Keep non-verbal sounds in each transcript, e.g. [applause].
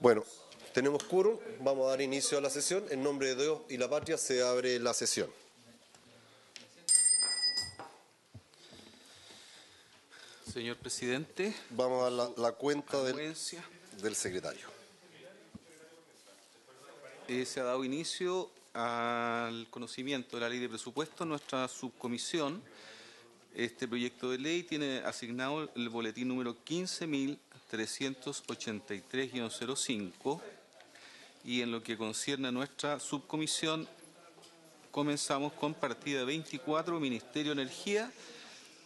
Bueno, tenemos quórum, vamos a dar inicio a la sesión. En nombre de Dios y la patria se abre la sesión. Señor presidente. Vamos a la, la cuenta del, secretario. Eh, se ha dado inicio al conocimiento de la ley de presupuesto. Nuestra subcomisión este proyecto de ley tiene asignado el boletín número 15.383-05 y en lo que concierne a nuestra subcomisión comenzamos con partida 24, Ministerio de Energía,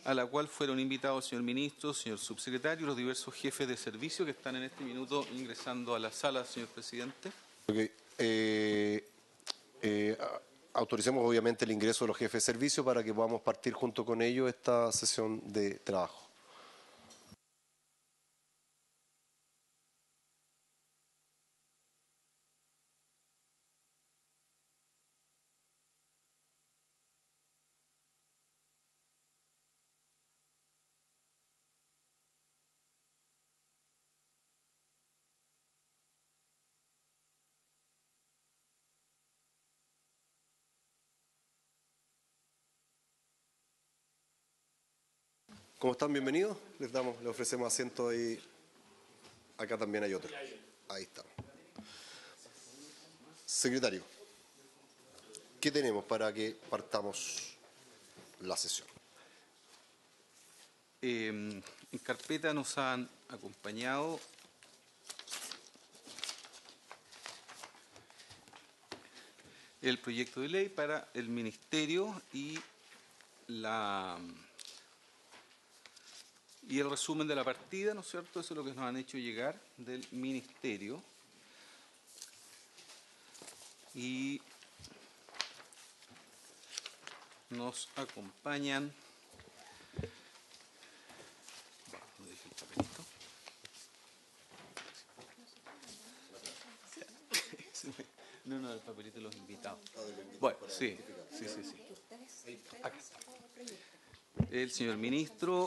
a la cual fueron invitados el señor ministro, señor subsecretario los diversos jefes de servicio que están en este minuto ingresando a la sala, señor presidente. Eh, eh, autoricemos obviamente el ingreso de los jefes de servicio para que podamos partir junto con ellos esta sesión de trabajo. ¿Cómo están? Bienvenidos. Les damos, les ofrecemos asiento y acá también hay otro. Ahí está. Secretario, ¿qué tenemos para que partamos la sesión? Em, en carpeta nos han acompañado el proyecto de ley para el Ministerio y la y el resumen de la partida, ¿no es cierto? Eso es lo que nos han hecho llegar del ministerio. Y nos acompañan. [laughs] No, no, el papelito de los invitados. Bueno, sí, sí, sí, sí. El señor ministro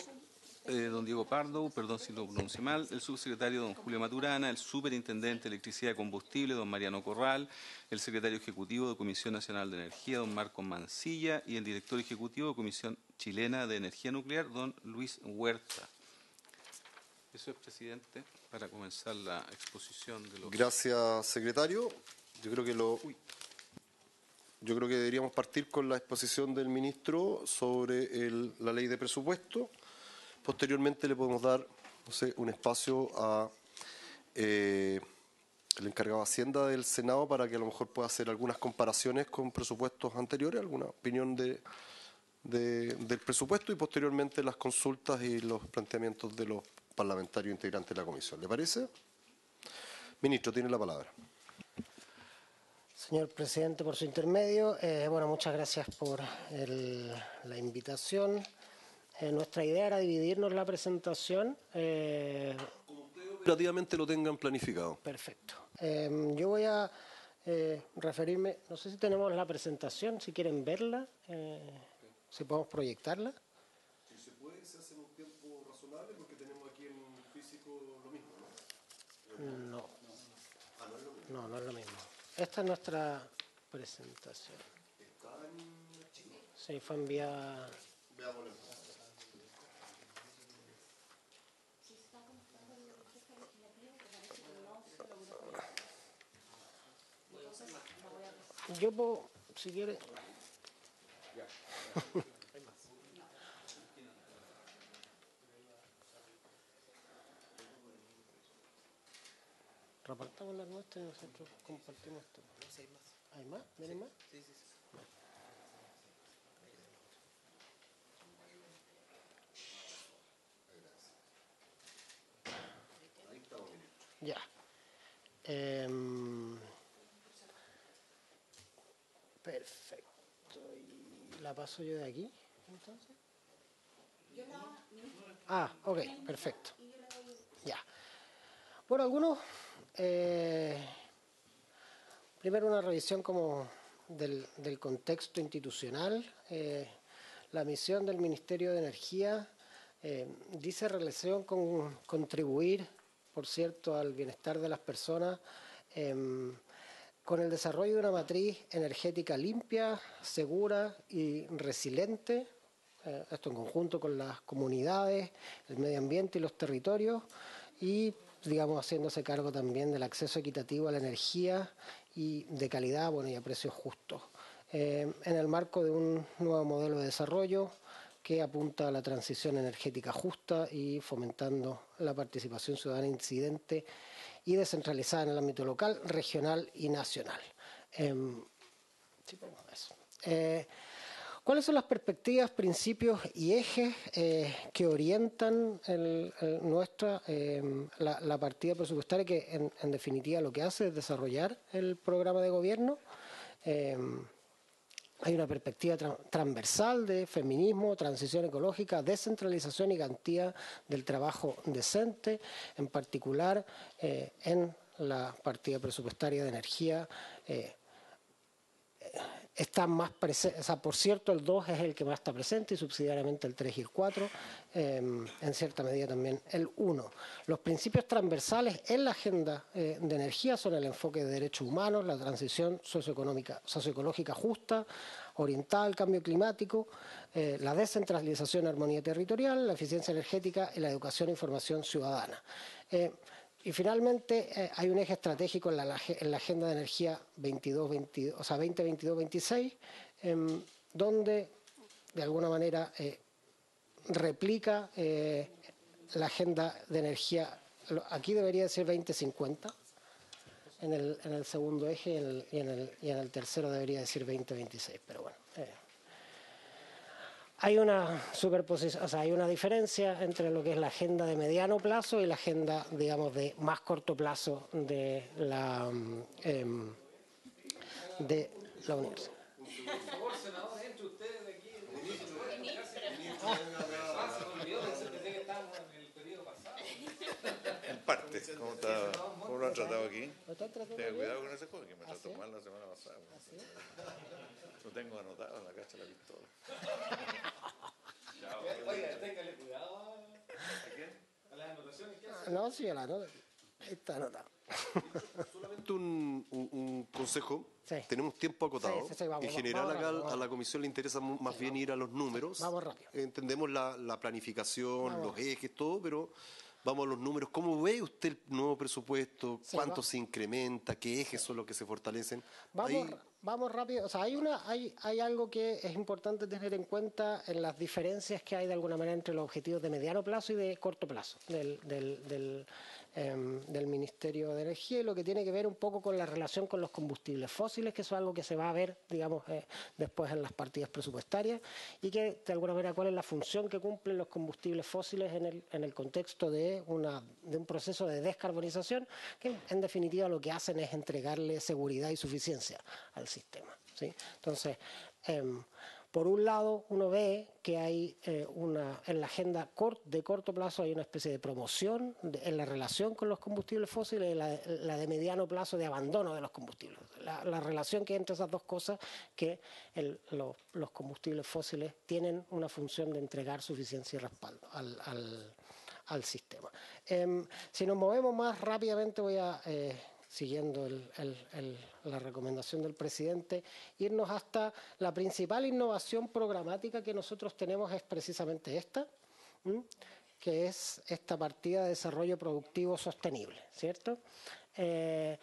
eh, don Diego Pardo, perdón si lo pronuncio mal, el subsecretario don Julio Maturana, el superintendente de Electricidad y Combustible, don Mariano Corral, el secretario ejecutivo de Comisión Nacional de Energía, don Marco Mancilla, y el director ejecutivo de Comisión Chilena de Energía Nuclear, don Luis Huerta. Eso es, presidente, para comenzar la exposición de Gracias, secretario. Yo creo que lo... Yo creo que deberíamos partir con la exposición del ministro sobre la ley de presupuesto. Posteriormente le podemos dar, un espacio a eh, el encargado de Hacienda del Senado para que a lo mejor pueda hacer algunas comparaciones con presupuestos anteriores, alguna opinión de, del presupuesto y posteriormente las consultas y los planteamientos de los parlamentarios integrantes de la comisión. ¿Le parece? Ministro, tiene la palabra. Señor presidente, por su intermedio, eh, bueno, muchas gracias por la invitación. Eh, nuestra idea era dividirnos la presentación. Eh, operativamente, lo tengan planificado. Perfecto. Em, yo voy a eh, referirme, no sé si tenemos la presentación, si quieren verla, eh, si podemos proyectarla. Si se puede, se hace en un tiempo razonable porque tenemos aquí en físico lo mismo, ¿no? No. Ah, no, es lo mismo. no, es lo mismo. Esta es nuestra presentación. ¿Está en Sí, fue enviada. ponerlo. Yo puedo, si quieres... [laughs] Repartamos la nuestras y nosotros compartimos todo. hay más. ¿Hay más? más? Sí, sí, sí. Ya. Eh, Perfecto. la paso yo de aquí? Entonces. Ah, ok, perfecto. Ya. Bueno, algunos. Eh, primero una revisión como del, contexto institucional. Eh, la misión del Ministerio de Energía eh, dice relación con contribuir, por cierto, al bienestar de las personas. Em, con el desarrollo de una matriz energética limpia, segura y resiliente, eh, esto en conjunto con las comunidades, el medio ambiente y los territorios, y digamos haciéndose cargo también del acceso equitativo a la energía y de calidad bueno, y a precios justos, eh, en el marco de un nuevo modelo de desarrollo que apunta a la transición energética justa y fomentando la participación ciudadana incidente y descentralizada en el ámbito local, regional y nacional. Em, pues, eh, ¿Cuáles son las perspectivas, principios y ejes eh, que orientan nuestra em, la, partida presupuestaria que en, en, definitiva lo que hace es desarrollar el programa de gobierno? Em, hay una perspectiva transversal de feminismo, transición ecológica, descentralización y garantía del trabajo decente, en particular eh, en la partida presupuestaria de energía. Eh, están más o sea, por cierto, el 2 es el que más está presente y subsidiariamente el 3 y el 4, em, en cierta medida también el 1. Los principios transversales en la agenda eh, de energía son el enfoque de derechos humanos, la transición socioeconómica, socioecológica justa, orientada al cambio climático, eh, la descentralización, armonía territorial, la eficiencia energética y la educación e información ciudadana. Eh, y finalmente eh, hay un eje estratégico en la, Agenda de Energía 22, 20, o sea, 2022-26, em, donde de alguna manera eh, replica eh, la Agenda de Energía, aquí debería decir 2050, en el, en el segundo eje y en el, y en el tercero debería decir 2026, pero bueno. Hay una superposición, o sea, hay una diferencia entre lo que es la agenda de mediano plazo y la agenda, digamos, de más corto plazo de la, mm, em, de la universidad. partes, cómo lo han tratado aquí. Tenga cuidado con ese juego que me ¿Ah, trató mal la semana pasada. ¿Ah, [laughs] lo tengo anotado en la caja de la pistola. Oiga, téngale cuidado a... quién? ¿A las anotaciones qué hace? No, sí, a las Está anotado. [laughs] Solamente un, consejo. Tenemos tiempo acotado. en general, a la comisión le interesa más bien ir a los números. Vamos rápido. Entendemos la planificación, los ejes, todo, pero vamos a los números, ¿cómo ve usted el nuevo presupuesto? ¿Cuánto se incrementa? ¿Qué ejes son los que se fortalecen? Vamos, vamos rápido, o sea, hay, una, hay, hay algo que es importante tener en cuenta en las diferencias que hay de alguna manera entre los objetivos de mediano plazo y de corto plazo del, del, del Em, del Ministerio de Energía y lo que tiene que ver un poco con la relación con los combustibles fósiles, que es algo que se va a ver, digamos, eh, después en las partidas presupuestarias y que de alguna manera cuál es la función que cumplen los combustibles fósiles en el, contexto de, una, de un proceso de descarbonización, que en definitiva lo que hacen es entregarle seguridad y suficiencia al sistema. ¿sí? Entonces, em, por un lado, uno ve que hay eh, una, en la agenda de corto plazo hay una especie de promoción en la relación con los combustibles fósiles y la, de mediano plazo de abandono de los combustibles. La, relación que hay entre esas dos cosas, que los combustibles fósiles tienen una función de entregar suficiencia y respaldo al, sistema. Em, si nos movemos más rápidamente, voy a... Eh, siguiendo la recomendación del presidente, irnos hasta la principal innovación programática que nosotros tenemos es precisamente esta, que es esta partida de desarrollo productivo sostenible, ¿cierto? Eh,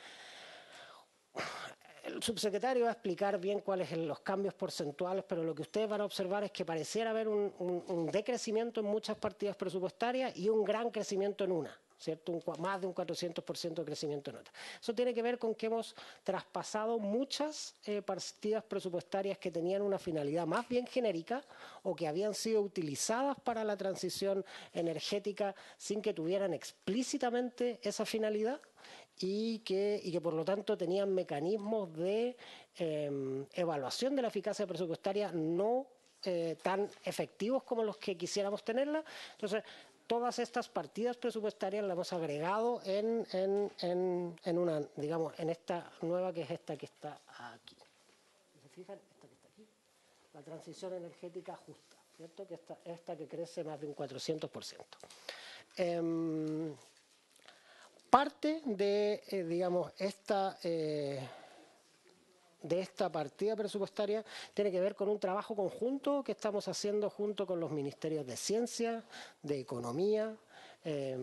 el subsecretario va a explicar bien cuáles son los cambios porcentuales, pero lo que ustedes van a observar es que pareciera haber un decrecimiento en muchas partidas presupuestarias y un gran crecimiento en una. ¿cierto? más de un 400% de crecimiento de nota. Eso tiene que ver con que hemos traspasado muchas eh, partidas presupuestarias que tenían una finalidad más bien genérica o que habían sido utilizadas para la transición energética sin que tuvieran explícitamente esa finalidad y que, y que por lo tanto tenían mecanismos de em, evaluación de la eficacia presupuestaria no eh, tan efectivos como los que quisiéramos tenerla. Entonces, todas estas partidas presupuestarias las hemos agregado en, una, digamos, en esta nueva que es esta que está aquí. ¿Se fijan? Esta que está aquí. La transición energética justa, ¿cierto? Que esta, esta que crece más de un 400%. Em, parte de, eh, digamos, esta... Eh, de esta partida presupuestaria tiene que ver con un trabajo conjunto que estamos haciendo junto con los ministerios de Ciencia, de Economía eh,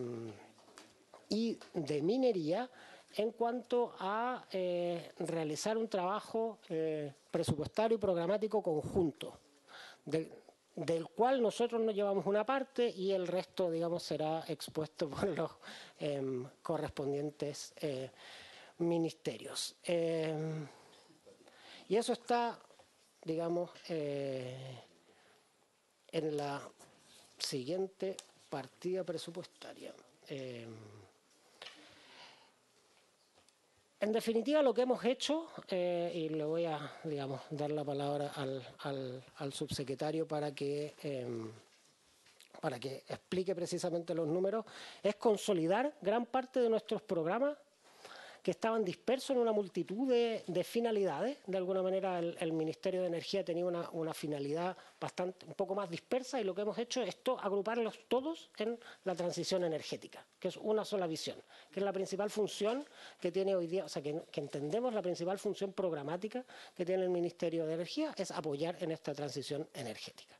y de Minería en cuanto a eh, realizar un trabajo eh, presupuestario y programático conjunto, del cual nosotros nos llevamos una parte y el resto, digamos, será expuesto por los em, correspondientes ministerios. Em, y eso está, digamos, eh, en la siguiente partida presupuestaria. Eh, en definitiva, lo que hemos hecho, eh, y le voy a, digamos, dar la palabra al, subsecretario para para que explique precisamente los números, es consolidar gran parte de nuestros programas que estaban dispersos en una multitud de, finalidades. De alguna manera el, Ministerio de Energía tenía una, finalidad bastante, un poco más dispersa y lo que hemos hecho es agruparlos todos en la transición energética, que es una sola visión, que es la principal función que tiene hoy día, o sea, que entendemos la principal función programática que tiene el Ministerio de Energía es apoyar en esta transición energética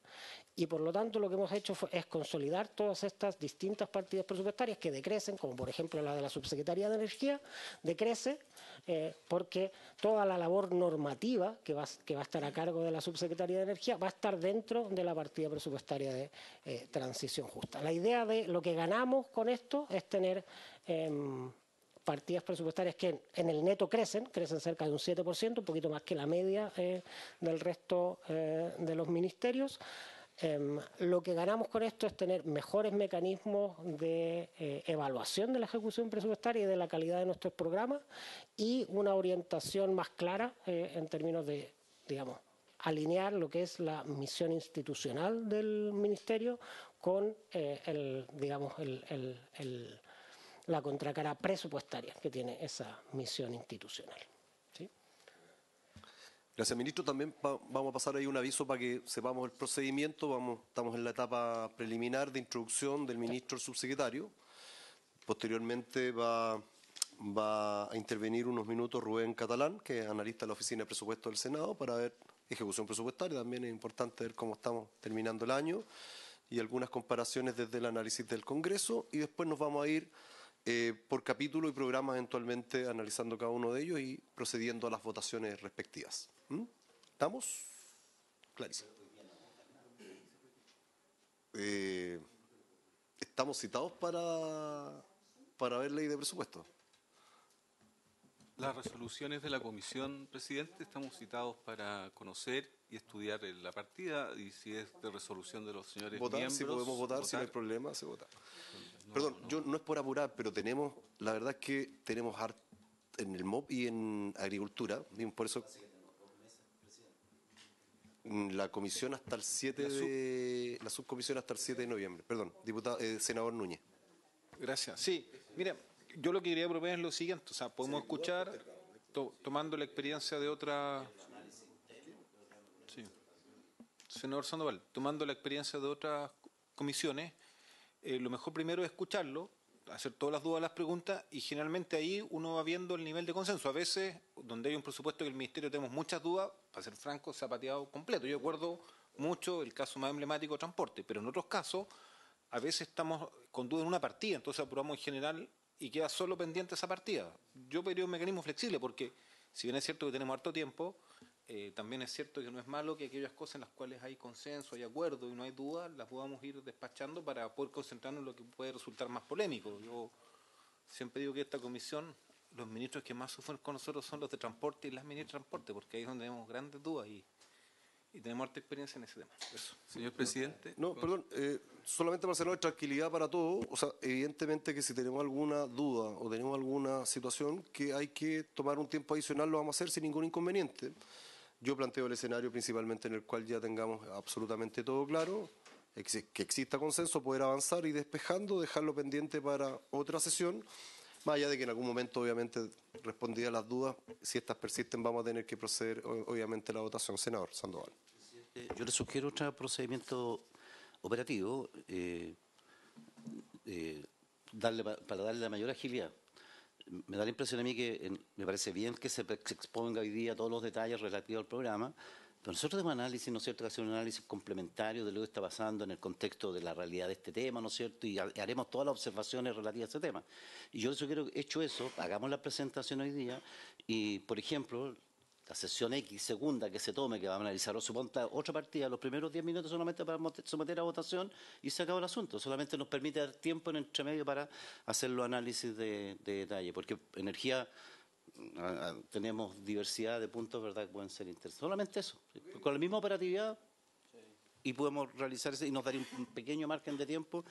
y por lo tanto lo que hemos hecho es consolidar todas estas distintas partidas presupuestarias que decrecen, como por ejemplo la de la Subsecretaría de Energía, decrece eh, porque toda la labor normativa que va, que va a estar a cargo de la Subsecretaría de Energía va a estar dentro de la partida presupuestaria de eh, transición justa. La idea de lo que ganamos con esto es tener... Em, partidas presupuestarias que en el neto crecen, crecen cerca de un 7%, un poquito más que la media eh, del resto de los ministerios, Em, lo que ganamos con esto es tener mejores mecanismos de eh, evaluación de la ejecución presupuestaria y de la calidad de nuestros programas y una orientación más clara eh, en términos de, digamos, alinear lo que es la misión institucional del ministerio con eh, el, digamos, la contracara presupuestaria que tiene esa misión institucional. Gracias, ministro. También vamos a pasar ahí un aviso para que sepamos el procedimiento. Vamos, estamos en la etapa preliminar de introducción del ministro subsecretario. Posteriormente va, va a intervenir unos minutos Rubén Catalán, que es analista de la Oficina de Presupuesto del Senado, para ver ejecución presupuestaria. También es importante ver cómo estamos terminando el año y algunas comparaciones desde el análisis del Congreso. Y después nos vamos a ir eh, por capítulo y programa eventualmente analizando cada uno de ellos y procediendo a las votaciones respectivas. ¿Mm? ¿Estamos? Clarísimo. Eh, ¿Estamos citados para, para ver ley de presupuesto? Las resoluciones de la comisión, presidente, estamos citados para conocer y estudiar la partida y si es de resolución de los señores votar, miembros. Si podemos votar, votar. si no hay problema, se vota. Perdón, yo no es por apurar, pero tenemos, la verdad es que tenemos en el mob y en agricultura, por eso la comisión hasta el 7 de la subcomisión hasta el 7 de noviembre. Perdón, diputado eh, senador Núñez. Gracias. Sí, mira, yo lo que quería proponer es lo siguiente, o sea, podemos escuchar ¿eh? tomando la experiencia de otra Sí. Senador Sandoval, tomando la experiencia de otras comisiones, eh, lo mejor primero es escucharlo, hacer todas las dudas, las preguntas, y generalmente ahí uno va viendo el nivel de consenso. A veces, donde hay un presupuesto que el Ministerio tenemos muchas dudas, para ser franco, se ha pateado completo. Yo acuerdo mucho el caso más emblemático de transporte, pero en otros casos, a veces estamos con dudas en una partida, entonces aprobamos en general y queda solo pendiente esa partida. Yo pediría un mecanismo flexible porque, si bien es cierto que tenemos harto tiempo, eh, también es cierto que no es malo que aquellas cosas en las cuales hay consenso, hay acuerdo y no hay duda, las podamos ir despachando para poder concentrarnos en lo que puede resultar más polémico. Yo siempre digo que esta comisión, los ministros que más sufren con nosotros son los de transporte y las ministras de transporte, porque ahí es donde tenemos grandes dudas y, tenemos harta experiencia en ese tema. Señor presidente. No, perdón, eh, solamente para hacerlo de tranquilidad para todos, o sea, evidentemente que si tenemos alguna duda o tenemos alguna situación que hay que tomar un tiempo adicional, lo vamos a hacer sin ningún inconveniente. Yo planteo el escenario principalmente en el cual ya tengamos absolutamente todo claro, que exista consenso, poder avanzar y despejando, dejarlo pendiente para otra sesión, más allá de que en algún momento, obviamente, respondida las dudas, si estas persisten, vamos a tener que proceder, obviamente, a la votación. Senador Sandoval. Yo le sugiero otro procedimiento operativo, eh, eh, darle, para darle la mayor agilidad me da la impresión a mí que me parece bien que se, exponga hoy día todos los detalles relativos al programa, pero nosotros tenemos análisis, ¿no es cierto?, que hacer un análisis complementario de lo que está pasando en el contexto de la realidad de este tema, ¿no es cierto?, y, haremos todas las observaciones relativas a este tema. Y yo sugiero, hecho eso, hagamos la presentación hoy día y, por ejemplo, la sesión X segunda que se tome, que va a analizar o otra partida, los primeros diez minutos solamente para someter a votación y se acaba el asunto. Solamente nos permite dar tiempo en entremedio para hacer los análisis de, detalle, porque energía tenemos diversidad de puntos, ¿verdad?, que pueden ser interesantes. Solamente eso. Con la misma operatividad y podemos realizar realizarse y nos daría un pequeño margen de tiempo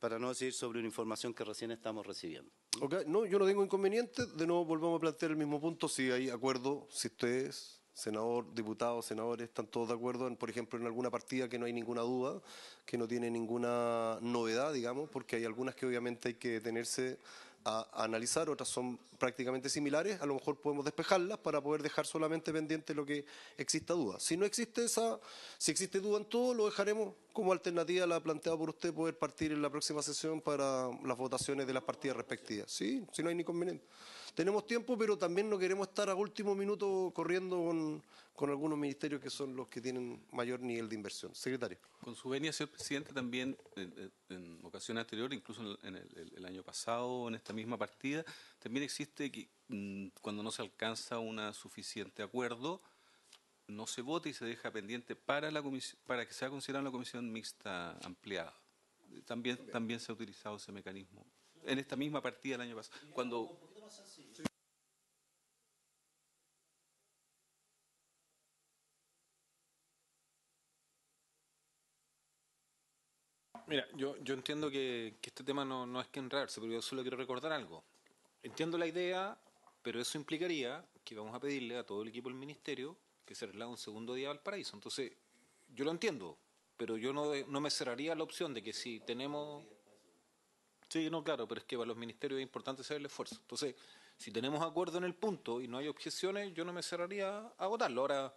para no decir sobre una información que recién estamos recibiendo. Ok, no, yo no tengo inconveniente, de nuevo volvamos a plantear el mismo punto, si hay acuerdo, si ustedes, senador, diputados, senadores, están todos de acuerdo, por ejemplo, en alguna partida que no hay ninguna duda, que no tiene ninguna novedad, digamos, porque hay algunas que obviamente hay que tenerse a, analizar, otras son prácticamente similares, a lo mejor podemos despejarlas para poder dejar solamente pendiente lo que exista duda. Si no existe esa, si existe duda en todo, lo dejaremos como alternativa la planteada por usted poder partir en la próxima sesión para las votaciones de las partidas respectivas. Sí, si no hay inconveniente tenemos tiempo, pero también no queremos estar a último minuto corriendo con, algunos ministerios que son los que tienen mayor nivel de inversión. Secretario. Con su venia, señor presidente, también en, ocasión anterior, incluso en el, año pasado, en esta misma partida, también existe que mm, cuando no se alcanza un suficiente acuerdo, no se vota y se deja pendiente para, la para que sea considerada una comisión mixta ampliada. También, también se ha utilizado ese mecanismo en esta misma partida el año pasado. Cuando Mira, yo, yo entiendo que, este tema no, no es que enredarse, pero yo solo quiero recordar algo. Entiendo la idea, pero eso implicaría que vamos a pedirle a todo el equipo del ministerio que se traslade un segundo día al paraíso. Entonces, yo lo entiendo, pero yo no, me cerraría la opción de que si tenemos... Sí, no, claro, pero es que para los ministerios es importante hacer el esfuerzo. Entonces, si tenemos acuerdo en el punto y no hay objeciones, yo no me cerraría a votarlo. Ahora,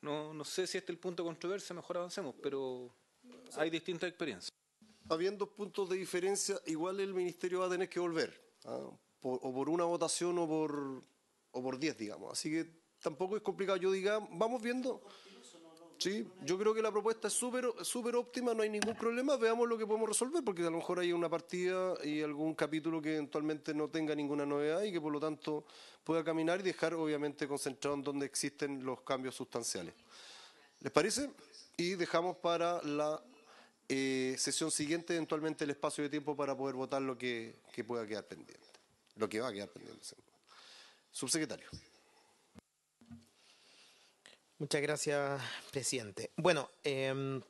no, no sé si este es el punto de controversia, mejor avancemos, pero hay distintas experiencias. Habiendo puntos de diferencia, igual el ministerio va a tener que volver, ¿ah? o por una votación o por, o por diez, digamos. Así que tampoco es complicado. Yo diga, vamos viendo. Sí, yo creo que la propuesta es súper óptima, no hay ningún problema, veamos lo que podemos resolver, porque a lo mejor hay una partida y algún capítulo que eventualmente no tenga ninguna novedad y que por lo tanto pueda caminar y dejar obviamente concentrado en donde existen los cambios sustanciales. ¿Les parece? y dejamos para la eh, sesión siguiente eventualmente el espacio de tiempo para poder votar lo que, que pueda quedar pendiente, lo que va a quedar pendiente. Subsecretario. Muchas gracias, presidente. Bueno, em,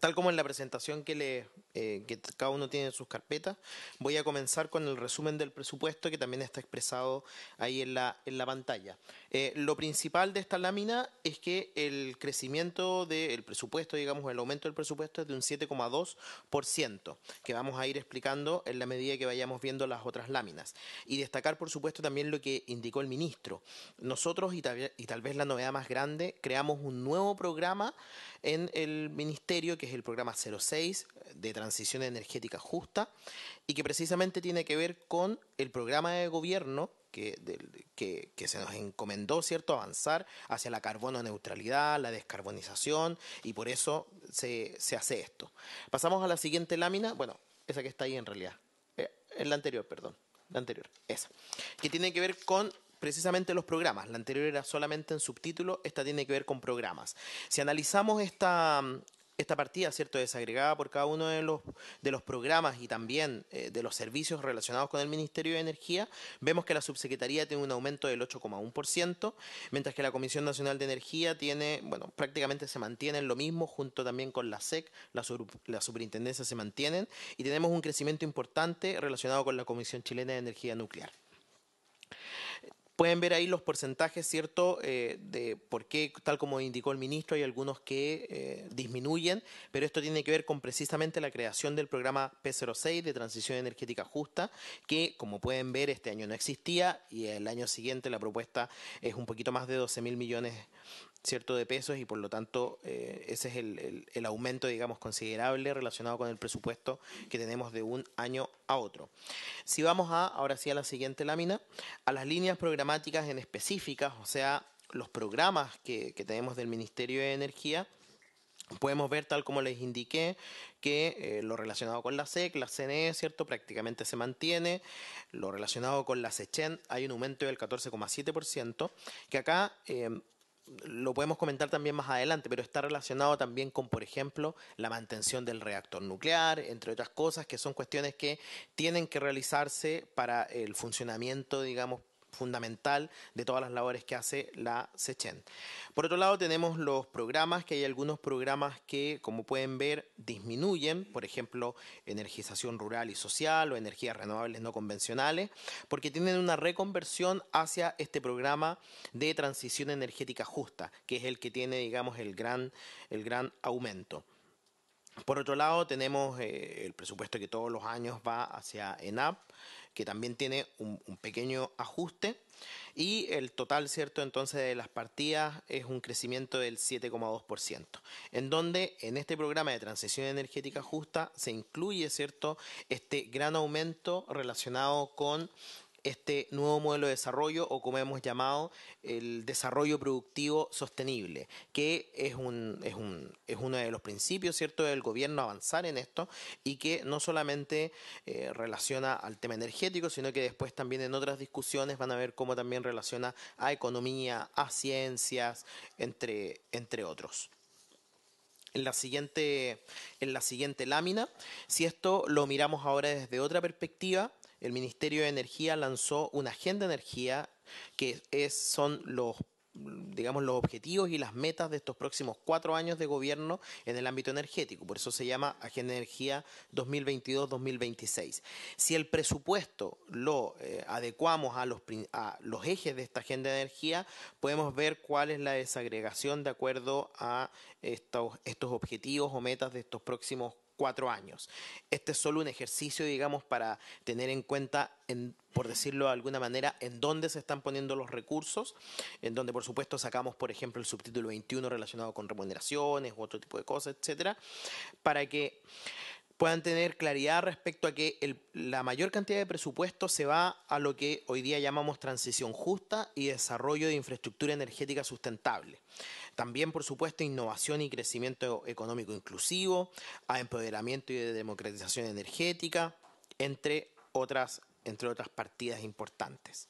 tal como en la presentación que le eh, que cada uno tiene en sus carpetas. Voy a comenzar con el resumen del presupuesto que también está expresado ahí en la, en la pantalla. Eh, lo principal de esta lámina es que el crecimiento del presupuesto, digamos, el aumento del presupuesto es de un 7,2%, que vamos a ir explicando en la medida que vayamos viendo las otras láminas. Y destacar, por supuesto, también lo que indicó el ministro. Nosotros, y tal, y tal vez la novedad más grande, creamos un nuevo programa en el ministerio, que es el programa 06 de transición transición energética justa y que precisamente tiene que ver con el programa de gobierno que, se nos encomendó, ¿cierto?, avanzar hacia la carbono neutralidad, la descarbonización, y por eso se, hace esto. Pasamos a la siguiente lámina, bueno, esa que está ahí en realidad, eh, la anterior, perdón, la anterior, esa, que tiene que ver con precisamente los programas. La anterior era solamente en subtítulo, esta tiene que ver con programas. Si analizamos esta, esta partida, ¿cierto?, desagregada por cada uno de los, de los programas y también eh, de los servicios relacionados con el Ministerio de Energía, vemos que la subsecretaría tiene un aumento del 8,1%, mientras que la Comisión Nacional de Energía tiene, bueno, prácticamente se mantiene en lo mismo, junto también con la SEC, la, la superintendencia se mantienen, y tenemos un crecimiento importante relacionado con la Comisión Chilena de Energía Nuclear. Pueden ver ahí los porcentajes, ¿cierto? Eh, de por qué, tal como indicó el ministro, hay algunos que eh, disminuyen, pero esto tiene que ver con precisamente la creación del programa P06 de transición energética justa, que como pueden ver este año no existía y el año siguiente la propuesta es un poquito más de 12 mil millones ¿cierto? de pesos y por lo tanto eh, ese es el, el, aumento, digamos, considerable relacionado con el presupuesto que tenemos de un año a otro. Si vamos a, ahora sí, a la siguiente lámina, a las líneas programáticas en específicas, o sea, los programas que, tenemos del Ministerio de Energía, Podemos ver, tal como les indiqué, que eh, lo relacionado con la SEC, la CNE, ¿cierto? Prácticamente se mantiene. Lo relacionado con la SECHEN hay un aumento del 14,7%, que acá eh, lo podemos comentar también más adelante, pero está relacionado también con, por ejemplo, la mantención del reactor nuclear, entre otras cosas, que son cuestiones que tienen que realizarse para el funcionamiento, digamos, fundamental de todas las labores que hace la SECHEN. Por otro lado, tenemos los programas, que hay algunos programas que, como pueden ver, disminuyen, por ejemplo, energización rural y social o energías renovables no convencionales, porque tienen una reconversión hacia este programa de transición energética justa, que es el que tiene, digamos, el gran, el gran aumento. Por otro lado, tenemos eh, el presupuesto que todos los años va hacia ENAP, que también tiene un, un, pequeño ajuste. Y el total, ¿cierto? Entonces, de las partidas es un crecimiento del 7,2%, en donde en este programa de transición energética justa se incluye, ¿cierto?, este gran aumento relacionado con este nuevo modelo de desarrollo o como hemos llamado el desarrollo productivo sostenible, que es, es, uno de los principios ¿cierto? del gobierno avanzar en esto y que no solamente eh, relaciona al tema energético, sino que después también en otras discusiones van a ver cómo también relaciona a economía, a ciencias, entre, entre otros. En la, siguiente, en la siguiente lámina, si esto lo miramos ahora desde otra perspectiva, el Ministerio de Energía lanzó una agenda de energía que es, son los digamos, los objetivos y las metas de estos próximos cuatro años de gobierno en el ámbito energético. Por eso se llama Agenda de Energía 2022-2026. Si el presupuesto lo eh, adecuamos a los, a los ejes de esta Agenda de Energía, podemos ver cuál es la desagregación de acuerdo a estos, estos objetivos o metas de estos próximos cuatro años. Este es solo un ejercicio, digamos, para tener en cuenta, en, por decirlo de alguna manera, en dónde se están poniendo los recursos, en donde, por supuesto, sacamos, por ejemplo, el subtítulo 21 relacionado con remuneraciones u otro tipo de cosas, etcétera, para que puedan tener claridad respecto a que la mayor cantidad de presupuesto se va a lo que hoy día llamamos transición justa y desarrollo de infraestructura energética sustentable. También, por supuesto, innovación y crecimiento económico inclusivo, a empoderamiento y democratización energética, entre otras, entre otras partidas importantes.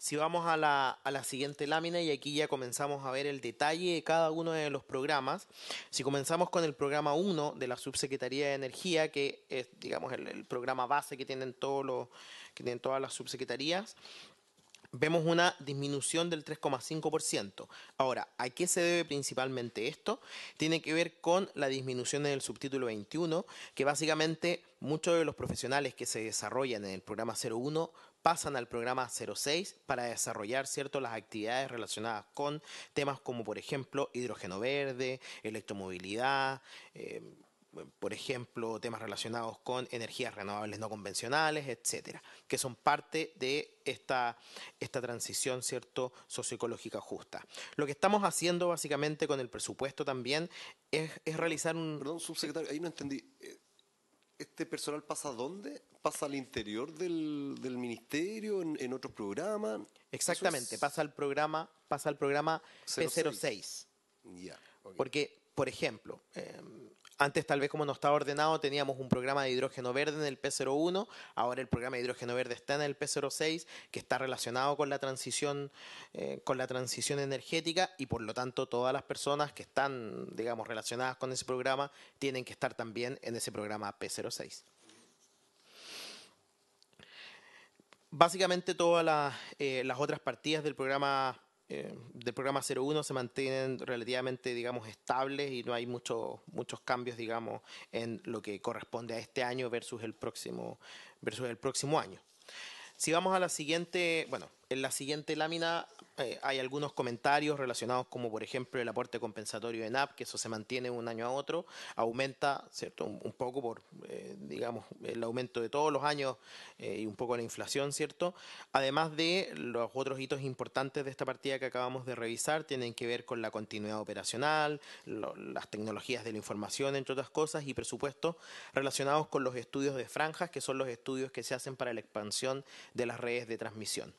Si vamos a la, a la, siguiente lámina y aquí ya comenzamos a ver el detalle de cada uno de los programas. Si comenzamos con el programa 1 de la Subsecretaría de Energía, que es digamos el, programa base que tienen, todos los, que tienen todas las subsecretarías, vemos una disminución del 3,5%. Ahora, ¿a qué se debe principalmente esto? Tiene que ver con la disminución en el subtítulo 21, que básicamente muchos de los profesionales que se desarrollan en el programa 01 pasan al programa 06 para desarrollar ¿cierto? las actividades relacionadas con temas como, por ejemplo, hidrógeno verde, electromovilidad. Eh, por ejemplo, temas relacionados con energías renovables no convencionales, etcétera, que son parte de esta, esta transición cierto socioecológica justa. Lo que estamos haciendo básicamente con el presupuesto también es, es realizar un. Perdón, subsecretario, ahí no entendí. Eh, este personal pasa dónde? ¿Pasa al interior del, del ministerio, en, otros programas? Exactamente, pasa al programa, pasa al programa P06. Porque, por ejemplo, em, antes, tal vez como no estaba ordenado, teníamos un programa de hidrógeno verde en el P01, ahora el programa de hidrógeno verde está en el P06, que está relacionado con la transición, eh, con la transición energética, y por lo tanto todas las personas que están, digamos, relacionadas con ese programa tienen que estar también en ese programa P06. Básicamente todas las, eh, las otras partidas del programa eh, del programa 01 se mantienen relativamente, digamos, estables y no hay mucho, muchos cambios, digamos, en lo que corresponde a este año versus el próximo, versus el próximo año. Si vamos a la siguiente, bueno, en la siguiente lámina eh, hay algunos comentarios relacionados como por ejemplo el aporte compensatorio de NAP, que eso se mantiene un año a otro, aumenta ¿cierto? un, poco por eh, digamos el aumento de todos los años eh, y un poco la inflación, ¿cierto? Además de los otros hitos importantes de esta partida que acabamos de revisar tienen que ver con la continuidad operacional, las tecnologías de la información, entre otras cosas, y presupuestos relacionados con los estudios de franjas, que son los estudios que se hacen para la expansión de las redes de transmisión.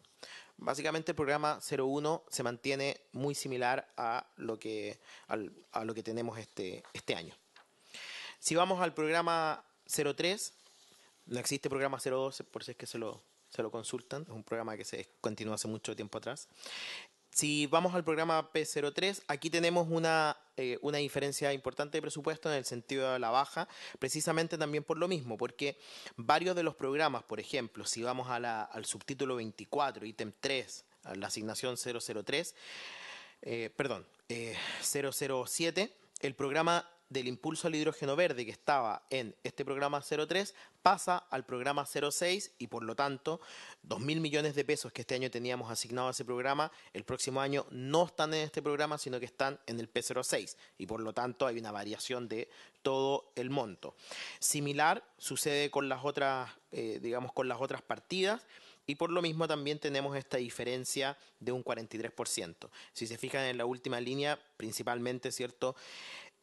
Básicamente el programa 01 se mantiene muy similar a lo que, a lo que tenemos este, este año. Si vamos al programa 03, no existe programa 02, por si es que se lo, se lo consultan, es un programa que se continúa hace mucho tiempo atrás si vamos al programa P03, aquí tenemos una, eh, una diferencia importante de presupuesto en el sentido de la baja, precisamente también por lo mismo, porque varios de los programas, por ejemplo, si vamos al subtítulo 24, ítem 3, a la asignación 003, eh, perdón, 007, eh, el programa del impulso al hidrógeno verde que estaba en este programa 03 pasa al programa 06 y por lo tanto 2.000 millones de pesos que este año teníamos asignados a ese programa, el próximo año no están en este programa, sino que están en el P06 y por lo tanto hay una variación de todo el monto. Similar sucede con las otras, eh, digamos, con las otras partidas y por lo mismo también tenemos esta diferencia de un 43%. Si se fijan en la última línea, principalmente, ¿cierto?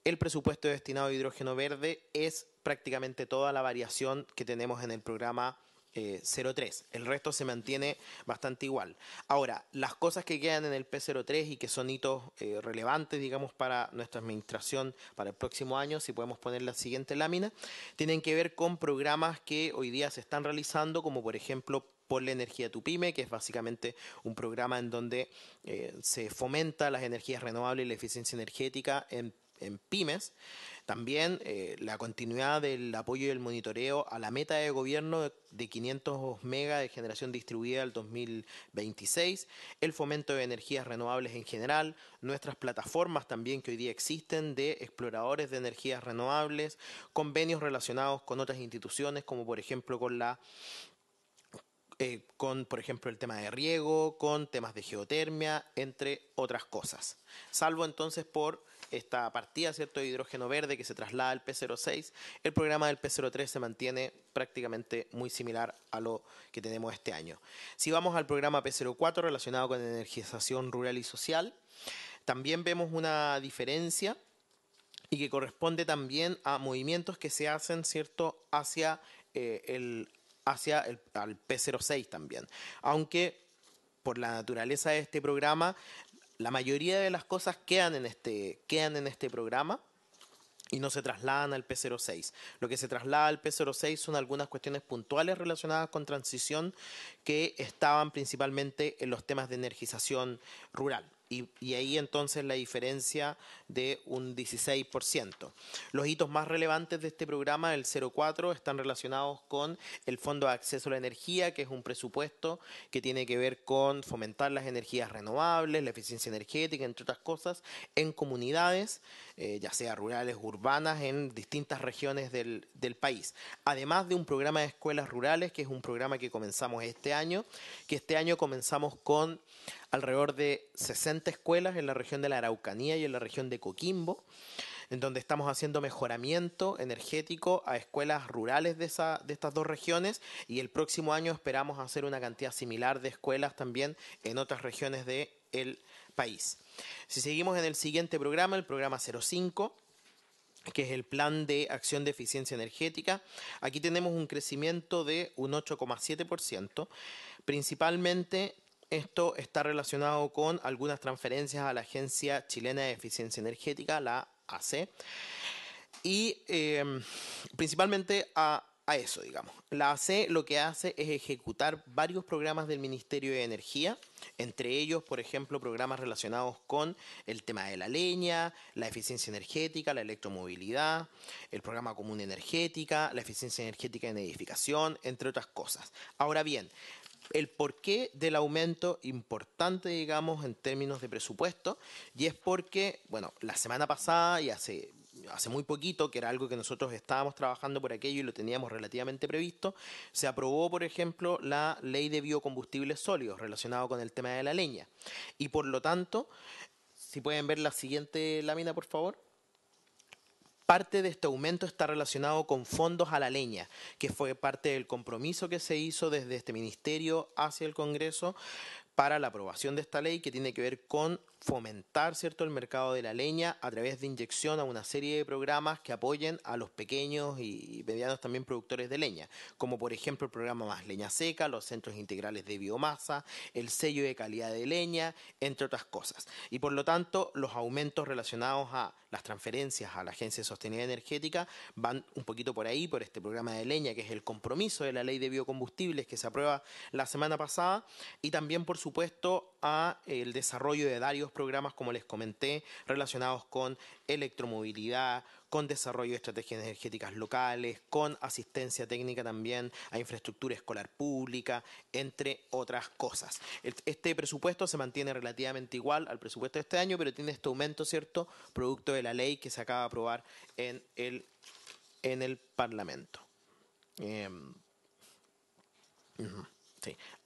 el presupuesto destinado a hidrógeno verde es prácticamente toda la variación que tenemos en el programa 03. Eh, el resto se mantiene bastante igual. Ahora, las cosas que quedan en el P03 y que son hitos eh, relevantes, digamos, para nuestra administración para el próximo año, si podemos poner la siguiente lámina, tienen que ver con programas que hoy día se están realizando, como por ejemplo por la energía que es básicamente un programa en donde eh, se fomenta las energías renovables y la eficiencia energética en en pymes. También eh, la continuidad del apoyo y el monitoreo a la meta de gobierno de 500 megas de generación distribuida al 2026, el fomento de energías renovables en general, nuestras plataformas también que hoy día existen de exploradores de energías renovables, convenios relacionados con otras instituciones como por ejemplo con la eh, con, por ejemplo, el tema de riego, con temas de geotermia, entre otras cosas. Salvo entonces por esta partida ¿cierto? de hidrógeno verde que se traslada al P06, el programa del P03 se mantiene prácticamente muy similar a lo que tenemos este año. Si vamos al programa P04 relacionado con energización rural y social, también vemos una diferencia y que corresponde también a movimientos que se hacen ¿cierto? hacia eh, el hacia el al P06 también. Aunque por la naturaleza de este programa, la mayoría de las cosas quedan en este, quedan en este programa y no se trasladan al P06. Lo que se traslada al P06 son algunas cuestiones puntuales relacionadas con transición que estaban principalmente en los temas de energización rural y, ahí entonces la diferencia de un 16%. Los hitos más relevantes de este programa, el 04, están relacionados con el Fondo de Acceso a la Energía, que es un presupuesto que tiene que ver con fomentar las energías renovables, la eficiencia energética, entre otras cosas, en comunidades, eh, ya sea rurales, urbanas, en distintas regiones del, del país. Además de un programa de escuelas rurales, que es un programa que comenzamos este año, que este año comenzamos con alrededor de 60 escuelas en la región de la Araucanía y en la región de Coquimbo, en donde estamos haciendo mejoramiento energético a escuelas rurales de, estas dos regiones y el próximo año esperamos hacer una cantidad similar de escuelas también en otras regiones del país. Si seguimos en el siguiente programa, el programa 05, que es el plan de acción de eficiencia energética. Aquí tenemos un crecimiento de un 8,7%, principalmente esto está relacionado con algunas transferencias a la Agencia Chilena de Eficiencia Energética, la AC, y em, principalmente a, a eso, digamos. La AC lo que hace es ejecutar varios programas del Ministerio de Energía, entre ellos, por ejemplo, programas relacionados con el tema de la leña, la eficiencia energética, la electromovilidad, el programa común energética, la eficiencia energética en edificación, entre otras cosas. Ahora bien, el porqué del aumento importante, digamos, en términos de presupuesto, y es porque, bueno, la semana pasada y hace, hace muy poquito, que era algo que nosotros estábamos trabajando por aquello y lo teníamos relativamente previsto, se aprobó, por ejemplo, la ley de biocombustibles sólidos relacionado con el tema de la leña. Y por lo tanto, si pueden ver la siguiente lámina, por favor Parte de este aumento está relacionado con fondos a la leña, que fue parte del compromiso que se hizo desde este ministerio hacia el Congreso para la aprobación de esta ley que tiene que ver con fomentar cierto el mercado de la leña a través de inyección a una serie de programas que apoyen a los pequeños y medianos también productores de leña, como por ejemplo el programa Más Leña Seca, los centros integrales de biomasa, el sello de calidad de leña, entre otras cosas. Y por lo tanto, los aumentos relacionados a las transferencias a la Agencia de Sostenibilidad Energética van un poquito por ahí, por este programa de leña, que es el compromiso de la ley de biocombustibles que se aprueba la semana pasada, y también por supuesto a el desarrollo de varios programas, como les comenté, relacionados con electromovilidad, con desarrollo de estrategias energéticas locales, con asistencia técnica también a infraestructura escolar pública, entre otras cosas. Este presupuesto se mantiene relativamente igual al presupuesto de este año, pero tiene este aumento, ¿cierto?, producto de la ley que se acaba de aprobar en el, en el Parlamento. Em,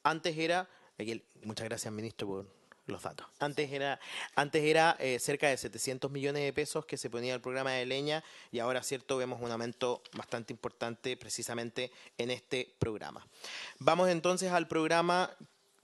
Antes era, muchas gracias, ministro, por los datos. Antes era, antes era eh, cerca de 700 millones de pesos que se ponía el programa de leña y ahora, cierto, vemos un aumento bastante importante precisamente en este programa. Vamos entonces al programa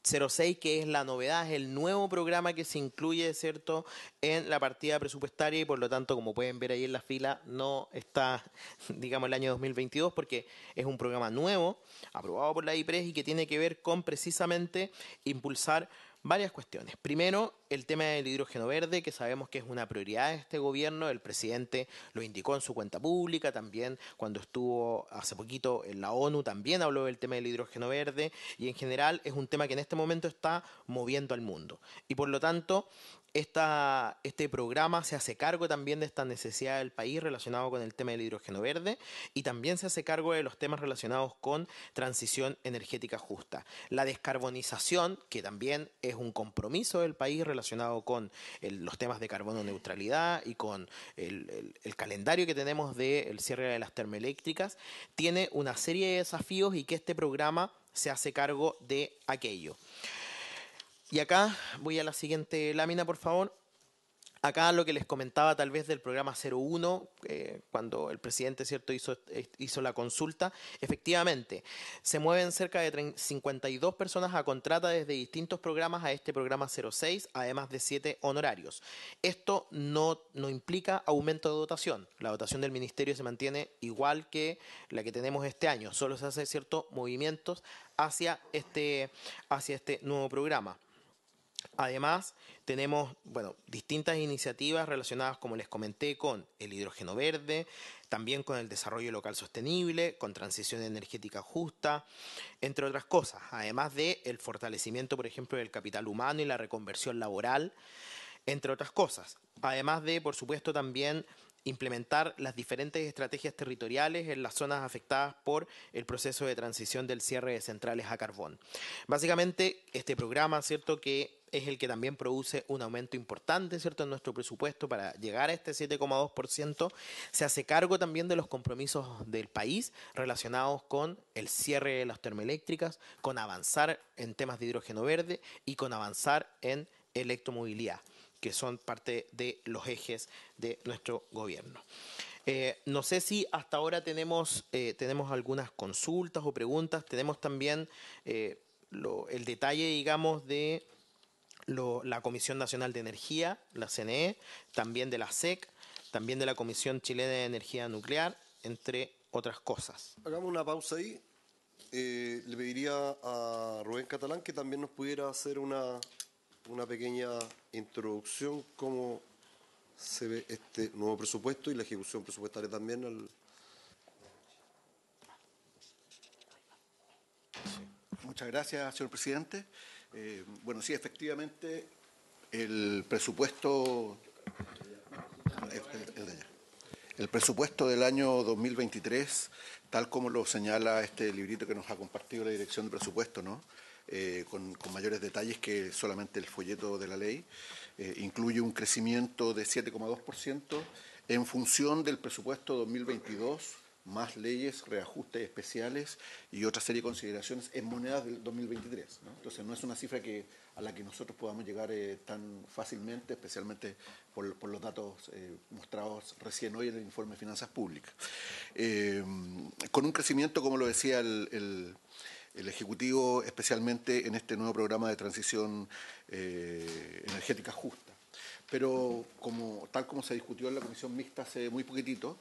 06, que es la novedad, es el nuevo programa que se incluye, ¿cierto?, en la partida presupuestaria y por lo tanto, como pueden ver ahí en la fila, no está, [laughs] digamos, el año 2022 porque es un programa nuevo, aprobado por la IPRES y que tiene que ver con precisamente impulsar varias cuestiones. Primero, el tema del hidrógeno verde, que sabemos que es una prioridad de este gobierno, el presidente lo indicó en su cuenta pública, también cuando estuvo hace poquito en la ONU también habló del tema del hidrógeno verde y en general es un tema que en este momento está moviendo al mundo. Y por lo tanto, esta, este programa se hace cargo también de esta necesidad del país relacionado con el tema del hidrógeno verde y también se hace cargo de los temas relacionados con transición energética justa. La descarbonización, que también es un compromiso del país relacionado con los temas de carbono neutralidad y con el, calendario que tenemos del cierre de las termoeléctricas, tiene una serie de desafíos y que este programa se hace cargo de aquello. Y acá voy a la siguiente lámina, por favor. Acá lo que les comentaba tal vez del programa 01, uno, eh, cuando el presidente cierto hizo, hizo, la consulta, efectivamente, se mueven cerca de 52 personas a contrata desde distintos programas a este programa 06, además de 7 honorarios. Esto no, no implica aumento de dotación. La dotación del ministerio se mantiene igual que la que tenemos este año, solo se hacen ciertos movimientos hacia este, hacia este nuevo programa. Además, tenemos, bueno, distintas iniciativas relacionadas, como les comenté, con el hidrógeno verde, también con el desarrollo local sostenible, con transición energética justa, entre otras cosas, además del el fortalecimiento, por ejemplo, del capital humano y la reconversión laboral, entre otras cosas. Además de, por supuesto, también implementar las diferentes estrategias territoriales en las zonas afectadas por el proceso de transición del cierre de centrales a carbón. Básicamente, este programa, ¿cierto?, que es el que también produce un aumento importante, ¿cierto?, en nuestro presupuesto para llegar a este 7,2%. Se hace cargo también de los compromisos del país relacionados con el cierre de las termoeléctricas, con avanzar en temas de hidrógeno verde y con avanzar en electromovilidad, que son parte de los ejes de nuestro gobierno. Eh, no sé si hasta ahora tenemos, eh, tenemos algunas consultas o preguntas. Tenemos también eh, el detalle, digamos, de la Comisión Nacional de Energía, la CNE, también de la SEC, también de la Comisión Chilena de Energía Nuclear, entre otras cosas. Hagamos una pausa ahí. Eh, le pediría a Rubén Catalán que también nos pudiera hacer una, pequeña introducción, cómo se ve este nuevo presupuesto y la ejecución presupuestaria también Muchas gracias, señor presidente. Eh, bueno, sí, efectivamente, el presupuesto, el, presupuesto del año 2023, tal como lo señala este librito que nos ha compartido la Dirección de Presupuesto, ¿no? Eh, con, mayores detalles que solamente el folleto de la ley. Eh, incluye un crecimiento de 7,2% en función del presupuesto 2022 más leyes, reajustes especiales y otra serie de consideraciones en monedas del 2023. Entonces no es una cifra que, a la que nosotros podamos llegar eh, tan fácilmente, especialmente por, los datos eh, mostrados recién hoy en el informe de Finanzas Públicas. Eh, con un crecimiento, como lo decía el, Ejecutivo, especialmente en este nuevo programa de transición energética justa. Pero como, tal como se discutió en la comisión mixta hace muy poquitito,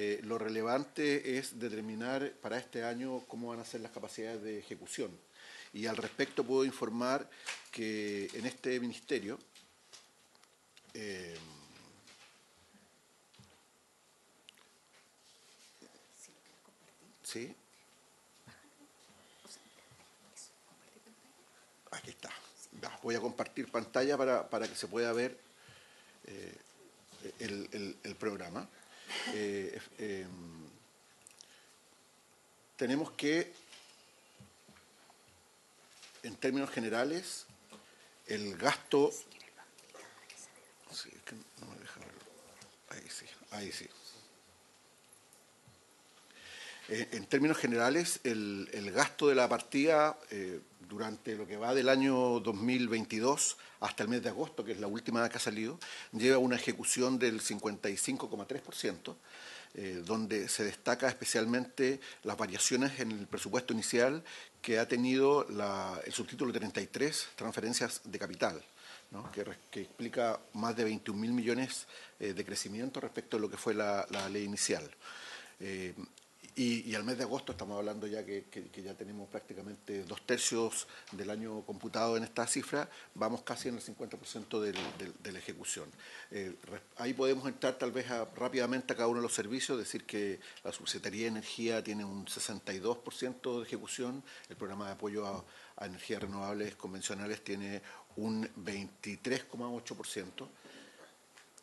eh, lo relevante es determinar para este año cómo van a ser las capacidades de ejecución. Y al respecto puedo informar que en este ministerio eh, ¿Sí? Aquí está. Voy a compartir pantalla para, que se pueda ver eh, el, el, el programa. Eh, eh, em, tenemos que, en términos generales, el gasto... ahí sí. Eh, en términos generales, el, gasto de la partida eh, durante lo que va del año 2022 hasta el mes de agosto, que es la última que ha salido, lleva una ejecución del 55,3%. Eh, donde se destaca especialmente las variaciones en el presupuesto inicial que ha tenido el subtítulo 33, transferencias de capital, que, explica más de 21 mil millones de crecimiento respecto a lo que fue la, ley inicial. Y, al mes de agosto estamos hablando ya que, ya tenemos prácticamente dos tercios del año computado en esta cifra, vamos casi en el 50% del, de la ejecución. Eh, ahí podemos entrar tal vez rápidamente a cada uno de los servicios, decir que la Subsecretaría de Energía tiene un 62% de ejecución, el programa de apoyo a, a energías renovables convencionales tiene un 23,8%,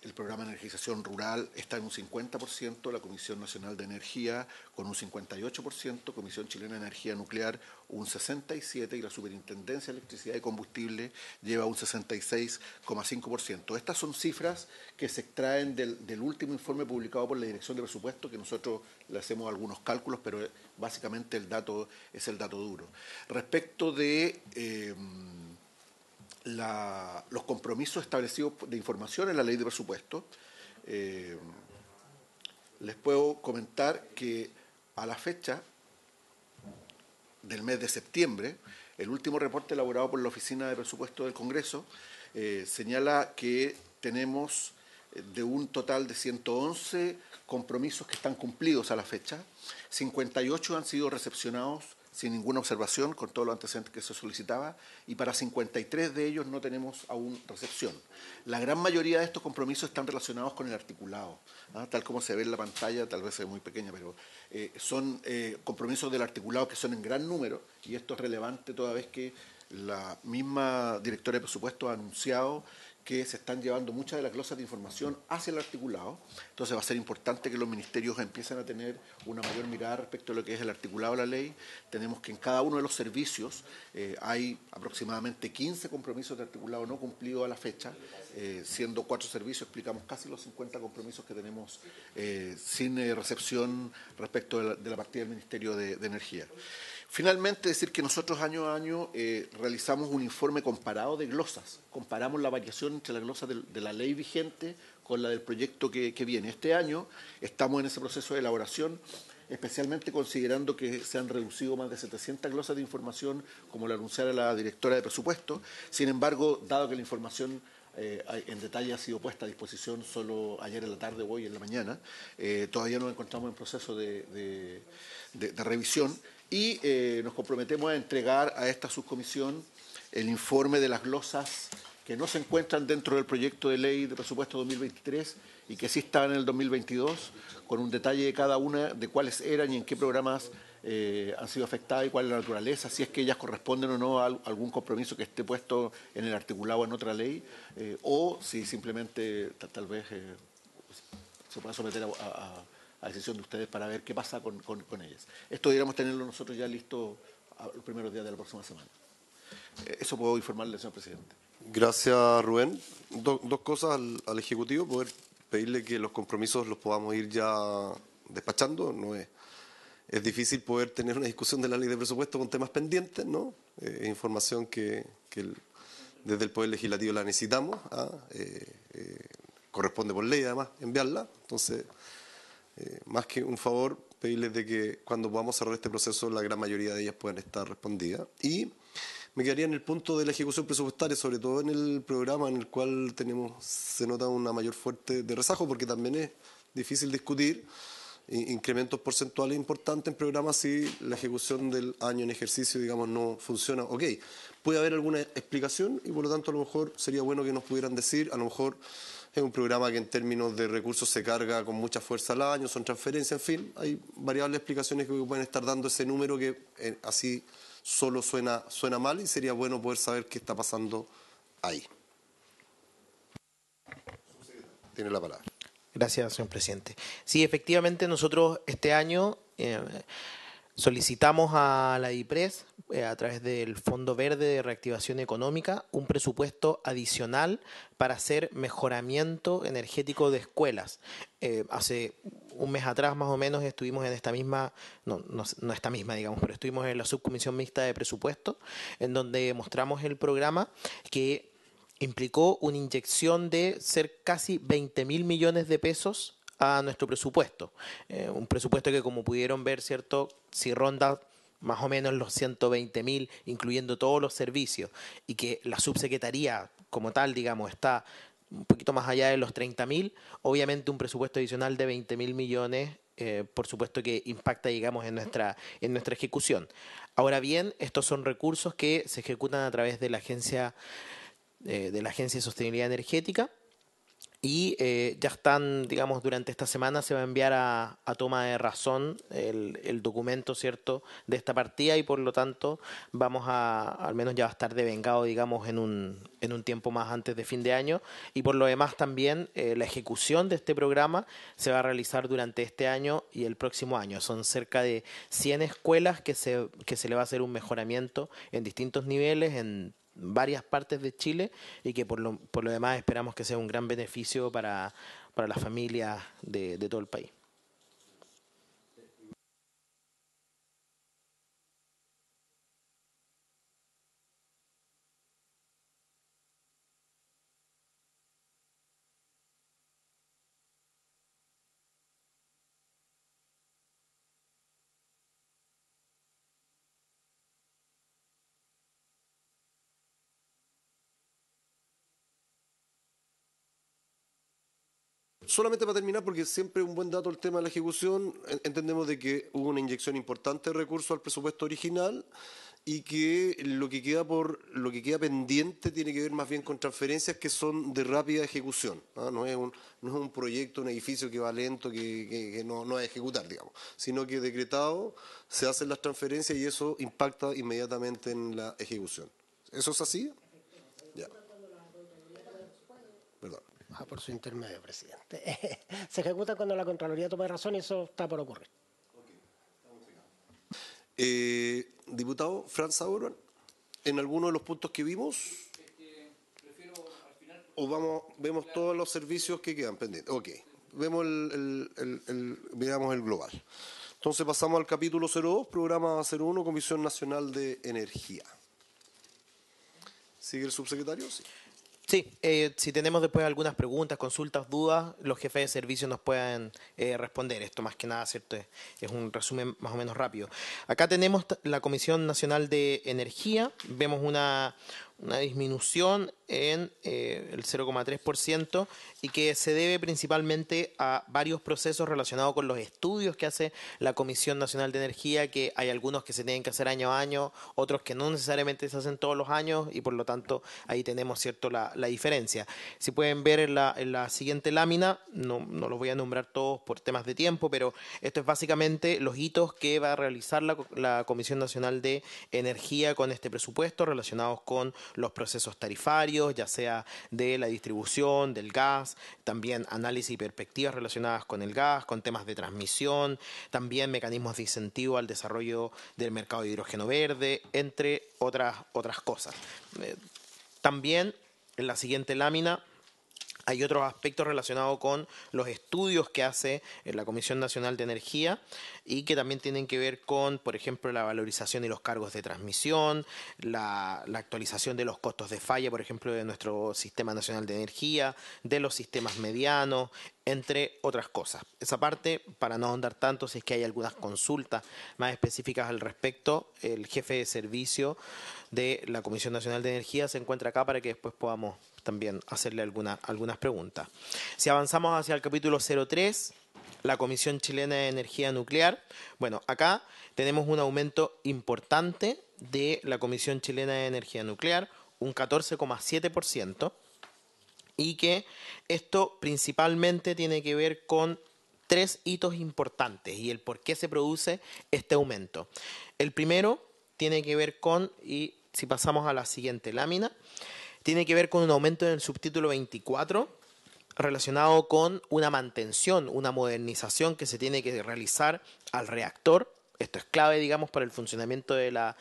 el programa de energización rural está en un 50%, la Comisión Nacional de Energía con un 58%, Comisión Chilena de Energía Nuclear un 67% y la Superintendencia de Electricidad y Combustible lleva un 66,5%. Estas son cifras que se extraen del, último informe publicado por la Dirección de Presupuesto, que nosotros le hacemos algunos cálculos, pero básicamente el dato es el dato duro. Respecto de... Eh, la, los compromisos establecidos de información en la ley de presupuesto, eh, les puedo comentar que a la fecha del mes de septiembre, el último reporte elaborado por la Oficina de Presupuesto del Congreso eh, señala que tenemos eh, de un total de 111 compromisos que están cumplidos a la fecha, 58 han sido recepcionados sin ninguna observación, con todo los antecedentes que se solicitaba, y para 53 de ellos no tenemos aún recepción. La gran mayoría de estos compromisos están relacionados con el articulado, ¿ah? tal como se ve en la pantalla, tal vez es muy pequeña, pero eh, son eh, compromisos del articulado que son en gran número, y esto es relevante toda vez que la misma directora de presupuesto ha anunciado que se están llevando muchas de las glosas de información hacia el articulado. Entonces va a ser importante que los ministerios empiecen a tener una mayor mirada respecto a lo que es el articulado de la ley. Tenemos que en cada uno de los servicios eh, hay aproximadamente 15 compromisos de articulado no cumplidos a la fecha, eh, siendo cuatro servicios, explicamos casi los 50 compromisos que tenemos eh, sin recepción respecto de la, partida del Ministerio de Energía. Finalmente, decir que nosotros año a año eh, realizamos un informe comparado de glosas. Comparamos la variación entre la glosa de, la ley vigente con la del proyecto que, viene. Este año estamos en ese proceso de elaboración, especialmente considerando que se han reducido más de 700 glosas de información, como lo anunciara la directora de presupuesto. Sin embargo, dado que la información eh, en detalle ha sido puesta a disposición solo ayer en la tarde o hoy en la mañana, eh, todavía nos encontramos en proceso de revisión y eh, nos comprometemos a entregar a esta subcomisión el informe de las glosas que no se encuentran dentro del proyecto de ley de presupuesto 2023 y que sí estaban en el 2022, con un detalle de cada una de cuáles eran y en qué programas eh, han sido afectadas y cuál es la naturaleza, si es que ellas corresponden o no a algún compromiso que esté puesto en el articulado en otra ley, eh, o si simplemente tal, vez se pueda someter a, a decisión de ustedes para ver qué pasa con, con, ellas. Esto deberíamos tenerlo nosotros ya listo a los primeros días de la próxima semana. Eh, eso puedo informarle, señor presidente. Gracias, Rubén. dos cosas al, Ejecutivo, poder pedirle que los compromisos los podamos ir ya despachando, no es, es difícil poder tener una discusión de la ley de presupuesto con temas pendientes, ¿no? Eh, información que, que desde el Poder Legislativo la necesitamos, ¿ah? eh, corresponde por ley además enviarla, entonces eh, más que un favor, pedirles de que cuando podamos cerrar este proceso, la gran mayoría de ellas puedan estar respondidas. Y me quedaría en el punto de la ejecución presupuestaria, sobre todo en el programa en el cual tenemos se nota una mayor fuerte de rezago, porque también es difícil discutir incrementos porcentuales importantes en programas si la ejecución del año en ejercicio, digamos, no funciona. Ok, puede haber alguna explicación y por lo tanto a lo mejor sería bueno que nos pudieran decir, a lo mejor es un programa que en términos de recursos se carga con mucha fuerza al año, son transferencias, en fin, hay variables explicaciones que pueden estar dando ese número que eh, así solo suena, suena mal y sería bueno poder saber qué está pasando ahí. Tiene la palabra. Gracias, señor presidente. Sí, efectivamente nosotros este año... Eh, Solicitamos a la IPRES, eh, a través del Fondo Verde de Reactivación Económica, un presupuesto adicional para hacer mejoramiento energético de escuelas. Eh, hace un mes atrás, más o menos, estuvimos en esta misma, no, no, esta misma, digamos, pero estuvimos en la subcomisión mixta de presupuesto, en donde mostramos el programa que implicó una inyección de ser casi 20 mil millones de pesos a nuestro presupuesto. Eh, un presupuesto que, como pudieron ver, ¿cierto? Si ronda más o menos los 120 mil, incluyendo todos los servicios, y que la subsecretaría como tal, digamos, está un poquito más allá de los 30 mil, obviamente un presupuesto adicional de 20 mil millones, eh, por supuesto que impacta, digamos, en nuestra, en nuestra ejecución. Ahora bien, estos son recursos que se ejecutan a través de la agencia, eh, de la agencia de sostenibilidad energética y eh, ya están, digamos, durante esta semana se va a enviar a, toma de razón el, documento, ¿cierto?, de esta partida y por lo tanto vamos a, al menos ya va a estar devengado, digamos, en un, en un tiempo más antes de fin de año. Y por lo demás también eh, la ejecución de este programa se va a realizar durante este año y el próximo año. Son cerca de 100 escuelas que se, que se le va a hacer un mejoramiento en distintos niveles, en varias partes de Chile y que por lo, por lo demás esperamos que sea un gran beneficio para, para las familias de, de todo el país. Solamente para terminar, porque siempre un buen dato el tema de la ejecución, entendemos de que hubo una inyección importante de recursos al presupuesto original y que lo que queda por lo que queda pendiente tiene que ver más bien con transferencias que son de rápida ejecución. ¿ah? No, es, un, proyecto, un edificio que va lento, que, no, no es ejecutar, digamos, sino que decretado se hacen las transferencias y eso impacta inmediatamente en la ejecución. ¿Eso es así? Ya. Ah, por su intermedio, presidente. [laughs] se ejecuta cuando la Contraloría tome razón y eso está por ocurrir. Eh, diputado Franz Auron, en alguno de los puntos que vimos, o vamos, vemos todos los servicios que quedan pendientes. Ok, vemos el, miramos el global. Entonces pasamos al capítulo 02, programa 01, Comisión Nacional de Energía. ¿Sigue el subsecretario? Sí. Sí, eh, si tenemos después algunas preguntas, consultas, dudas, los jefes de servicio nos pueden eh, responder. Esto más que nada, ¿cierto? Es un resumen más o menos rápido. Acá tenemos la Comisión Nacional de Energía. Vemos una, una disminución en eh, el 0,3% y que se debe principalmente a varios procesos relacionados con los estudios que hace la Comisión Nacional de Energía, que hay algunos que se tienen que hacer año a año, otros que no necesariamente se hacen todos los años y por lo tanto ahí tenemos cierto la, diferencia. Si pueden ver en la, siguiente lámina, no, los voy a nombrar todos por temas de tiempo, pero esto es básicamente los hitos que va a realizar la, la Comisión Nacional de Energía con este presupuesto relacionados con los procesos tarifarios, ya sea de la distribución, del gas, también análisis y perspectivas relacionadas con el gas, con temas de transmisión, también mecanismos de incentivo al desarrollo del mercado de hidrógeno verde, entre otras, otras cosas. Eh, también en la siguiente lámina hay otros aspectos relacionados con los estudios que hace eh, la Comisión Nacional de Energía y que también tienen que ver con, por ejemplo, la valorización de los cargos de transmisión, la, actualización de los costos de falla, por ejemplo, de nuestro Sistema Nacional de Energía, de los sistemas medianos, entre otras cosas. Esa parte, para no ahondar tanto, si es que hay algunas consultas más específicas al respecto, el jefe de servicio de la Comisión Nacional de Energía se encuentra acá para que después podamos también hacerle alguna, algunas preguntas. Si avanzamos hacia el capítulo 03, la Comisión Chilena de Energía Nuclear, bueno, acá tenemos un aumento importante de la Comisión Chilena de Energía Nuclear, un 14,7%, y que esto principalmente tiene que ver con tres hitos importantes y el por qué se produce este aumento. El primero tiene que ver con, y si pasamos a la siguiente lámina, tiene que ver con un aumento en el subtítulo 24 relacionado con una mantención, una modernización que se tiene que realizar al reactor. Esto es clave, digamos, para el funcionamiento de la,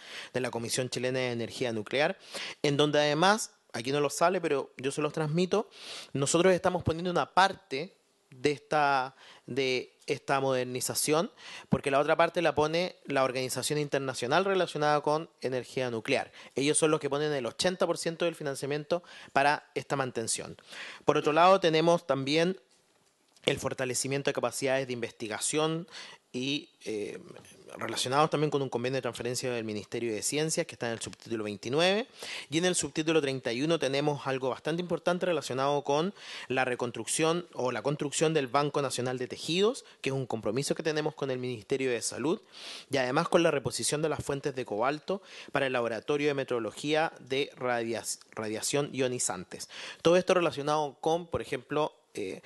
Comisión Chilena de Energía Nuclear, en donde además, aquí no lo sale, pero yo se los transmito, nosotros estamos poniendo una parte de esta, de esta modernización, porque la otra parte la pone la organización internacional relacionada con energía nuclear. Ellos son los que ponen el 80% del financiamiento para esta mantención. Por otro lado, tenemos también el fortalecimiento de capacidades de investigación y eh, relacionados también con un convenio de transferencia del Ministerio de Ciencias que está en el subtítulo 29 y en el subtítulo 31 tenemos algo bastante importante relacionado con la reconstrucción o la construcción del Banco Nacional de Tejidos, que es un compromiso que tenemos con el Ministerio de Salud y además con la reposición de las fuentes de cobalto para el Laboratorio de Metrología de Radiación Ionizantes. Todo esto relacionado con, por ejemplo, eh,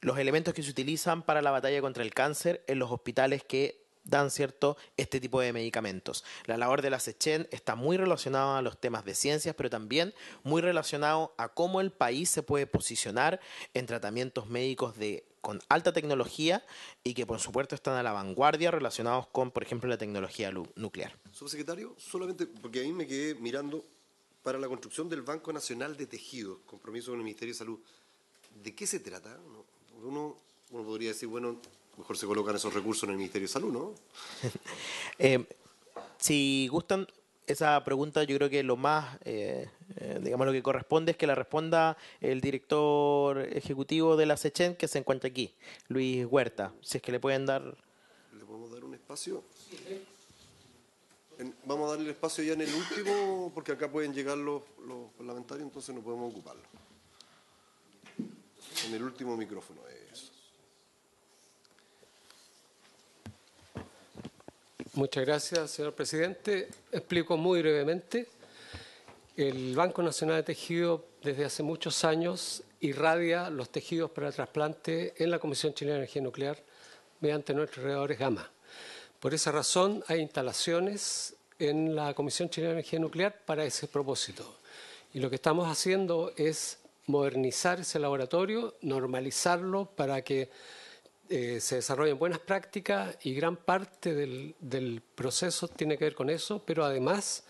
los elementos que se utilizan para la batalla contra el cáncer en los hospitales que dan cierto este tipo de medicamentos. La labor de la SECHEN está muy relacionada a los temas de ciencias, pero también muy relacionado a cómo el país se puede posicionar en tratamientos médicos de con alta tecnología y que por supuesto están a la vanguardia relacionados con, por ejemplo, la tecnología nuclear. Subsecretario, solamente porque a mí me quedé mirando para la construcción del Banco Nacional de Tejidos, compromiso con el Ministerio de Salud. ¿De qué se trata? uno, uno podría decir, bueno, mejor se colocan esos recursos en el Ministerio de Salud, ¿no? [laughs] Eh, si gustan, esa pregunta yo creo que lo más, eh, eh, digamos, lo que corresponde es que la responda el director ejecutivo de la SECHEN que se encuentra aquí, Luis Huerta. Si es que le pueden dar... ¿Le podemos dar un espacio? vamos a darle el espacio ya en el último, porque acá pueden llegar los, los parlamentarios, entonces no podemos ocuparlo en el último micrófono. Eso. Muchas gracias, señor presidente. Explico muy brevemente. El Banco Nacional de Tejido desde hace muchos años irradia los tejidos para el trasplante en la Comisión Chilena de Energía Nuclear mediante nuestros alrededores gamma. Por esa razón hay instalaciones en la Comisión Chilena de Energía Nuclear para ese propósito. Y lo que estamos haciendo es modernizar ese laboratorio, normalizarlo para que eh, se desarrollen buenas prácticas y gran parte del, proceso tiene que ver con eso, pero además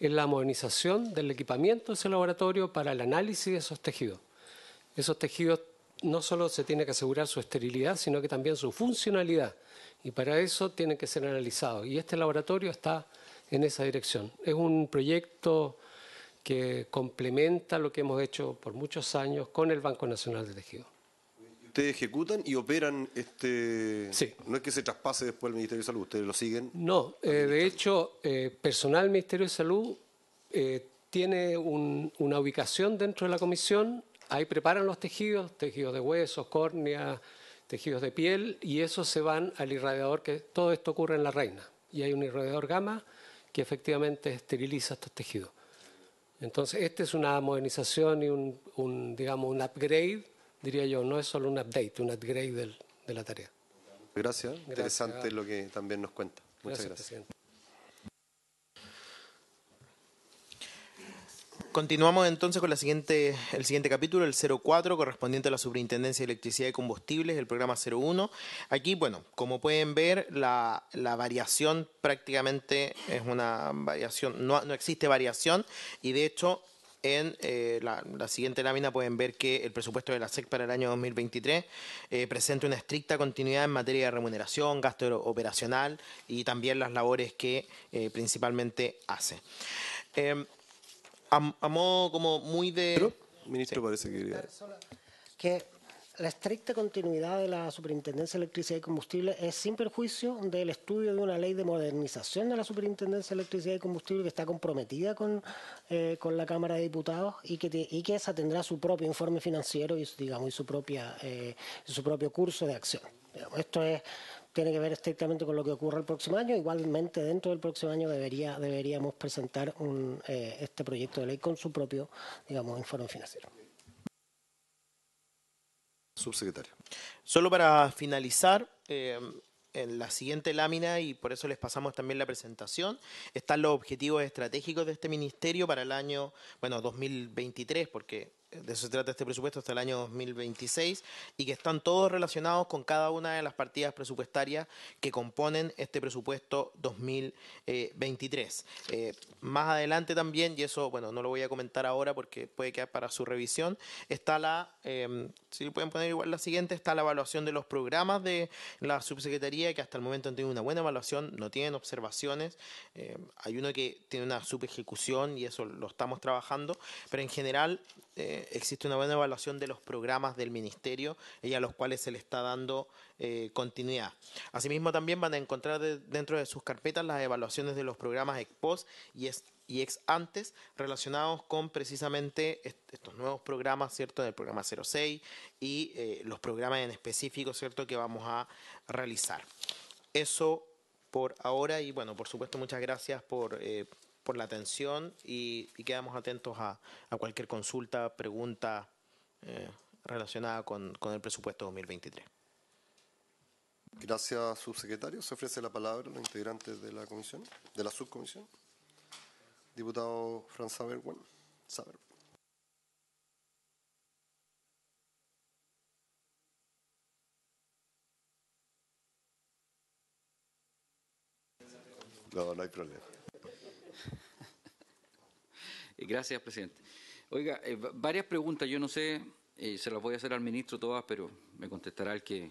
en la modernización del equipamiento de ese laboratorio para el análisis de esos tejidos. Esos tejidos no solo se tiene que asegurar su esterilidad, sino que también su funcionalidad, y para eso tienen que ser analizados. Y este laboratorio está en esa dirección. Es un proyecto que complementa lo que hemos hecho por muchos años con el Banco Nacional de Tejidos. ¿Ustedes ejecutan y operan este...? Sí. No es que se traspase después al Ministerio de Salud, ¿ustedes lo siguen? No, eh, de hecho, eh, personal del Ministerio de Salud eh, tiene una ubicación dentro de la comisión, ahí preparan los tejidos, tejidos de huesos, córneas, tejidos de piel, y esos se van al irradiador, que todo esto ocurre en la reina. Y hay un irradiador gamma que efectivamente esteriliza estos tejidos. Entonces, esta es una modernización y un, digamos, un upgrade, diría yo, no es solo un update, un upgrade de la tarea. Gracias, interesante lo que también nos cuenta. Muchas gracias. Continuamos entonces con el siguiente capítulo, el 04, correspondiente a la Superintendencia de Electricidad y Combustibles, el programa 01. Aquí, bueno, como pueden ver, la, variación prácticamente es una variación, no, existe variación y de hecho en eh, la, siguiente lámina pueden ver que el presupuesto de la SEC para el año 2023 eh, presenta una estricta continuidad en materia de remuneración, gasto operacional y también las labores que eh, principalmente hace. Em, a, modo como muy de... ¿Pero? Ministro, parece que... Que la estricta continuidad de la Superintendencia de Electricidad y Combustible es sin perjuicio del estudio de una ley de modernización de la Superintendencia de Electricidad y Combustible que está comprometida con, eh, con la Cámara de Diputados y que, y que esa tendrá su propio informe financiero y, digamos, y su, propia, eh, su propio curso de acción. esto es tiene que ver estrictamente con lo que ocurre el próximo año. Igualmente, dentro del próximo año debería, deberíamos presentar un, eh, este proyecto de ley con su propio, digamos, informe financiero. Subsecretario. Solo para finalizar, eh, en la siguiente lámina, y por eso les pasamos también la presentación, están los objetivos estratégicos de este ministerio para el año, bueno, 2023, porque de eso se trata este presupuesto hasta el año 2026 y que están todos relacionados con cada una de las partidas presupuestarias que componen este presupuesto 2023. Eh, más adelante también, y eso, bueno, no lo voy a comentar ahora porque puede quedar para su revisión, está la, em, si pueden poner igual la siguiente, está la evaluación de los programas de la subsecretaría que hasta el momento han tenido una buena evaluación, no tienen observaciones, eh, hay uno que tiene una subejecución y eso lo estamos trabajando, pero en general eh, existe una buena evaluación de los programas del ministerio y a los cuales se le está dando eh, continuidad. Asimismo, también van a encontrar dentro de sus carpetas las evaluaciones de los programas ex post y, ex antes relacionados con precisamente estos nuevos programas, ¿cierto? del programa 06 y eh, los programas en específico, ¿cierto? Que vamos a realizar. Eso por ahora y bueno, por supuesto, muchas gracias por por la atención y, quedamos atentos a, cualquier consulta, pregunta eh, relacionada con, el presupuesto 2023. Gracias, subsecretario. Se ofrece la palabra a los integrantes de la comisión, de la subcomisión. Diputado Franz Saber. no hay problema. Eh, gracias, presidente. Oiga, eh, varias preguntas, yo no sé, eh, se las voy a hacer al ministro todas, pero me contestará el que,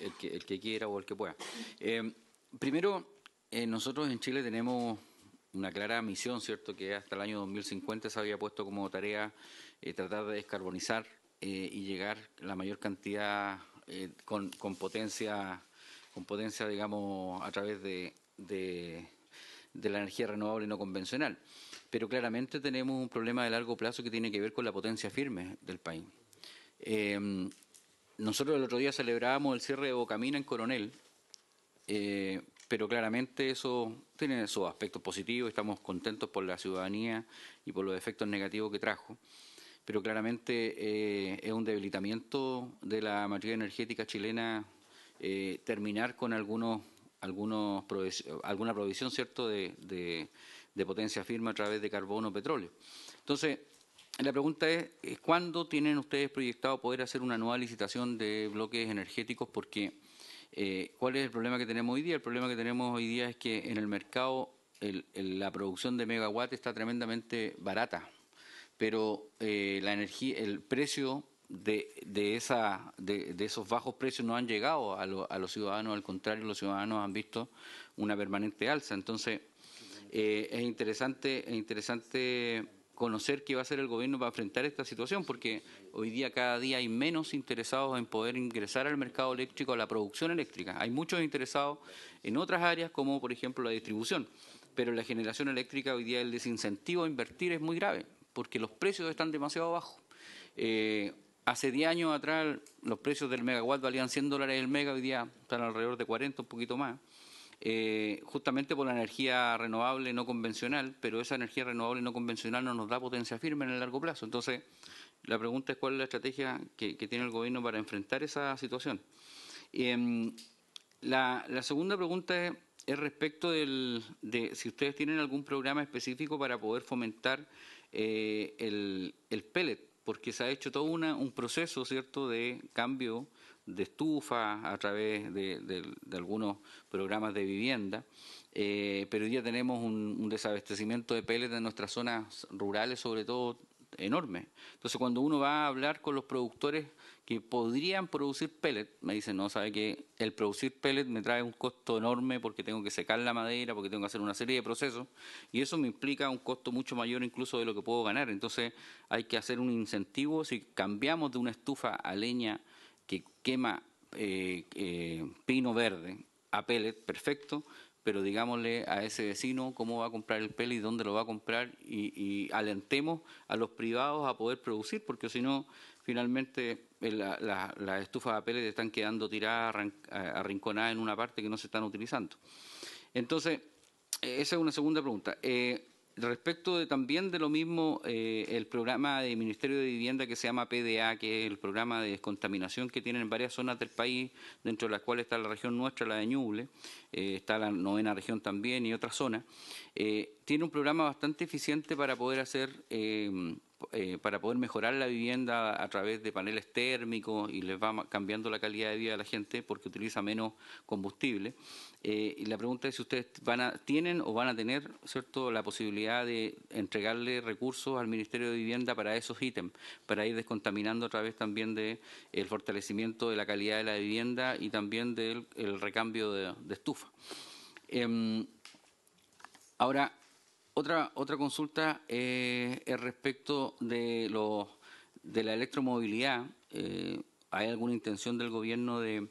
el que, quiera o el que pueda. primero, nosotros en Chile tenemos una clara misión, ¿cierto?, que hasta el año 2050 se había puesto como tarea tratar de descarbonizar y llegar la mayor cantidad con, potencia, con potencia, digamos, a través de, de la energía renovable no convencional pero claramente tenemos un problema de largo plazo que tiene que ver con la potencia firme del país. Em, nosotros el otro día celebrábamos el cierre de Bocamina en Coronel, eh, pero claramente eso tiene sus aspectos positivos, estamos contentos por la ciudadanía y por los efectos negativos que trajo, pero claramente eh, es un debilitamiento de la matriz energética chilena eh, terminar con algunos, algunos alguna provisión cierto de de potencia firme a través de carbono o petróleo. Entonces, la pregunta es, eh, ¿cuándo tienen ustedes proyectado poder hacer una nueva licitación de bloques energéticos? Porque, eh, ¿cuál es el problema que tenemos hoy día? El problema que tenemos hoy día es que en el mercado la producción de megawatt está tremendamente barata, pero eh, la energía, el precio de, esa, de, esos bajos precios no han llegado a, a, los ciudadanos, al contrario, los ciudadanos han visto una permanente alza. Entonces, eh, es interesante, interesante conocer qué va a hacer el gobierno para enfrentar esta situación, porque hoy día cada día hay menos interesados en poder ingresar al mercado eléctrico, a la producción eléctrica. Hay muchos interesados en otras áreas, como por ejemplo la distribución, pero la generación eléctrica hoy día el desincentivo a invertir es muy grave, porque los precios están demasiado bajos. Eh, hace 10 años atrás los precios del megawatt valían 100 dólares el mega, hoy día están alrededor de 40, un poquito más. Eh, justamente por la energía renovable no convencional, pero esa energía renovable no convencional no nos da potencia firme en el largo plazo. Entonces, la pregunta es cuál es la estrategia que, tiene el gobierno para enfrentar esa situación. Em, la, segunda pregunta es, respecto de si ustedes tienen algún programa específico para poder fomentar eh, el, el pellet, porque se ha hecho todo un proceso, ¿cierto?, de cambio de estufa, a través de, algunos programas de vivienda. Eh, pero hoy día tenemos un, desabastecimiento de pellets en nuestras zonas rurales, sobre todo enorme. Entonces, cuando uno va a hablar con los productores que podrían producir pellet, me dicen, no, sabe que el producir pellet me trae un costo enorme porque tengo que secar la madera, porque tengo que hacer una serie de procesos, y eso me implica un costo mucho mayor incluso de lo que puedo ganar. Entonces, hay que hacer un incentivo, si cambiamos de una estufa a leña que quema eh, eh, pino verde a pellet, perfecto, pero digámosle a ese vecino cómo va a comprar el pellet y dónde lo va a comprar y, alentemos a los privados a poder producir, porque si no, finalmente eh, las estufas a pellet están quedando tiradas, arrinconadas en una parte que no se están utilizando. Entonces, esa es una segunda pregunta. Respecto de, también de lo mismo, eh, el programa del Ministerio de Vivienda que se llama PDA, que es el programa de descontaminación que tienen en varias zonas del país, dentro de las cuales está la región nuestra, la de Ñuble, eh, está la novena región también y otras zonas, eh, tiene un programa bastante eficiente para poder hacer eh, para poder mejorar la vivienda a través de paneles térmicos y les va cambiando la calidad de vida a la gente porque utiliza menos combustible. Eh, y la pregunta es si ustedes van a, tienen o van a tener cierto la posibilidad de entregarle recursos al Ministerio de Vivienda para esos ítems, para ir descontaminando a través también del el fortalecimiento de la calidad de la vivienda y también del el recambio de, estufa. Em, ahora, otra, otra consulta eh, es respecto de, los, de la electromovilidad. Eh, ¿Hay alguna intención del gobierno de,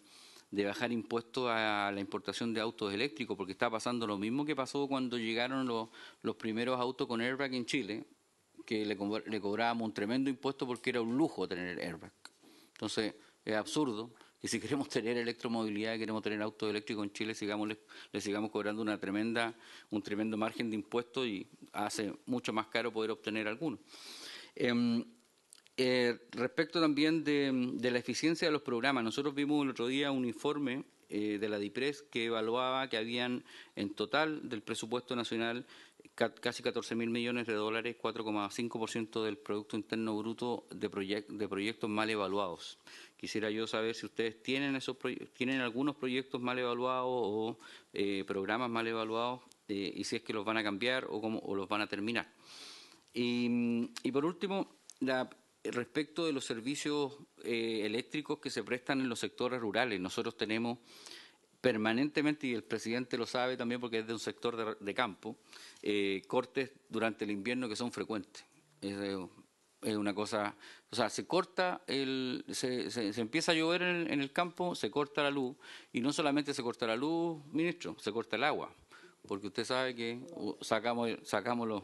de bajar impuestos a la importación de autos eléctricos? Porque está pasando lo mismo que pasó cuando llegaron los, los primeros autos con airbag en Chile, que le, le cobrábamos un tremendo impuesto porque era un lujo tener airbag. Entonces, es absurdo y si queremos tener electromovilidad, y queremos tener autos eléctricos en Chile, sigamos, le, sigamos cobrando una tremenda, un tremendo margen de impuestos y hace mucho más caro poder obtener alguno. Em, eh, respecto también de, la eficiencia de los programas, nosotros vimos el otro día un informe eh, de la DIPRES que evaluaba que habían en total del presupuesto nacional casi 14.000 millones de dólares, 4,5% del Producto Interno Bruto de proyectos mal evaluados. Quisiera yo saber si ustedes tienen, esos tienen algunos proyectos mal evaluados o eh, programas mal evaluados eh, y si es que los van a cambiar o, cómo, los van a terminar. Y, mm, por último, respecto de los servicios eh, eléctricos que se prestan en los sectores rurales. Nosotros tenemos permanentemente, y el presidente lo sabe también porque es de un sector de, campo, cortes durante el invierno que son frecuentes. Es, es una cosa, o sea, se corta, el, se, se, empieza a llover en, el, campo, se corta la luz, y no solamente se corta la luz, ministro, se corta el agua, porque usted sabe que sacamos, sacamos los,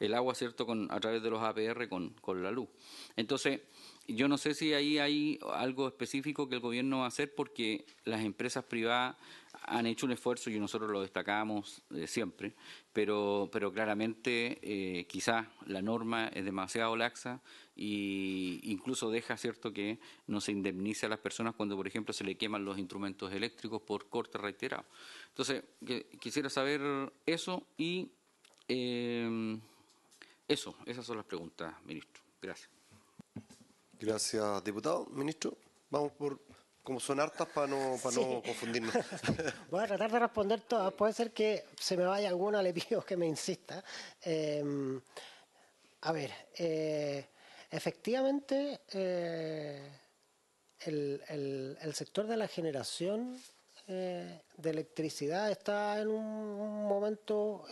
el agua, ¿cierto?, con, a través de los APR con, con la luz. Entonces, yo no sé si ahí hay algo específico que el gobierno va a hacer porque las empresas privadas han hecho un esfuerzo y nosotros lo destacamos siempre, pero, pero claramente eh, quizás la norma es demasiado laxa e incluso deja cierto que no se indemnice a las personas cuando, por ejemplo, se le queman los instrumentos eléctricos por corte reiterado. Entonces, quisiera saber eso y eh, eso, esas son las preguntas, ministro. Gracias. Gracias, diputado. Ministro, vamos por como son hartas para no, para confundirnos. [laughs] Voy a tratar de responder todas. Puede ser que se me vaya alguna, le pido que me insista. Eh, a ver, eh, efectivamente, eh, el, sector de la generación de electricidad está en un, momento,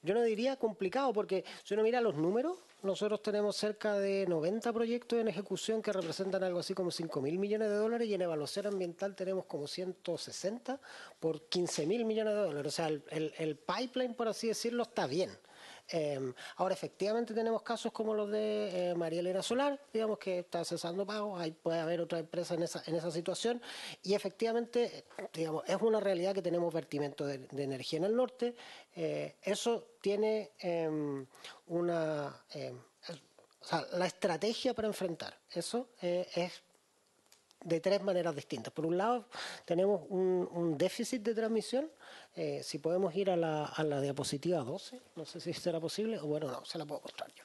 yo no diría complicado, porque si uno mira los números, nosotros tenemos cerca de 90 proyectos en ejecución que representan algo así como 5 mil millones de dólares y en evaluación ambiental tenemos como 160 por 15 mil millones de dólares. O sea, el, el pipeline, por así decirlo, está bien. Em, ahora, efectivamente, tenemos casos como los de eh, María Elena Solar, digamos que está cesando pagos, ahí puede haber otra empresa en esa, situación, y efectivamente, digamos, es una realidad que tenemos vertimiento de, energía en el norte. Eh, eso tiene em, una. Em, o sea, la estrategia para enfrentar eso eh, es de tres maneras distintas. Por un lado, tenemos un, déficit de transmisión. Eh, si podemos ir a la, diapositiva 12, no sé si será posible, o bueno, no, se la puedo mostrar yo.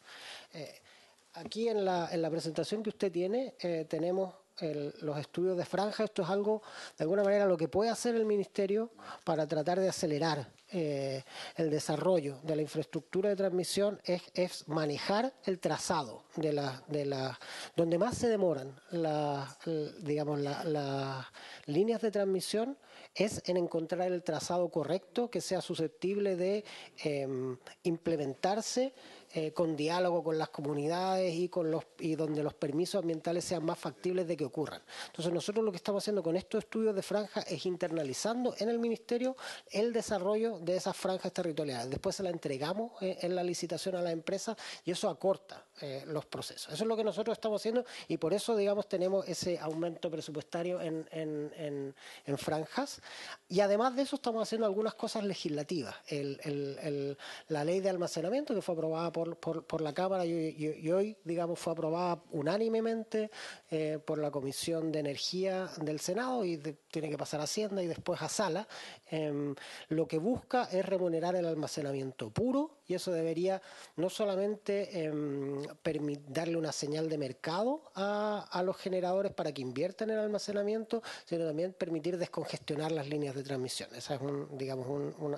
Eh, aquí en la, presentación que usted tiene eh, tenemos los estudios de franja. Esto es algo, de alguna manera, lo que puede hacer el Ministerio para tratar de acelerar eh, el desarrollo de la infraestructura de transmisión es, es manejar el trazado de de donde más se demoran digamos, las líneas de transmisión es en encontrar el trazado correcto que sea susceptible de em, implementarse eh, con diálogo con las comunidades y, con los, y donde los permisos ambientales sean más factibles de que ocurran. Entonces nosotros lo que estamos haciendo con estos estudios de franjas es internalizando en el Ministerio el desarrollo de esas franjas territoriales. Después se la entregamos eh, en la licitación a la empresa y eso acorta eh, los procesos. Eso es lo que nosotros estamos haciendo y por eso, digamos, tenemos ese aumento presupuestario en, en, en, franjas. Y además de eso, estamos haciendo algunas cosas legislativas. la ley de almacenamiento que fue aprobada por, la Cámara y, hoy, digamos, fue aprobada unánimemente eh, por la Comisión de Energía del Senado y tiene que pasar a Hacienda y después a Sala. Em, lo que busca es remunerar el almacenamiento puro y eso debería no solamente em, darle una señal de mercado a, los generadores para que inviertan en el almacenamiento, sino también permitir descongestionar las líneas de transmisión. Esa es, digamos,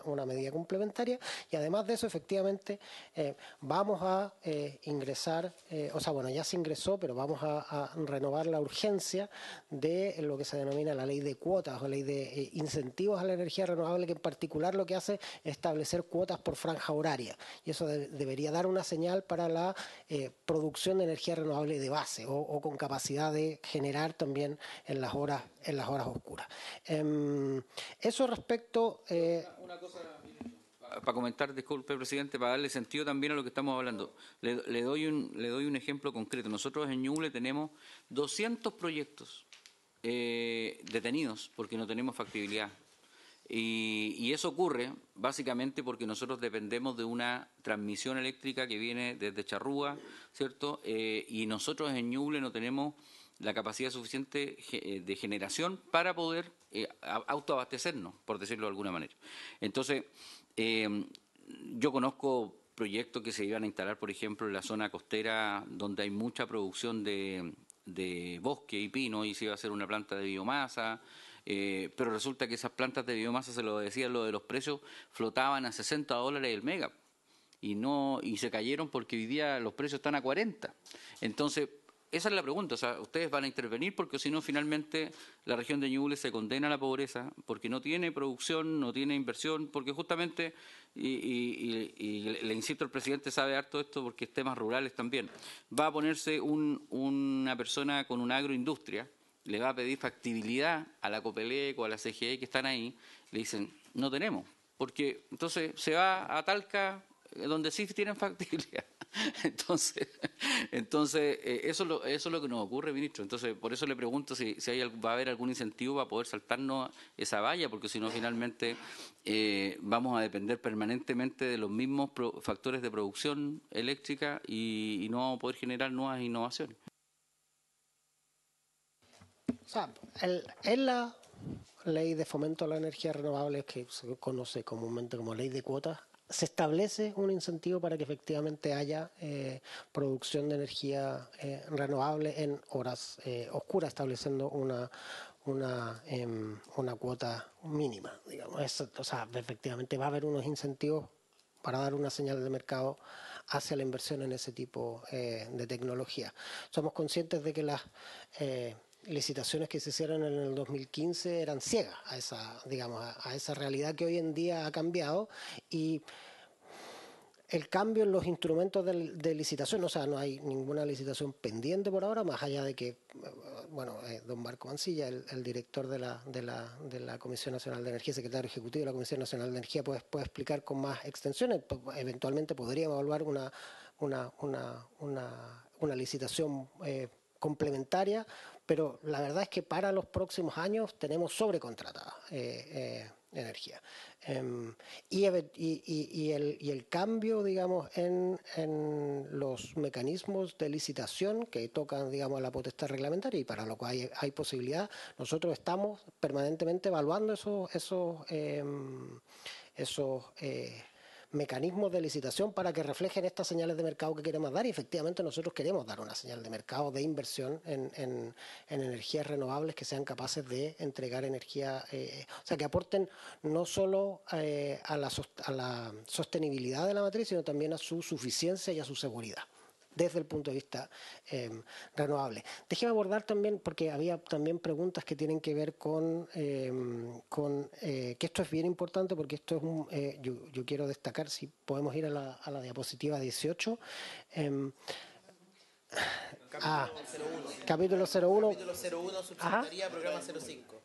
una, medida complementaria y además de eso, efectivamente, eh, vamos a eh, ingresar, eh, o sea, bueno, ya se ingresó, pero vamos a, a, renovar la urgencia de lo que se denomina la ley de cuotas o ley de incentivos a la energía renovable, que en particular lo que hace es establecer cuotas por franja horaria y eso debería dar una señal para la eh, producción de energía renovable de base o, con capacidad de generar también en las horas, en las horas oscuras. Em, eso respecto... Eh, una, cosa para comentar, disculpe, presidente, para darle sentido también a lo que estamos hablando. Le, doy, un, le doy un ejemplo concreto. Nosotros en Ñuble tenemos 200 proyectos eh, detenidos porque no tenemos factibilidad. Y, eso ocurre básicamente porque nosotros dependemos de una transmisión eléctrica que viene desde Charrúa, ¿cierto? Eh, y nosotros en Ñuble no tenemos la capacidad suficiente eh, de generación para poder eh, autoabastecernos, por decirlo de alguna manera. Entonces, yo conozco proyectos que se iban a instalar, por ejemplo, en la zona costera donde hay mucha producción de, de bosque y pino y se iba a hacer una planta de biomasa. Eh, pero resulta que esas plantas de biomasa, se lo decía lo de los precios, flotaban a 60 dólares el mega y, no, y se cayeron porque hoy día los precios están a 40. Entonces, esa es la pregunta, o sea, ustedes van a intervenir porque si no finalmente la región de Ñuble se condena a la pobreza porque no tiene producción, no tiene inversión, porque justamente, y, le insisto, el presidente sabe harto esto porque es temas rurales también, va a ponerse una persona con una agroindustria le va a pedir factibilidad a la o a la CGE que están ahí, le dicen, no tenemos, porque entonces se va a Talca eh, donde sí tienen [laughs] factibilidad. Entonces, entonces eh, eso, es lo, que nos ocurre, ministro. Entonces, por eso le pregunto si, va a haber algún incentivo para poder saltarnos esa valla, porque si no, finalmente eh, vamos a depender permanentemente de los mismos factores de producción eléctrica y no vamos a poder generar nuevas innovaciones. O sea, la ley de fomento a la energía renovable, que se conoce comúnmente como ley de cuotas. Se establece un incentivo para que efectivamente haya eh, producción de energía eh, renovable en horas eh, oscuras, estableciendo una, una, em, una cuota mínima. Digamos. o sea, efectivamente va a haber unos incentivos para dar una señal de mercado hacia la inversión en ese tipo de tecnología. Somos conscientes de que las licitaciones que se hicieron en el 2015 eran ciegas a esa, digamos, a, esa realidad que hoy en día ha cambiado y el cambio en los instrumentos de, licitación, o sea, no hay ninguna licitación pendiente por ahora, más allá de que, bueno, eh, don Marco Mancilla, el, director de la, de, la, de la, Comisión Nacional de Energía, secretario ejecutivo de la Comisión Nacional de Energía, pues, puede explicar con más extensiones. Eventualmente podríamos evaluar una, una, licitación eh, complementaria pero la verdad es que para los próximos años tenemos sobrecontratada eh, eh, energía. Em, y, el, cambio, digamos, en, los mecanismos de licitación que tocan, digamos, la potestad reglamentaria y para lo cual hay, posibilidad, nosotros estamos permanentemente evaluando esos... esos em, esos eh, mecanismos de licitación para que reflejen estas señales de mercado que queremos dar y efectivamente nosotros queremos dar una señal de mercado de inversión en, en, energías renovables que sean capaces de entregar energía, eh, o sea, que aporten no solo eh, a la sostenibilidad de la matriz, sino también a su suficiencia y a su seguridad desde el punto de vista eh, renovable. de abordar también, porque había también preguntas que tienen que ver con, em, eh, que esto es bien importante, porque esto es un, eh, yo, quiero destacar, si podemos ir a la, diapositiva 18. Em, ah, capítulo 01. Capítulo 01 programa 05.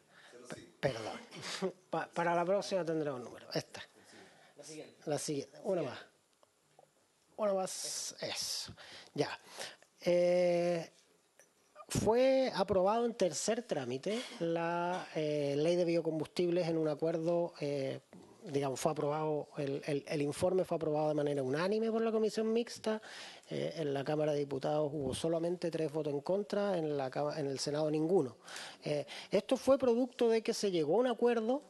Perdón. Para la próxima tendremos un número. Esta. La siguiente. Una más. Bueno, más. Eso. Ya. Eh, fue aprobado en tercer trámite la eh, ley de biocombustibles en un acuerdo, eh, digamos, fue aprobado, el, informe fue aprobado de manera unánime por la comisión mixta. en la Cámara de Diputados hubo solamente tres votos en contra, en, la, en el Senado ninguno. esto fue producto de que se llegó a un acuerdo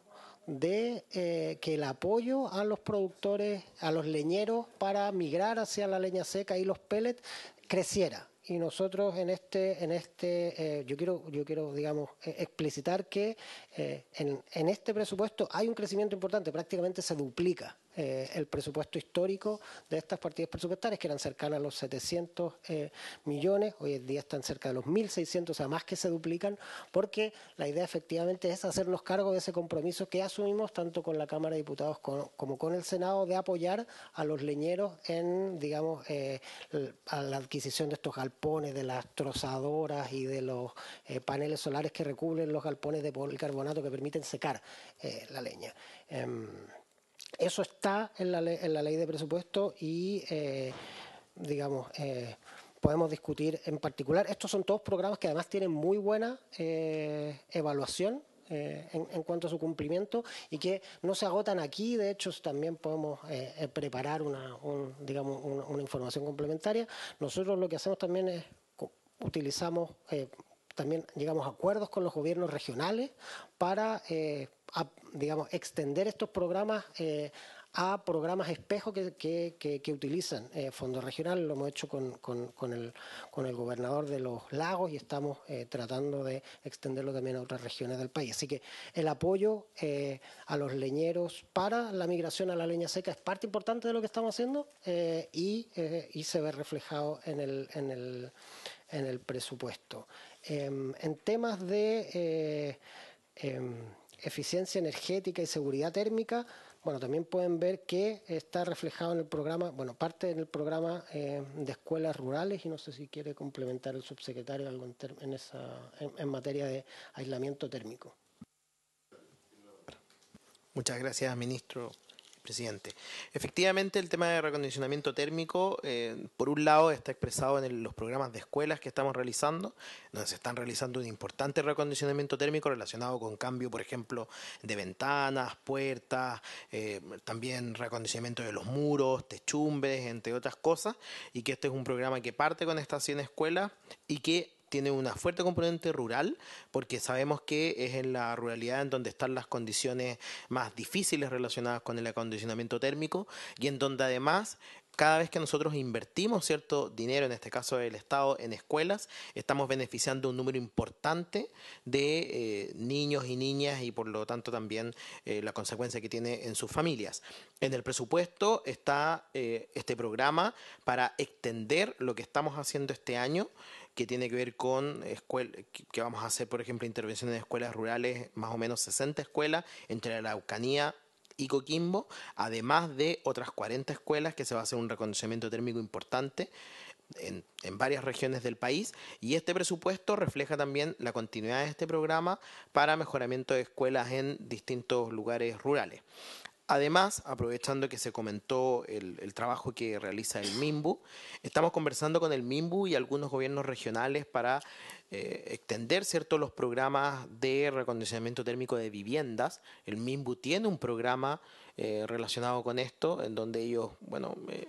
de eh, que el apoyo a los productores, a los leñeros para migrar hacia la leña seca y los pellets creciera. Y nosotros en este, en este, eh, yo quiero, yo quiero, digamos, eh, explicitar que en, en este presupuesto hay un crecimiento importante, prácticamente se duplica eh, el presupuesto histórico de estas partidas presupuestarias, que eran cercanas a los 700 eh, millones, hoy en día están cerca de los 1.600, o sea, más que se duplican, porque la idea efectivamente es hacernos cargo de ese compromiso que asumimos tanto con la Cámara de Diputados como con el Senado de apoyar a los leñeros en, digamos, eh, a la adquisición de estos galpones, de las trozadoras y de los paneles solares que recubren los galpones de policarbonato que permiten secar la leña. Em, eso está en la, ley, de presupuesto y, eh, digamos, eh, podemos discutir en particular. Estos son todos programas que además tienen muy buena eh, evaluación en, cuanto a su cumplimiento y que no se agotan aquí. De hecho, también podemos preparar una, información complementaria. Nosotros lo que hacemos también es utilizamos, también llegamos acuerdos con los gobiernos regionales para digamos, extender estos programas eh, a programas espejo que, utilizan eh, Fondo fondos regionales. Lo hemos hecho con, el, con, el, gobernador de los lagos y estamos eh, tratando de extenderlo también a otras regiones del país. Así que el apoyo a los leñeros para la migración a la leña seca es parte importante de lo que estamos haciendo y, y, se ve reflejado en el, en el, en el presupuesto. Em, en temas de em, eficiencia energética y seguridad térmica, bueno, también pueden ver que está reflejado en el programa, bueno, parte en el programa eh, de escuelas rurales y no sé si quiere complementar el subsecretario algo esa, en, en materia de aislamiento térmico. Muchas gracias, ministro presidente. Efectivamente, el tema de recondicionamiento térmico, eh, por un lado, está expresado en los programas de escuelas que estamos realizando, donde se están realizando un importante recondicionamiento térmico relacionado con cambio, por ejemplo, de ventanas, puertas, eh, también recondicionamiento de los muros, techumbres, entre otras cosas, y que este es un programa que parte con estas 100 escuelas y que tiene una fuerte componente rural, porque sabemos que es en la ruralidad en donde están las condiciones más difíciles relacionadas con el acondicionamiento térmico y en donde además cada vez que nosotros invertimos cierto dinero, en este caso del Estado, en escuelas, estamos beneficiando un número importante de eh, niños y niñas y por lo tanto también eh, la consecuencia que tiene en sus familias. En el presupuesto está eh, este programa para extender lo que estamos haciendo este año que tiene que ver con que vamos a hacer, por ejemplo, intervenciones en escuelas rurales, más o menos 60 escuelas, entre la Araucanía y Coquimbo, además de otras 40 escuelas que se va a hacer un reconocimiento térmico importante en, varias regiones del país y este presupuesto refleja también la continuidad de este programa para mejoramiento de escuelas en distintos lugares rurales. Además, aprovechando que se comentó el, trabajo que realiza el MIMBU, estamos conversando con el MIMBU y algunos gobiernos regionales para eh, extender cierto, los programas de recondicionamiento térmico de viviendas. El MIMBU tiene un programa eh, relacionado con esto, en donde ellos, bueno, eh,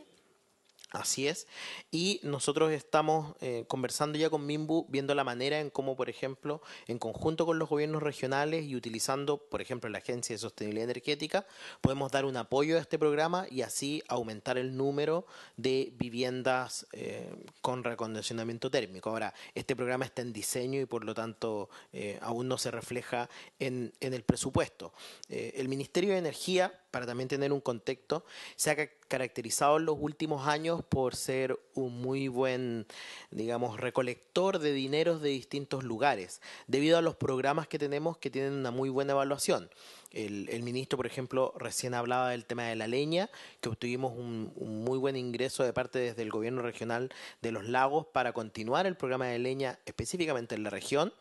Así es. Y nosotros estamos eh, conversando ya con Mimbu, viendo la manera en cómo, por ejemplo, en conjunto con los gobiernos regionales y utilizando, por ejemplo, la Agencia de Sostenibilidad Energética, podemos dar un apoyo a este programa y así aumentar el número de viviendas eh, con recondicionamiento térmico. Ahora, este programa está en diseño y por lo tanto eh, aún no se refleja en, en el presupuesto. el Ministerio de Energía para también tener un contexto, se ha caracterizado en los últimos años por ser un muy buen, digamos, recolector de dineros de distintos lugares, debido a los programas que tenemos que tienen una muy buena evaluación. El, ministro, por ejemplo, recién hablaba del tema de la leña, que obtuvimos un, muy buen ingreso de parte desde el gobierno regional de los lagos para continuar el programa de leña específicamente en la región,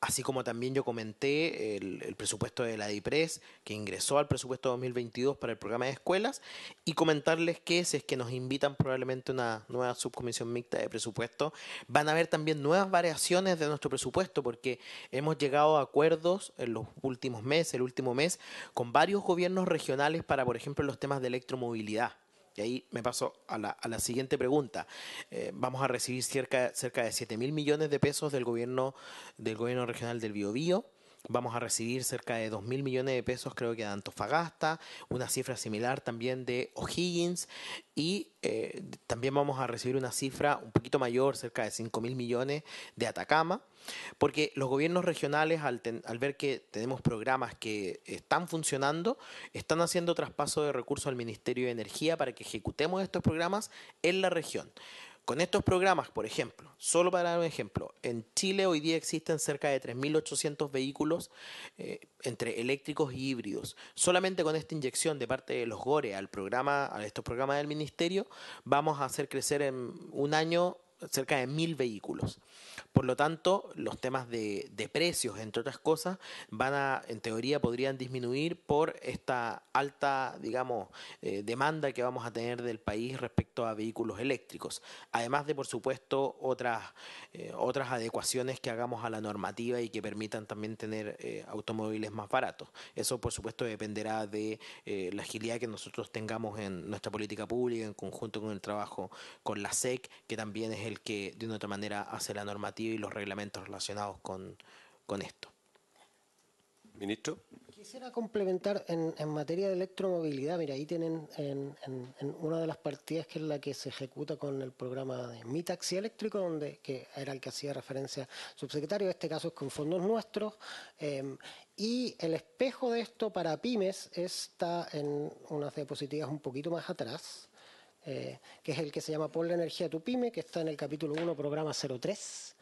así como también yo comenté el, presupuesto de la DIPRES que ingresó al presupuesto 2022 para el programa de escuelas y comentarles que si es que nos invitan probablemente una nueva subcomisión mixta de presupuesto, van a haber también nuevas variaciones de nuestro presupuesto porque hemos llegado a acuerdos en los últimos meses, el último mes mes con varios gobiernos regionales para, por ejemplo, los temas de electromovilidad. Y ahí me paso a la, siguiente pregunta. Eh, vamos a recibir cerca, de 7 mil millones de pesos del gobierno, del gobierno regional del Biobío. Vamos a recibir cerca de 2 mil millones de pesos, creo que de Antofagasta, una cifra similar también de O'Higgins, y eh, también vamos a recibir una cifra un poquito mayor, cerca de 5 mil millones de Atacama, porque los gobiernos regionales, al, al ver que tenemos programas que están funcionando, están haciendo traspaso de recursos al Ministerio de Energía para que ejecutemos estos programas en la región. Con estos programas, por ejemplo, solo para dar un ejemplo, en Chile hoy día existen cerca de 3.800 vehículos eh, entre eléctricos y híbridos. Solamente con esta inyección de parte de los GORE al programa, a estos programas del Ministerio, vamos a hacer crecer en un año cerca de mil vehículos. Por lo tanto, los temas de, precios, entre otras cosas, van a, en teoría, podrían disminuir por esta alta, digamos, eh, demanda que vamos a tener del país respecto a vehículos eléctricos. Además de, por supuesto, otras, eh, otras adecuaciones que hagamos a la normativa y que permitan también tener eh, automóviles más baratos. Eso, por supuesto, dependerá de la agilidad que nosotros tengamos en nuestra política pública en conjunto con el trabajo con la SEC, que también es el que de una otra manera hace la normativa y los reglamentos relacionados con, esto. Ministro. Quisiera complementar en, materia de electromovilidad. Mira, ahí tienen en, una de las partidas que es la que se ejecuta con el programa de Mi Taxi Eléctrico, donde, que era el que hacía referencia subsecretario, en este caso es con fondos nuestros. Eh, y el espejo de esto para pymes está en unas diapositivas un poquito más atrás. Eh, que es el que se llama por la energía a tu pyme, que está en el capítulo 1, programa 03.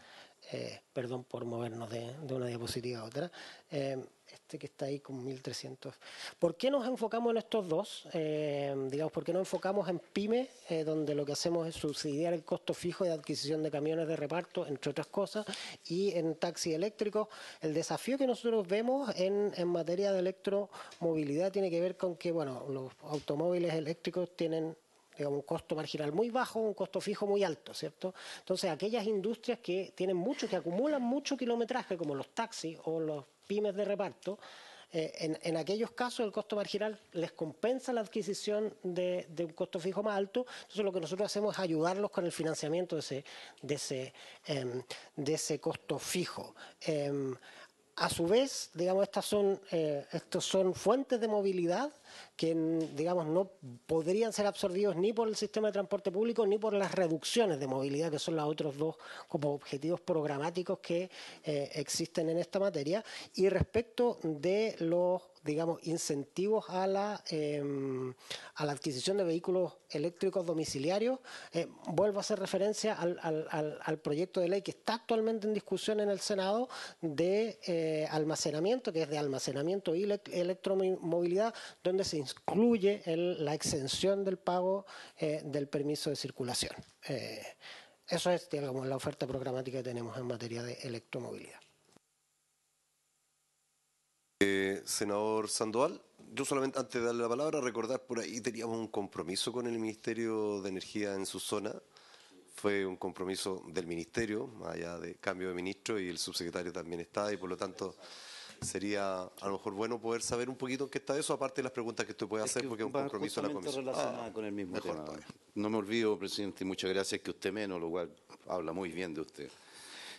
Eh, perdón por movernos de, de, una diapositiva a otra. Eh, este que está ahí con 1300. ¿Por qué nos enfocamos en estos dos? digamos, ¿por qué nos enfocamos en pyme, donde lo que hacemos es subsidiar el costo fijo de adquisición de camiones de reparto, entre otras cosas, y en taxis eléctricos? El desafío que nosotros vemos en, en materia de electromovilidad tiene que ver con que, bueno, los automóviles eléctricos tienen un costo marginal muy bajo, un costo fijo muy alto, ¿cierto? Entonces, aquellas industrias que tienen mucho, que acumulan mucho kilometraje, como los taxis o los pymes de reparto, eh, en, aquellos casos el costo marginal les compensa la adquisición de, un costo fijo más alto, entonces lo que nosotros hacemos es ayudarlos con el financiamiento de ese, de ese, em, de ese costo fijo. Em, a su vez, digamos, estas son, eh, estos son fuentes de movilidad que, digamos, no podrían ser absorbidos ni por el sistema de transporte público ni por las reducciones de movilidad, que son los otros dos como objetivos programáticos que eh, existen en esta materia. Y respecto de los digamos, incentivos a la, em, a la adquisición de vehículos eléctricos domiciliarios. Eh, vuelvo a hacer referencia al, proyecto de ley que está actualmente en discusión en el Senado de eh, almacenamiento, que es de almacenamiento y electromovilidad, donde se incluye la exención del pago eh, del permiso de circulación. eso es, digamos, la oferta programática que tenemos en materia de electromovilidad. Eh, senador Sandoval, yo solamente antes de darle la palabra, recordar por ahí teníamos un compromiso con el Ministerio de Energía en su zona. Fue un compromiso del Ministerio, más allá de cambio de ministro, y el subsecretario también está, y por lo tanto sería a lo mejor bueno poder saber un poquito qué está eso, aparte de las preguntas que usted puede hacer, porque es un compromiso de la comisión. No me olvido, presidente, y muchas gracias, que usted menos, lo cual habla muy bien de usted.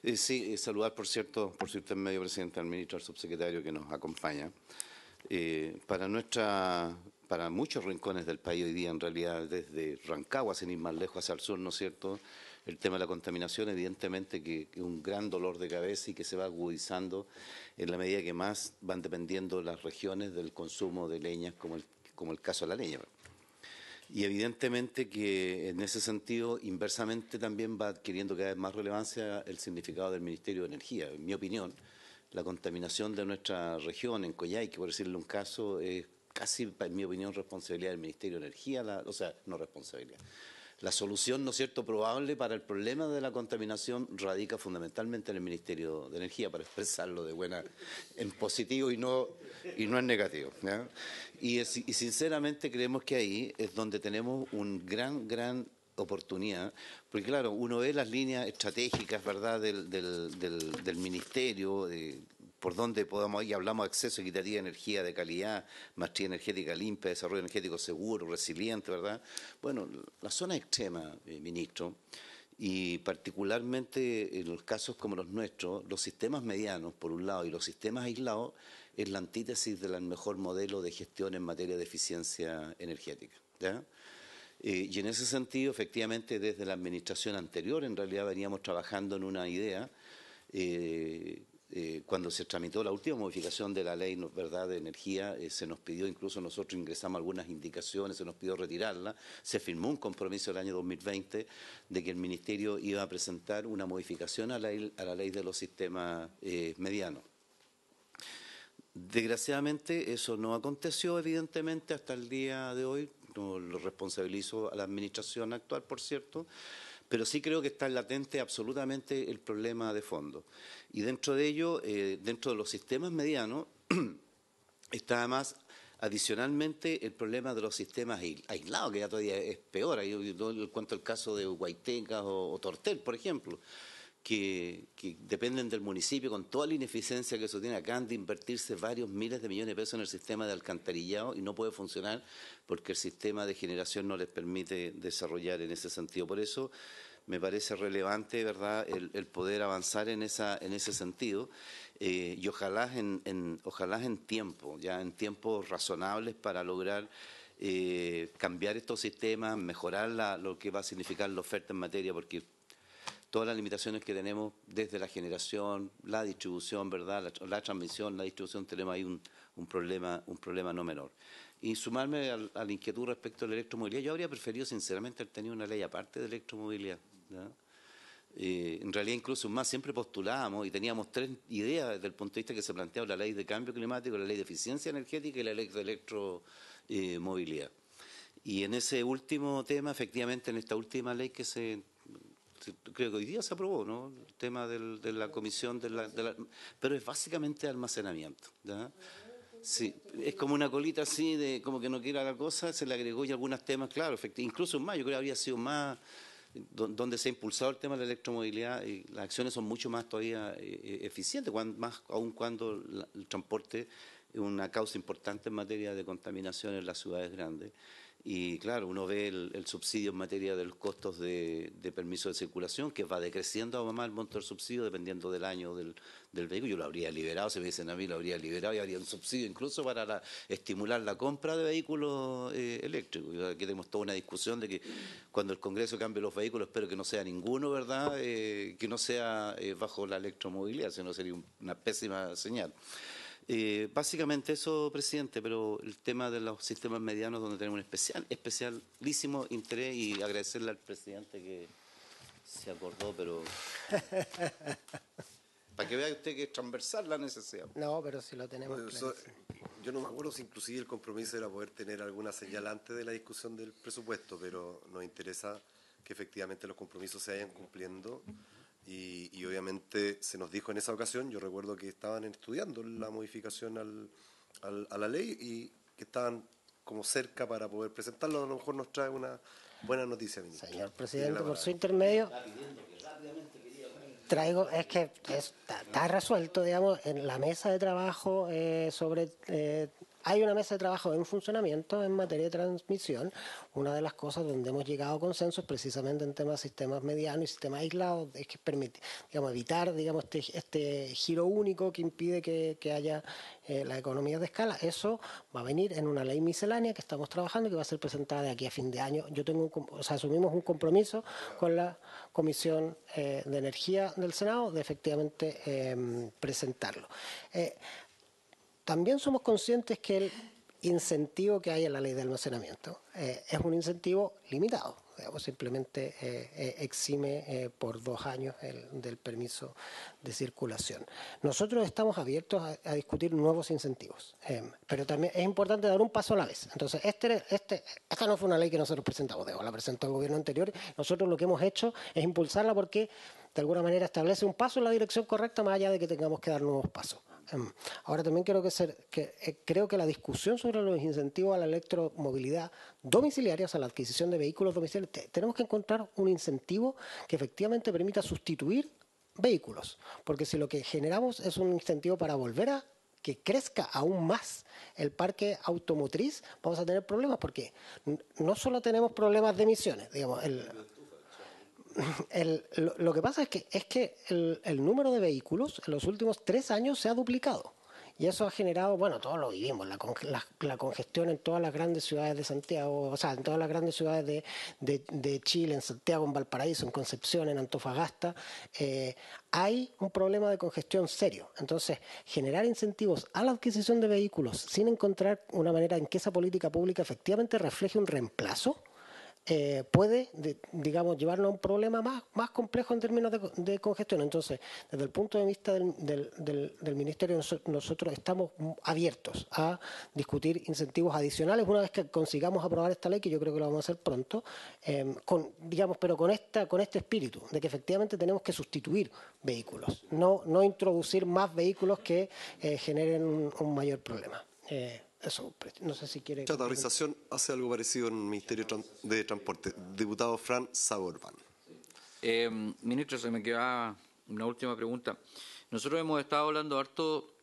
Eh, sí, eh, saludar, por cierto, por su medio presidente, al ministro, al subsecretario que nos acompaña. Eh, para nuestra, para muchos rincones del país hoy día, en realidad, desde Rancagua, sin ir más lejos, hacia el sur, ¿no es cierto?, el tema de la contaminación, evidentemente que es un gran dolor de cabeza y que se va agudizando en la medida que más van dependiendo las regiones del consumo de leñas, como el, como el caso de la leña. Y evidentemente que en ese sentido, inversamente también va adquiriendo cada vez más relevancia el significado del Ministerio de Energía. En mi opinión, la contaminación de nuestra región, en Coyay, que por decirle un caso, es casi, en mi opinión, responsabilidad del Ministerio de Energía, o sea, no responsabilidad la solución, ¿no es cierto?, probable para el problema de la contaminación radica fundamentalmente en el Ministerio de Energía, para expresarlo de buena, en positivo y no, y no en negativo. Y, sinceramente creemos que ahí es donde tenemos un gran, gran oportunidad, porque claro, uno ve las líneas estratégicas, ¿verdad?, del, ministerio, de por donde podamos ir. Hablamos de acceso, quitaría de energía de calidad, maestría energética limpia, desarrollo energético seguro, resiliente, ¿verdad? Bueno, la zona extrema, eh, ministro, y particularmente en los casos como los nuestros, los sistemas medianos, por un lado, y los sistemas aislados, es la antítesis del mejor modelo de gestión en materia de eficiencia energética. Eh, y en ese sentido, efectivamente, desde la administración anterior, en realidad veníamos trabajando en una idea. Eh, eh, cuando se tramitó la última modificación de la ley ¿verdad? de energía, eh, se nos pidió, incluso nosotros ingresamos algunas indicaciones, se nos pidió retirarla, se firmó un compromiso el año 2020 de que el Ministerio iba a presentar una modificación a la, ley de los sistemas eh, medianos. Desgraciadamente eso no aconteció, evidentemente, hasta el día de hoy, lo responsabilizo a la administración actual, por cierto, pero sí creo que está latente absolutamente el problema de fondo. Y dentro de ello, eh, dentro de los sistemas medianos, [clears throat] está además adicionalmente el problema de los sistemas aislados, que ya todavía es peor. Yo, cuanto cuento el caso de Huaytecas o Tortel, por ejemplo que, dependen del municipio, con toda la ineficiencia que eso tiene, acá de invertirse varios miles de millones de pesos en el sistema de alcantarillado y no puede funcionar porque el sistema de generación no les permite desarrollar en ese sentido. Por eso me parece relevante, ¿verdad?, el, poder avanzar en, esa, en ese sentido eh, y ojalá en, ojalá en tiempo, ya en tiempos razonables para lograr... Eh, cambiar estos sistemas, mejorar lo que va a significar la oferta en materia, porque todas las limitaciones que tenemos desde la generación, la distribución, ¿verdad? La, transmisión, la distribución, tenemos ahí un, problema, un problema no menor. Y sumarme a la inquietud respecto a la electromovilidad, yo habría preferido sinceramente haber tenido una ley aparte de electromovilidad. Eh, en realidad incluso más siempre postulábamos y teníamos tres ideas desde el punto de vista que se planteaba la ley de cambio climático, la ley de eficiencia energética y la ley de electromovilidad. Eh, y en ese último tema, efectivamente, en esta última ley que se creo que hoy día se aprobó, ¿no? El tema de la comisión, pero es básicamente almacenamiento. Sí, es como una colita así, de como que no quiera la cosa, se le agregó y algunos temas, claro, incluso más, yo creo que habría sido más donde se ha impulsado el tema de la electromovilidad y las acciones son mucho más todavía eh, eh, eficientes, más aun cuando el transporte es una causa importante en materia de contaminación en las ciudades grandes. Y claro, uno ve el, subsidio en materia de los costos de, permiso de circulación, que va decreciendo a más el monto del subsidio dependiendo del año del, vehículo. Yo lo habría liberado, se me dicen a mí, lo habría liberado y habría un subsidio incluso para estimular la compra de vehículos eh, eléctricos. Aquí tenemos toda una discusión de que cuando el Congreso cambie los vehículos, espero que no sea ninguno, ¿verdad? Eh, que no sea eh, bajo la electromovilidad, sino sería una pésima señal. Eh, básicamente eso, presidente, pero el tema de los sistemas medianos donde tenemos un especial, especialísimo interés y agradecerle al presidente que se acordó, pero... [laughs] Para que vea usted que es transversal la necesidad. No, pero si lo tenemos. Eh, yo no me acuerdo si inclusive el compromiso era poder tener alguna señal mm. antes de la discusión del presupuesto, pero nos interesa que efectivamente los compromisos se vayan cumpliendo. Y, obviamente se nos dijo en esa ocasión, yo recuerdo que estaban estudiando la modificación al, a la ley y que estaban como cerca para poder presentarlo, a lo mejor nos trae una buena noticia. Señor presidente, por su intermedio, traigo, es que está, resuelto, digamos, en la mesa de trabajo eh, sobre eh, hay una mesa de trabajo en funcionamiento en materia de transmisión. Una de las cosas donde hemos llegado a consensos precisamente en temas de sistemas medianos y sistemas aislados, es que permite digamos, evitar digamos, este, este giro único que impide que, haya eh, la economía de escala. Eso va a venir en una ley miscelánea que estamos trabajando y que va a ser presentada de aquí a fin de año. Yo tengo asumimos un compromiso con la Comisión eh, de Energía del Senado de efectivamente em, presentarlo. Eh, también somos conscientes que el incentivo que hay en la ley de almacenamiento eh, es un incentivo limitado. Digamos, simplemente eh, eh, exime por dos años el, del permiso de circulación. Nosotros estamos abiertos a, discutir nuevos incentivos, pero también es importante dar un paso a la vez. Entonces, este, este esta no fue una ley que nosotros presentamos, la presentó el gobierno anterior. Nosotros lo que hemos hecho es impulsarla porque de alguna manera establece un paso en la dirección correcta, más allá de que tengamos que dar nuevos pasos. Em, ahora también creo que, ser, que eh, creo que la discusión sobre los incentivos a la electromovilidad domiciliaria, o sea, la adquisición de vehículos domiciliarios, tenemos que encontrar un incentivo que efectivamente permita sustituir vehículos, porque si lo que generamos es un incentivo para volver a que crezca aún más el parque automotriz, vamos a tener problemas porque no solo tenemos problemas de emisiones, digamos, el, el, lo, que pasa es que, es que el, número de vehículos en los últimos tres años se ha duplicado. Y eso ha generado, bueno, todos lo vivimos, la, congestión en todas las grandes ciudades de Santiago, o sea, en todas las grandes ciudades de, Chile, en Santiago, en Valparaíso, en Concepción, en Antofagasta. Eh, hay un problema de congestión serio. Entonces, generar incentivos a la adquisición de vehículos sin encontrar una manera en que esa política pública efectivamente refleje un reemplazo eh, puede, digamos, llevarnos a un problema más, más complejo en términos de, congestión. Entonces, desde el punto de vista del, Ministerio, nosotros estamos abiertos a discutir incentivos adicionales una vez que consigamos aprobar esta ley, que yo creo que lo vamos a hacer pronto, em, con, digamos, pero con, esta, con este espíritu de que efectivamente tenemos que sustituir vehículos, no, no introducir más vehículos que eh, generen un, un, mayor problema. Eh, eso, no sé si quiere... hace algo parecido en el Ministerio de Transporte. Diputado Fran Saborban. Eh, ministro, se me queda una última pregunta. Nosotros hemos estado hablando harto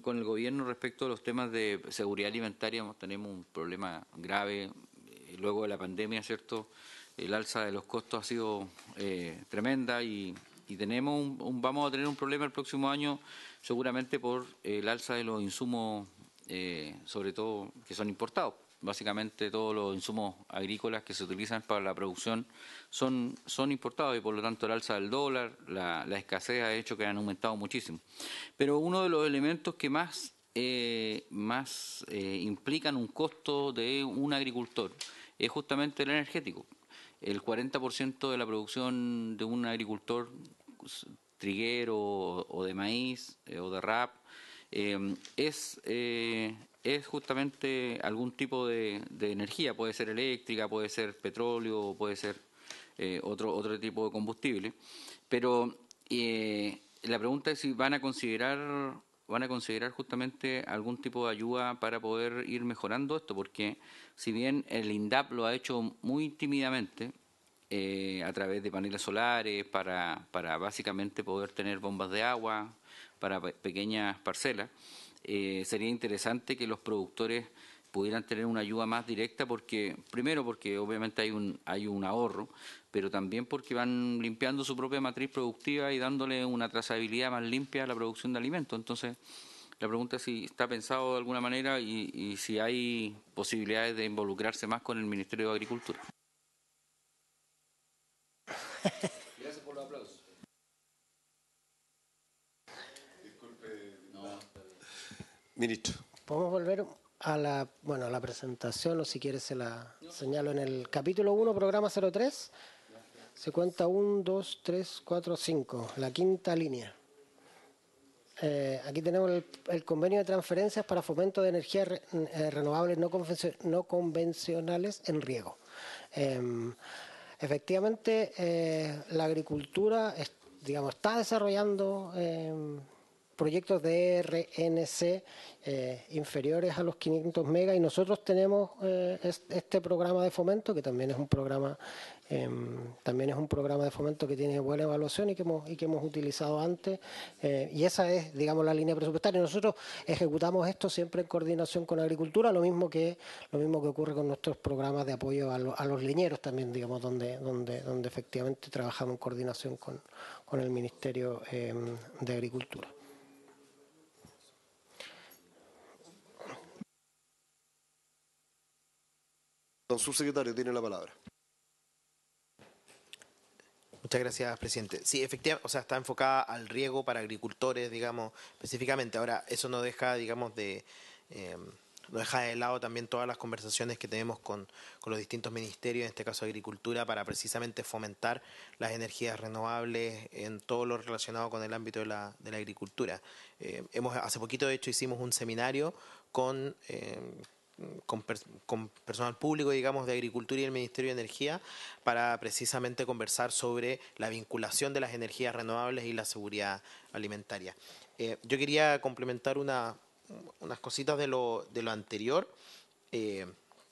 con el gobierno respecto a los temas de seguridad alimentaria. Tenemos un problema grave eh, luego de la pandemia, ¿cierto? El alza de los costos ha sido eh, tremenda y, tenemos vamos a tener un problema el próximo año seguramente por el alza de los insumos eh, sobre todo que son importados. Básicamente todos los insumos agrícolas que se utilizan para la producción son, importados y por lo tanto el alza del dólar, la, escasez ha hecho que han aumentado muchísimo. Pero uno de los elementos que más, eh, más eh, implican un costo de un agricultor es justamente el energético. El 40% de la producción de un agricultor triguero o de maíz o de rap Em, es, eh, es justamente algún tipo de, energía, puede ser eléctrica, puede ser petróleo, puede ser eh, otro, otro tipo de combustible. Pero eh, la pregunta es si van a considerar van a considerar justamente algún tipo de ayuda para poder ir mejorando esto, porque si bien el INDAP lo ha hecho muy tímidamente, a través de paneles solares para, para básicamente poder tener bombas de agua para pequeñas parcelas, eh, sería interesante que los productores pudieran tener una ayuda más directa porque primero porque obviamente hay un hay un ahorro, pero también porque van limpiando su propia matriz productiva y dándole una trazabilidad más limpia a la producción de alimentos. Entonces, la pregunta es si está pensado de alguna manera y si hay posibilidades de involucrarse más con el Ministerio de Agricultura. [laughs] Ministro. Podemos volver a la, bueno, a la presentación, o si quieres se la señalo en el capítulo 1, programa 03. Se cuenta 1, 2, 3, 4, 5, la quinta línea. Eh, aquí tenemos el, convenio de transferencias para fomento de energías eh, renovables no, no, convencionales en riego. Em, efectivamente, eh, la agricultura digamos, está desarrollando em, proyectos de RNC eh, inferiores a los 500 megas y nosotros tenemos eh, este programa de fomento que también es un programa em, también es un programa de fomento que tiene buena evaluación y que hemos y que hemos utilizado antes eh, y esa es digamos la línea presupuestaria nosotros ejecutamos esto siempre en coordinación con agricultura lo mismo que lo mismo que ocurre con nuestros programas de apoyo a, los leñeros también digamos donde donde donde efectivamente trabajamos en coordinación con, con el ministerio em, de agricultura Don subsecretario, tiene la palabra. Muchas gracias, presidente. Sí, efectivamente, o sea, está enfocada al riego para agricultores, digamos, específicamente. Ahora, eso no deja, digamos, de... Eh, deja de lado también todas las conversaciones que tenemos con, los distintos ministerios, en este caso Agricultura, para precisamente fomentar las energías renovables en todo lo relacionado con el ámbito de la, agricultura. Eh, hemos, hace poquito, de hecho, hicimos un seminario con... Eh, con, personal público, digamos, de Agricultura y el Ministerio de Energía para precisamente conversar sobre la vinculación de las energías renovables y la seguridad alimentaria. Eh, yo quería complementar unas cositas de lo, de lo anterior. Eh,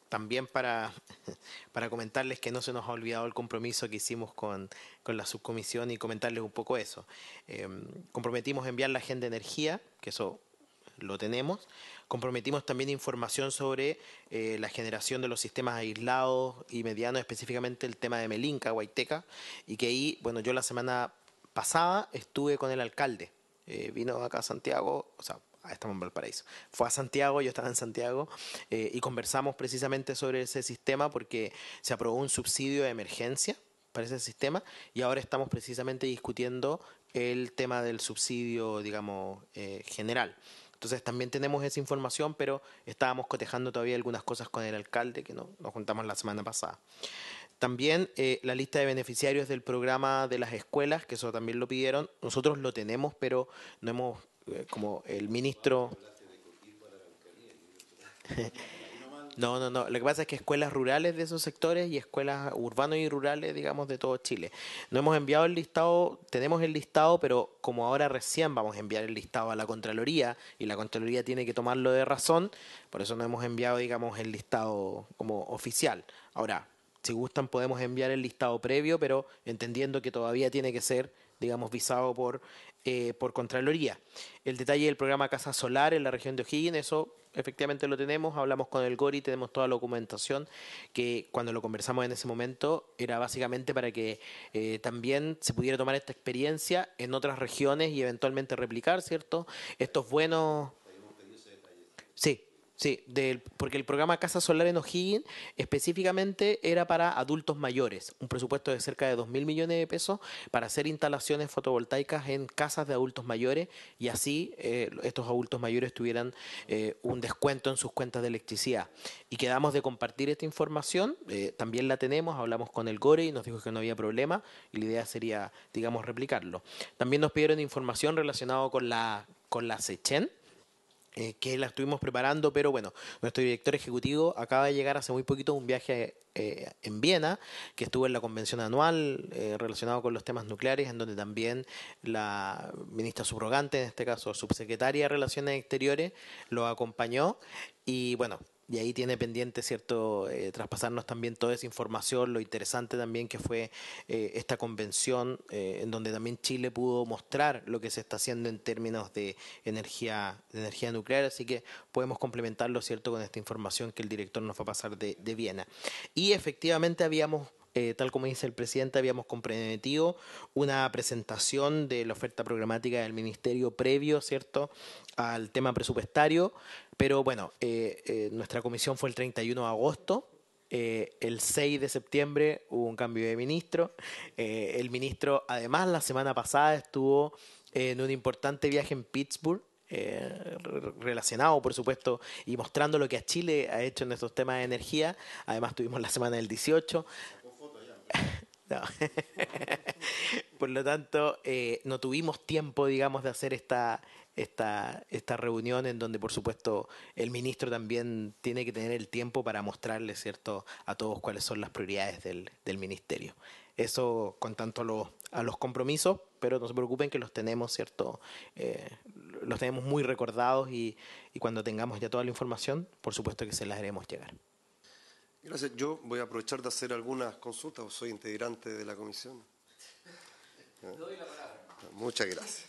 también para, [laughs] para comentarles que no se nos ha olvidado el compromiso que hicimos con, con la subcomisión y comentarles un poco eso. Eh, comprometimos enviar la agenda de energía, que eso lo tenemos. Comprometimos también información sobre eh, la generación de los sistemas aislados y medianos, específicamente el tema de Melinca, Guaiteca, y que ahí, bueno, yo la semana pasada estuve con el alcalde. Eh, vino acá a Santiago, o sea, ah, estamos en Valparaíso. Fue a Santiago, yo estaba en Santiago, eh, y conversamos precisamente sobre ese sistema porque se aprobó un subsidio de emergencia para ese sistema y ahora estamos precisamente discutiendo el tema del subsidio, digamos, general. Entonces también tenemos esa información, pero estábamos cotejando todavía algunas cosas con el alcalde que no, nos juntamos la semana pasada. También eh, la lista de beneficiarios del programa de las escuelas, que eso también lo pidieron. Nosotros lo tenemos, pero no hemos, eh, como el ministro... [laughs] No, no, no. Lo que pasa es que escuelas rurales de esos sectores y escuelas urbanos y rurales, digamos, de todo Chile. No hemos enviado el listado, tenemos el listado, pero como ahora recién vamos a enviar el listado a la Contraloría y la Contraloría tiene que tomarlo de razón, por eso no hemos enviado, digamos, el listado como oficial. Ahora, si gustan podemos enviar el listado previo, pero entendiendo que todavía tiene que ser, digamos, visado por, eh, por Contraloría. El detalle del programa Casa Solar en la región de O'Higgins, eso efectivamente lo tenemos, hablamos con el Gori, tenemos toda la documentación que cuando lo conversamos en ese momento era básicamente para que eh, también se pudiera tomar esta experiencia en otras regiones y eventualmente replicar, ¿cierto? Estos buenos... Sí, Sí, del, porque el programa Casa Solar en O'Higgins específicamente era para adultos mayores, un presupuesto de cerca de mil millones de pesos para hacer instalaciones fotovoltaicas en casas de adultos mayores y así eh, estos adultos mayores tuvieran eh, un descuento en sus cuentas de electricidad. Y quedamos de compartir esta información, eh, también la tenemos, hablamos con el Gore y nos dijo que no había problema y la idea sería, digamos, replicarlo. También nos pidieron información relacionada con la, con la Sechen eh, que la estuvimos preparando, pero bueno, nuestro director ejecutivo acaba de llegar hace muy poquito un viaje eh, en Viena, que estuvo en la convención anual eh, relacionado con los temas nucleares, en donde también la ministra subrogante, en este caso subsecretaria de Relaciones Exteriores, lo acompañó. Y bueno, y ahí tiene pendiente, ¿cierto?, eh, traspasarnos también toda esa información, lo interesante también que fue eh, esta convención, eh, en donde también Chile pudo mostrar lo que se está haciendo en términos de energía, de energía nuclear, así que podemos complementarlo, ¿cierto?, con esta información que el director nos va a pasar de, de Viena. Y efectivamente habíamos eh, tal como dice el presidente, habíamos comprometido una presentación de la oferta programática del ministerio previo, ¿cierto?, al tema presupuestario. Pero bueno, eh, eh, nuestra comisión fue el 31 de agosto. el 6 de septiembre hubo un cambio de ministro. el ministro, además, la semana pasada estuvo en un importante viaje en Pittsburgh relacionado, por supuesto, y mostrando lo que a Chile ha hecho en estos temas de energía. Además, tuvimos la semana del 18, [laughs] Por lo tanto, eh, no tuvimos tiempo, digamos, de hacer esta, esta, reunión en donde, por supuesto, el ministro también tiene que tener el tiempo para mostrarle, ¿cierto?, a todos cuáles son las prioridades del, ministerio. Eso con tanto a los, compromisos, pero no se preocupen que los tenemos, ¿cierto? Eh, los tenemos muy recordados y, y cuando tengamos ya toda la información, por supuesto que se las haremos llegar. Gracias. Yo voy a aprovechar de hacer algunas consultas, soy integrante de la comisión. Muchas gracias.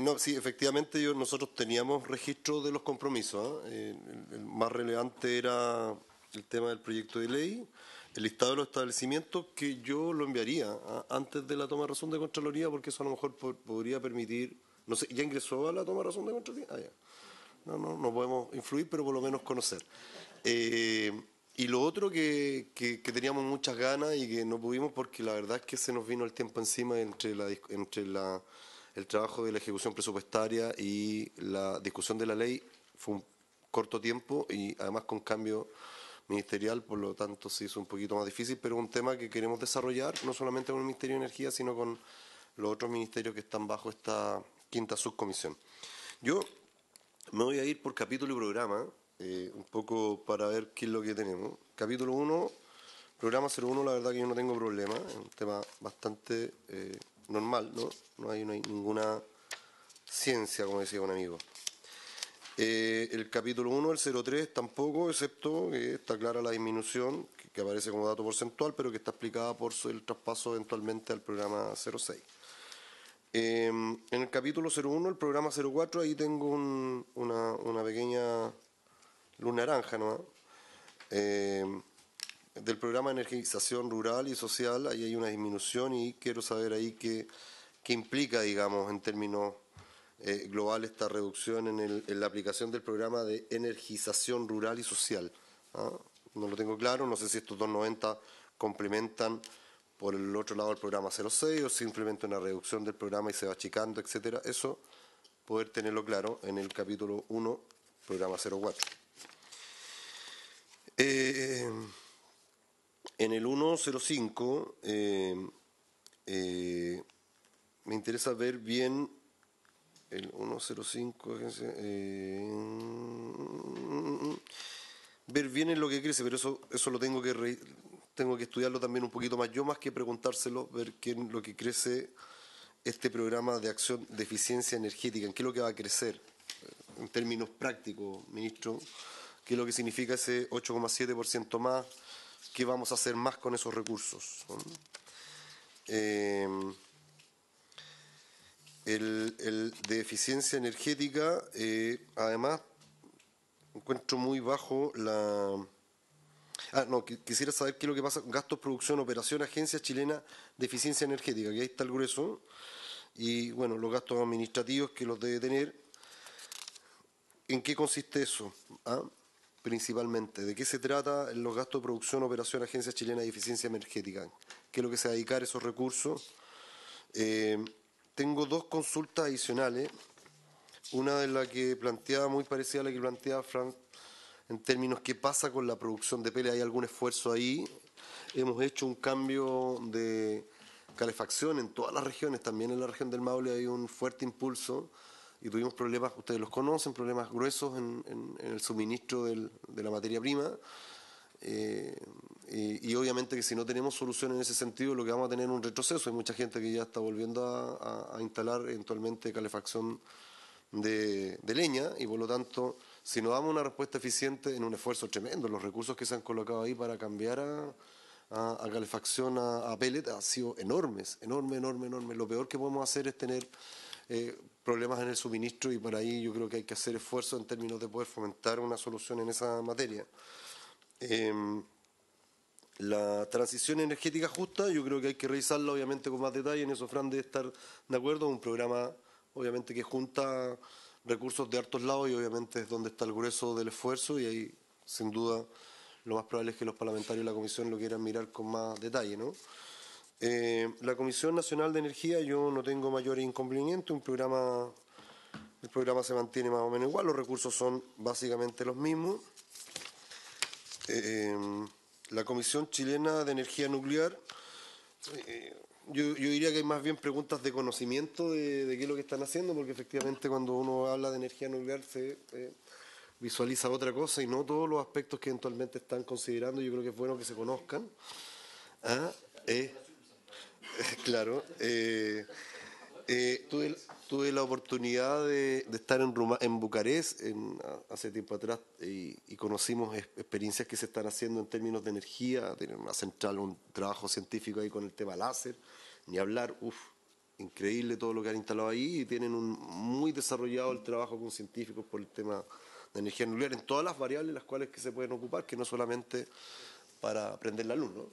No, sí, efectivamente nosotros teníamos registro de los compromisos. ¿ah? Eh, el, más relevante era el tema del proyecto de ley, el listado de los establecimientos que yo lo enviaría ¿ah? antes de la toma de razón de Contraloría porque eso a lo mejor podría permitir... No sé, ¿ya ingresó a la toma de razón de Contraloría? Ah, no, no, no podemos influir, pero por lo menos conocer. Eh, y lo otro que, teníamos muchas ganas y que no pudimos porque la verdad es que se nos vino el tiempo encima entre, la, entre la, el trabajo de la ejecución presupuestaria y la discusión de la ley. Fue un corto tiempo y además con cambio ministerial, por lo tanto se hizo un poquito más difícil, pero un tema que queremos desarrollar no solamente con el Ministerio de Energía, sino con los otros ministerios que están bajo esta quinta subcomisión. Yo me voy a ir por capítulo y programa eh, un poco para ver qué es lo que tenemos. Capítulo 1, programa 01, la verdad que yo no tengo problema, es un tema bastante eh, normal, ¿no? No hay, ninguna ciencia, como decía un amigo. Eh, el capítulo 1, el 03 tampoco, excepto que está clara la disminución, que, aparece como dato porcentual, pero que está explicada por el traspaso eventualmente al programa 06. en el capítulo 01, el programa 04, ahí tengo un, una, una pequeña luz naranja ¿no? Eh, del programa de energización rural y social, ahí hay una disminución y quiero saber ahí qué, qué implica, digamos, en términos eh, globales, esta reducción en, la aplicación del programa de energización rural y social. ¿ah? No lo tengo claro, no sé si estos 290 complementan por el otro lado el programa 06 o simplemente una reducción del programa y se va achicando, etcétera. Eso poder tenerlo claro en el capítulo 1, programa 04. Eh, en el 105 eh, eh, me interesa ver bien el 105, ver bien en lo que crece, pero eso, eso lo tengo que tengo que estudiarlo también un poquito más yo, más que preguntárselo, ver qué es lo que crece este programa de acción de eficiencia energética, en qué es lo que va a crecer en términos prácticos, ministro qué es lo que significa ese 8,7% más, qué vamos a hacer más con esos recursos. Em, el, de eficiencia energética, eh, además, encuentro muy bajo la... Ah, no, quisiera saber qué es lo que pasa con gastos, producción, operación, agencia chilena de eficiencia energética, que ahí está el grueso, y bueno, los gastos administrativos que los debe tener. ¿En qué consiste eso? ¿Ah? principalmente. ¿De qué se trata los gastos de producción, operación, Agencia Chilena de Eficiencia Energética? ¿Qué es lo que se va a dedicar esos recursos? Eh, tengo dos consultas adicionales. Una de la que planteaba, muy parecida a la que planteaba Frank, en términos qué pasa con la producción de pele. ¿Hay algún esfuerzo ahí? Hemos hecho un cambio de calefacción en todas las regiones, también en la región del Maule hay un fuerte impulso y tuvimos problemas, ustedes los conocen, problemas gruesos en, el suministro de la materia prima. Eh, y, obviamente que si no tenemos solución en ese sentido, lo que vamos a tener es un retroceso. Hay mucha gente que ya está volviendo a, instalar eventualmente calefacción de, leña y por lo tanto, si no damos una respuesta eficiente en un esfuerzo tremendo, los recursos que se han colocado ahí para cambiar a, calefacción a, pellet han sido enormes, enorme, enorme, enorme. Lo peor que podemos hacer es tener eh, problemas en el suministro y para ahí yo creo que hay que hacer esfuerzo en términos de poder fomentar una solución en esa materia. Em, la transición energética justa, yo creo que hay que revisarla obviamente con más detalle, en eso Fran debe estar de acuerdo, un programa obviamente que junta recursos de hartos lados y obviamente es donde está el grueso del esfuerzo y ahí sin duda lo más probable es que los parlamentarios de la comisión lo quieran mirar con más detalle, ¿no? Eh, la Comisión Nacional de Energía, yo no tengo mayor inconveniente, el programa se mantiene más o menos igual, los recursos son básicamente los mismos. Eh, la Comisión Chilena de Energía Nuclear, eh, yo, diría que hay más bien preguntas de conocimiento de, qué es lo que están haciendo, porque efectivamente cuando uno habla de energía nuclear se visualiza otra cosa y no todos los aspectos que eventualmente están considerando, yo creo que es bueno que se conozcan. ¿ah? [laughs] claro. Eh, eh, tuve, la oportunidad de, estar en, Bucarest hace tiempo atrás y, conocimos experiencias que se están haciendo en términos de energía. Tienen una central, un trabajo científico ahí con el tema láser. Ni hablar, uff, increíble todo lo que han instalado ahí y tienen un, muy desarrollado el trabajo con científicos por el tema de energía nuclear en todas las variables las cuales que se pueden ocupar, que no solamente para prender la luz, ¿no?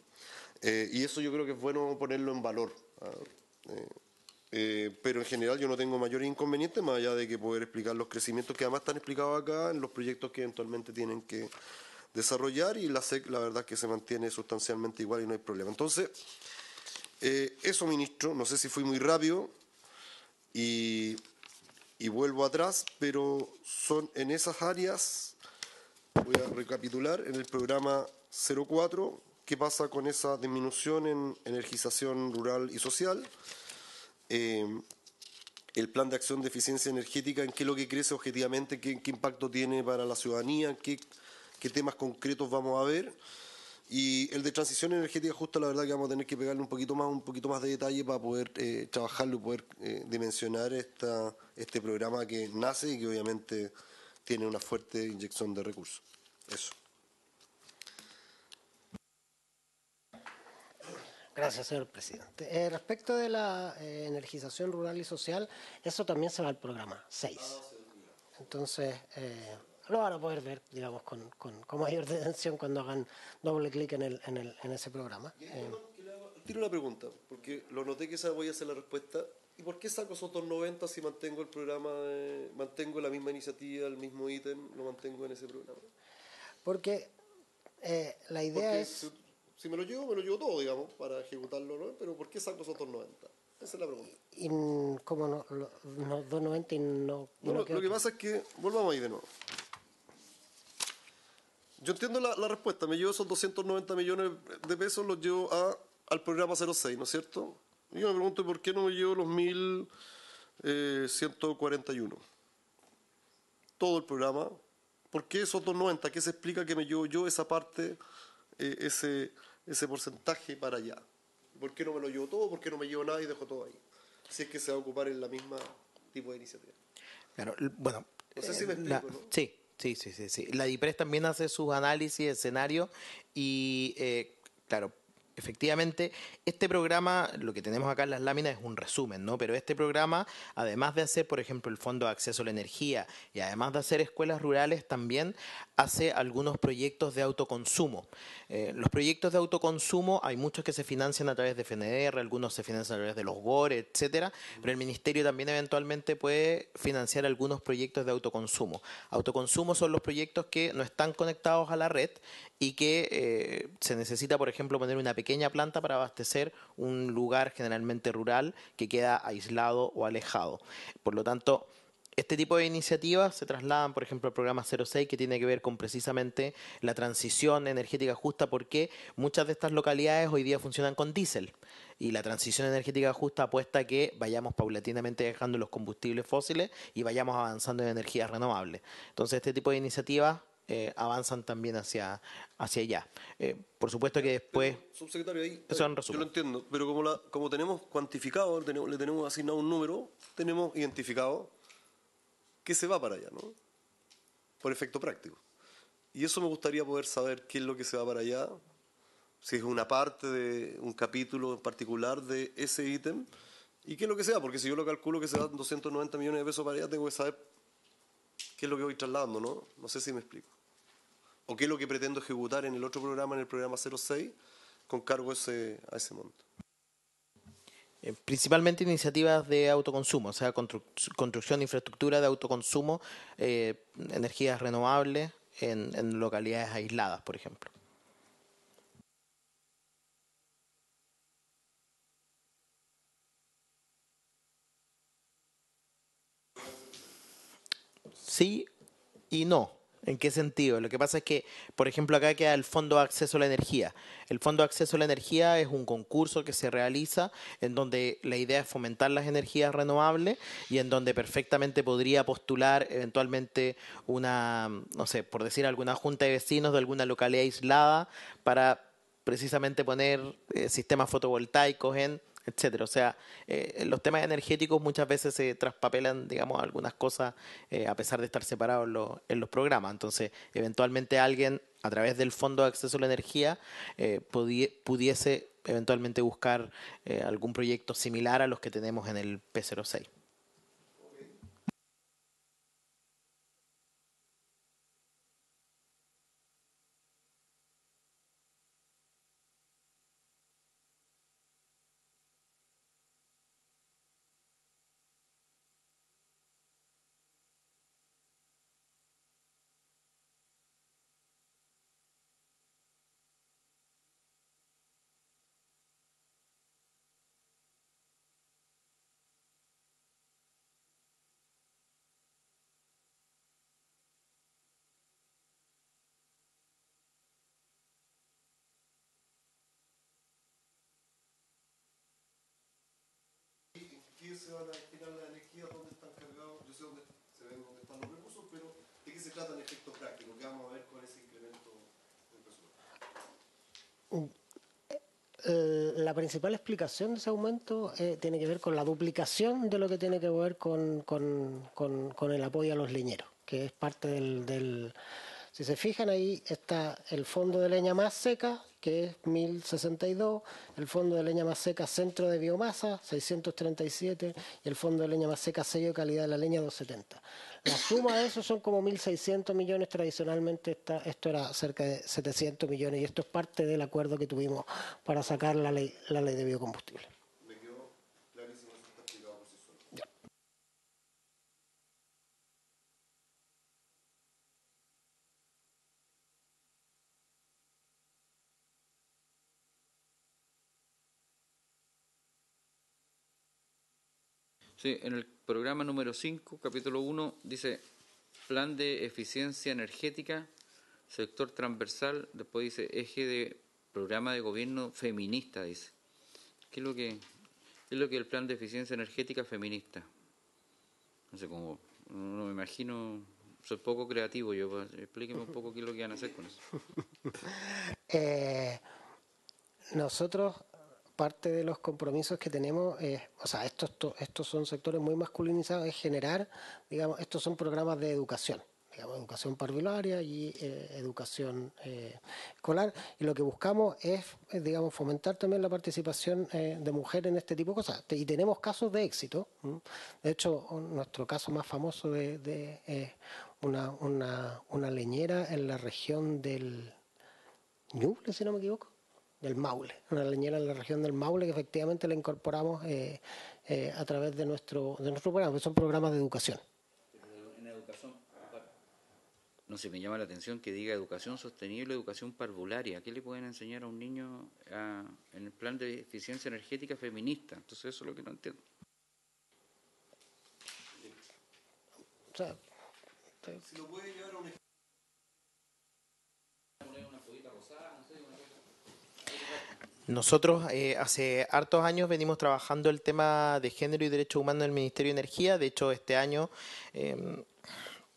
Eh, y eso yo creo que es bueno ponerlo en valor. Ah, eh, eh, pero en general yo no tengo mayor inconveniente más allá de que poder explicar los crecimientos que además están explicados acá en los proyectos que eventualmente tienen que desarrollar y la la verdad es que se mantiene sustancialmente igual y no hay problema. Entonces, eso ministro, no sé si fui muy rápido y, y vuelvo atrás, pero son en esas áreas, voy a recapitular, en el programa 04 qué pasa con esa disminución en energización rural y social, eh, el plan de acción de eficiencia energética, en qué es lo que crece objetivamente, qué, impacto tiene para la ciudadanía, qué, qué temas concretos vamos a ver. Y el de transición energética justa, la verdad que vamos a tener que pegarle un poquito más, un poquito más de detalle para poder eh, trabajarlo poder eh, dimensionar esta, este programa que nace y que obviamente tiene una fuerte inyección de recursos. Eso. Gracias, señor presidente. Eh, respecto de la eh, energización rural y social, eso también se va al programa 6. Ah, Entonces, eh, lo van a poder ver, digamos, con, con, mayor [laughs] detención cuando hagan doble clic en, el, en, el, en ese programa. Tiro una pregunta, porque lo noté que esa voy a hacer la respuesta. ¿Y por qué saco esos 90 si mantengo el programa, mantengo la misma iniciativa, el mismo ítem, lo mantengo en ese programa? Porque la idea es si me lo llevo, me lo llevo todo, digamos, para ejecutarlo, ¿no? Pero ¿por qué saco esos 290? Esa es la pregunta. ¿Y mm, cómo no? Lo, no 290 y no... lo, que pasa es que, volvamos ahí de nuevo. Yo entiendo la, respuesta, me llevo esos 290 millones de pesos, los llevo a, al programa 06, ¿no es cierto? Y yo me pregunto por qué no me llevo los 1141. Eh, todo el programa. ¿Por qué esos 290? ¿Qué se explica que me llevo yo esa parte e-, ese, ese porcentaje para allá. ¿Por qué no me lo llevo todo? ¿Por qué no me llevo nada y dejo todo ahí? Si es que se va a ocupar en la misma tipo de iniciativa. Claro, bueno. No sé eh, si me la, Sí, sí, sí, sí, sí. La DIPRES también hace sus análisis de escenario y, eh, claro, Efectivamente, este programa, lo que tenemos acá en las láminas es un resumen, ¿no? Pero este programa, además de hacer, por ejemplo, el Fondo de Acceso a la Energía y además de hacer escuelas rurales, también hace algunos proyectos de autoconsumo. Eh, los proyectos de autoconsumo hay muchos que se financian a través de FNR, algunos se financian a través de los GORE, etcétera, pero el Ministerio también eventualmente puede financiar algunos proyectos de autoconsumo. Autoconsumo son los proyectos que no están conectados a la red y que eh, se necesita, por ejemplo, poner una pequeña planta para abastecer un lugar generalmente rural que queda aislado o alejado. Por lo tanto, este tipo de iniciativas se trasladan, por ejemplo, al programa 06, que tiene que ver con precisamente la transición energética justa, porque muchas de estas localidades hoy día funcionan con diésel. Y la transición energética justa apuesta a que vayamos paulatinamente dejando los combustibles fósiles y vayamos avanzando en energías renovables. Entonces, este tipo de iniciativas eh, avanzan también hacia, hacia allá. Eh, por supuesto que después... subsecretario, ahí, yo lo entiendo, pero como, la, como tenemos cuantificado, le tenemos asignado un número, tenemos identificado que se va para allá, ¿no? Por efecto práctico. Y eso me gustaría poder saber qué es lo que se va para allá, si es una parte de un capítulo en particular de ese ítem, y qué es lo que sea, porque si yo lo calculo que se dan 290 millones de pesos para allá, tengo que saber qué es lo que voy trasladando, ¿no? No sé si me explico o qué es lo que pretendo ejecutar en el otro programa, en el programa 06, con cargo a ese, monto. Eh, principalmente iniciativas de autoconsumo, o sea, construcción de infraestructura de autoconsumo, eh, energías renovables en localidades aisladas, por ejemplo. Sí y no. ¿En qué sentido? Lo que pasa es que, por ejemplo, acá queda el Fondo de Acceso a la Energía. El Fondo de Acceso a la Energía es un concurso que se realiza en donde la idea es fomentar las energías renovables y en donde perfectamente podría postular eventualmente una, no sé, por decir alguna junta de vecinos de alguna localidad aislada para precisamente poner eh, sistemas fotovoltaicos en etcétera. O sea, eh, los temas energéticos muchas veces se traspapelan, digamos, algunas cosas eh, a pesar de estar separados en, los programas. Entonces, eventualmente alguien a través del Fondo de Acceso a la Energía eh, pudiese eventualmente buscar algún proyecto similar a los que tenemos en el P06. se van a destinar la energía dónde están cargados, yo sé dónde se ven dónde están los recursos, pero de qué se trata en efecto práctico, ¿Qué vamos a ver con ese incremento del presupuesto. Eh, la principal explicación de ese aumento eh, tiene que ver con la duplicación de lo que tiene que ver con, con, con, con el apoyo a los leñeros, que es parte del, del, Si se fijan ahí está el fondo de leña más seca que es 1062, el fondo de leña más seca centro de biomasa 637 y el fondo de leña más seca sello de calidad de la leña 270. La suma de eso son como 1.600 millones, tradicionalmente está, esto era cerca de 700 millones y esto es parte del acuerdo que tuvimos para sacar la ley, la ley de biocombustible. Sí, en el programa número 5, capítulo 1, dice plan de eficiencia energética, sector transversal, después dice eje de programa de gobierno feminista, dice. ¿Qué es lo que es lo que el plan de eficiencia energética feminista? No sé cómo, no me imagino, soy poco creativo yo, pues, explíqueme un poco qué es lo que van a hacer con eso. [laughs] Eh, nosotros parte de los compromisos que tenemos es, o sea, estos, estos son sectores muy masculinizados, es generar, digamos, estos son programas de educación, digamos, educación parvularia y eh, educación eh, escolar, y lo que buscamos es, eh, digamos, fomentar también la participación de mujeres en este tipo de cosas, y tenemos casos de éxito, de hecho, nuestro caso más famoso de, una, una, una leñera en la región del Ñuble, si no me equivoco, del Maule, una leñera en la región del Maule que efectivamente la incorporamos eh, eh, a través de nuestro, de nuestro programa, que son programas de educación. En educación. No se me llama la atención que diga educación sostenible, educación parvularia. ¿Qué le pueden enseñar a un niño en el plan de eficiencia energética feminista? Entonces eso es lo que no entiendo. O sea, si lo puede llevar a un... una rosada, nosotros eh, hace hartos años venimos trabajando el tema de género y derechos humanos en el Ministerio de Energía. De hecho, este año em,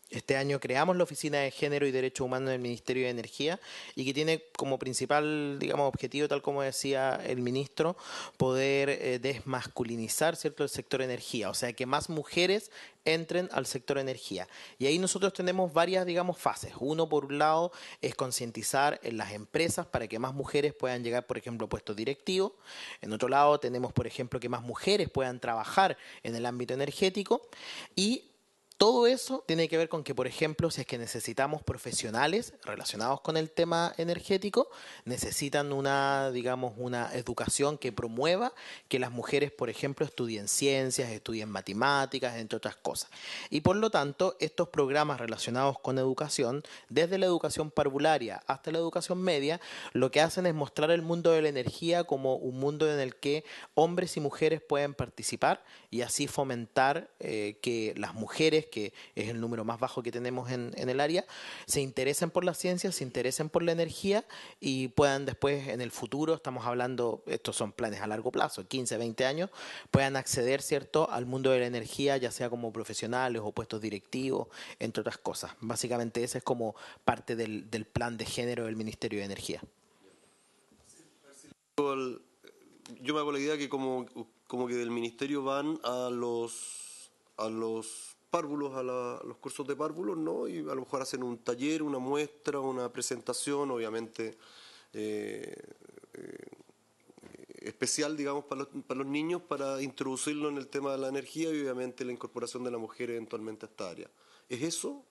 este año creamos la Oficina de Género y Derechos Humanos del Ministerio de Energía y que tiene como principal, digamos, objetivo, tal como decía el ministro, poder eh, desmasculinizar, ¿cierto?, el sector energía, o sea, que más mujeres entren al sector energía. Y ahí nosotros tenemos varias, digamos, fases. Uno, por un lado, es concientizar en las empresas para que más mujeres puedan llegar, por ejemplo, a puestos directivos. En otro lado, tenemos, por ejemplo, que más mujeres puedan trabajar en el ámbito energético. Y todo eso tiene que ver con que, por ejemplo, si es que necesitamos profesionales relacionados con el tema energético, necesitan una, digamos, una educación que promueva que las mujeres, por ejemplo, estudien ciencias, estudien matemáticas, entre otras cosas. Y por lo tanto, estos programas relacionados con educación, desde la educación parvularia hasta la educación media, lo que hacen es mostrar el mundo de la energía como un mundo en el que hombres y mujeres pueden participar y así fomentar eh, que las mujeres que es el número más bajo que tenemos en, el área, se interesen por la ciencia, se interesen por la energía y puedan después en el futuro, estamos hablando, estos son planes a largo plazo, 15, 20 años, puedan acceder, ¿cierto?, al mundo de la energía, ya sea como profesionales o puestos directivos, entre otras cosas. Básicamente ese es como parte del, del plan de género del Ministerio de Energía. Yo me hago la idea que como, como que del ministerio van a los a los párvulos a, los cursos de párvulos, ¿no? Y a lo mejor hacen un taller, una muestra, una presentación, obviamente eh, eh, especial, digamos, para los, niños, para introducirlo en el tema de la energía y obviamente la incorporación de la mujer eventualmente a esta área. ¿Es eso?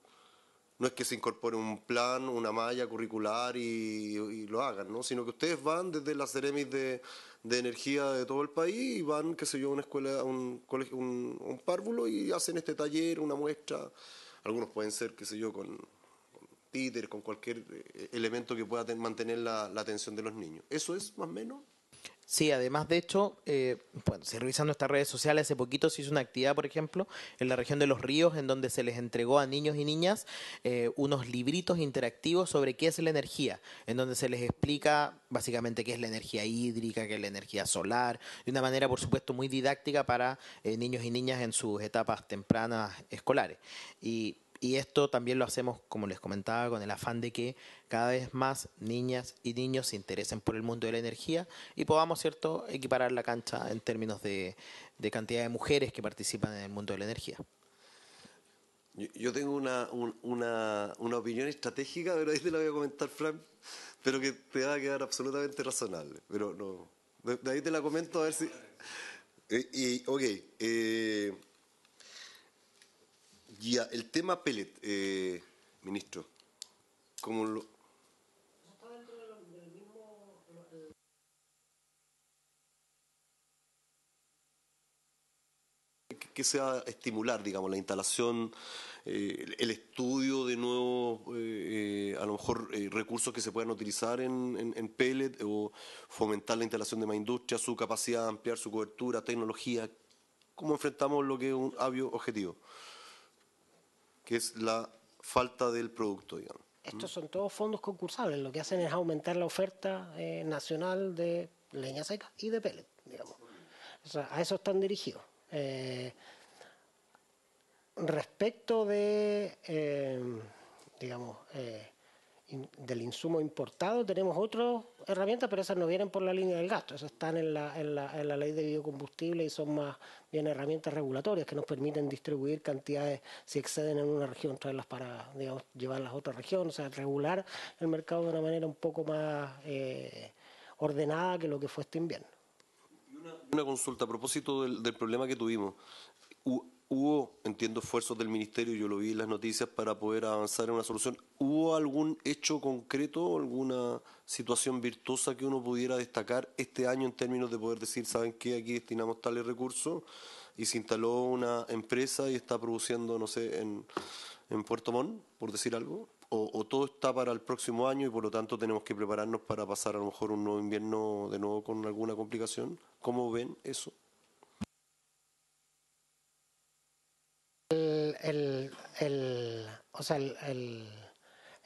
No es que se incorpore un plan, una malla curricular y, lo hagan, ¿no? Sino que ustedes van desde la Ceremis de de energía de todo el país y van, qué sé yo, a una escuela, a un, colegio, un, párvulo y hacen este taller, una muestra. Algunos pueden ser, qué sé yo, con, con títeres, con cualquier eh, elemento que pueda mantener la, la atención de los niños. Eso es más o menos Sí, además de hecho, eh, bueno, si revisan nuestras redes sociales, hace poquito se hizo una actividad, por ejemplo, en la región de Los Ríos, en donde se les entregó a niños y niñas eh, unos libritos interactivos sobre qué es la energía, en donde se les explica básicamente qué es la energía hídrica, qué es la energía solar, de una manera, por supuesto, muy didáctica para eh, niños y niñas en sus etapas tempranas escolares. Y y esto también lo hacemos, como les comentaba, con el afán de que cada vez más niñas y niños se interesen por el mundo de la energía y podamos, ¿cierto?, equiparar la cancha en términos de, cantidad de mujeres que participan en el mundo de la energía. Yo tengo una, opinión estratégica, pero ahí te la voy a comentar, Fran, pero que te va a quedar absolutamente razonable. Pero no, de, ahí te la comento a ver si... Eh, y, ok, eh, el tema pellet, eh, ministro, ¿cómo lo...? dentro Que, sea estimular, digamos, la instalación, eh, el estudio de nuevos, eh, a lo mejor, recursos que se puedan utilizar en, pellet o fomentar la instalación de más industria, su capacidad de ampliar su cobertura, tecnología, ¿cómo enfrentamos lo que es un avio objetivo? que es la falta del producto, digamos. Estos son todos fondos concursables, lo que hacen es aumentar la oferta eh, nacional de leña seca y de pellet, digamos. a eso están dirigidos. Eh, respecto de, eh, digamos, del insumo importado. Tenemos otras herramientas, pero esas no vienen por la línea del gasto. Esas están en la, en la, en la ley de biocombustible y son más bien herramientas regulatorias que nos permiten distribuir cantidades si exceden en una región, traerlas para digamos, llevarlas a otra región. O sea, regular el mercado de una manera un poco más eh, ordenada que lo que fue este invierno. Una, consulta a propósito del, problema que tuvimos hubo, entiendo, esfuerzos del Ministerio, yo lo vi en las noticias, para poder avanzar en una solución. ¿Hubo algún hecho concreto, alguna situación virtuosa que uno pudiera destacar este año en términos de poder decir, ¿saben qué? Aquí destinamos tales recursos y se instaló una empresa y está produciendo, no sé, en, Puerto Montt, por decir algo. O, o, todo está para el próximo año y por lo tanto tenemos que prepararnos para pasar a lo mejor un nuevo invierno de nuevo con alguna complicación. ¿Cómo ven eso? el, el, o sea, el,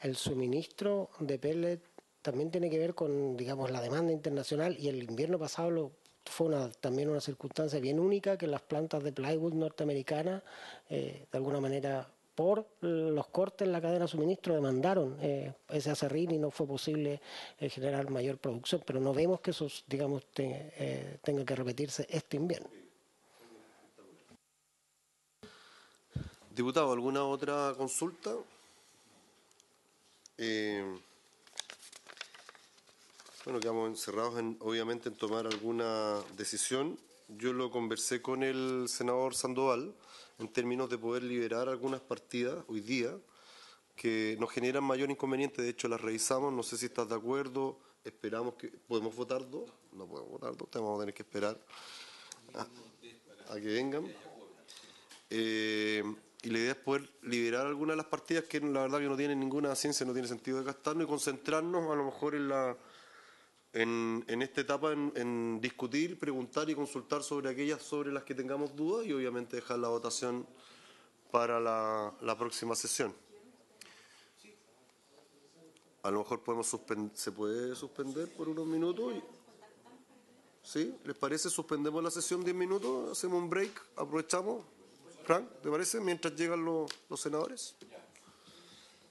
el suministro de pellet también tiene que ver con, digamos, la demanda internacional y el invierno pasado fue una, también una circunstancia bien única que las plantas de plywood norteamericanas, eh, de alguna manera, por los cortes en la cadena de suministro demandaron eh, ese acerrín y no fue posible eh, generar mayor producción, pero no vemos que eso, digamos, tenga que repetirse este invierno. Diputado, ¿alguna otra consulta? Eh, bueno, quedamos encerrados en, obviamente en tomar alguna decisión. Yo lo conversé con el senador Sandoval en términos de poder liberar algunas partidas hoy día que nos generan mayor inconveniente. De hecho, las revisamos. No sé si estás de acuerdo. Esperamos que. ¿Podemos votar dos? No podemos votar dos. Vamos a tener que esperar a, que vengan. Eh, y la idea es poder liberar algunas de las partidas que la verdad que no tienen ninguna ciencia, no tiene sentido de gastarnos y concentrarnos a lo mejor en la en, esta etapa en, discutir, preguntar y consultar sobre aquellas sobre las que tengamos dudas y obviamente dejar la votación para la, próxima sesión. A lo mejor podemos se puede suspender por unos minutos. ¿Sí? ¿Les parece? Suspendemos la sesión 10 minutos, hacemos un break, aprovechamos. Frank, ¿te parece? Mientras llegan los, los senadores.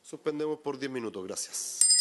Suspendemos por 10 minutos. Gracias.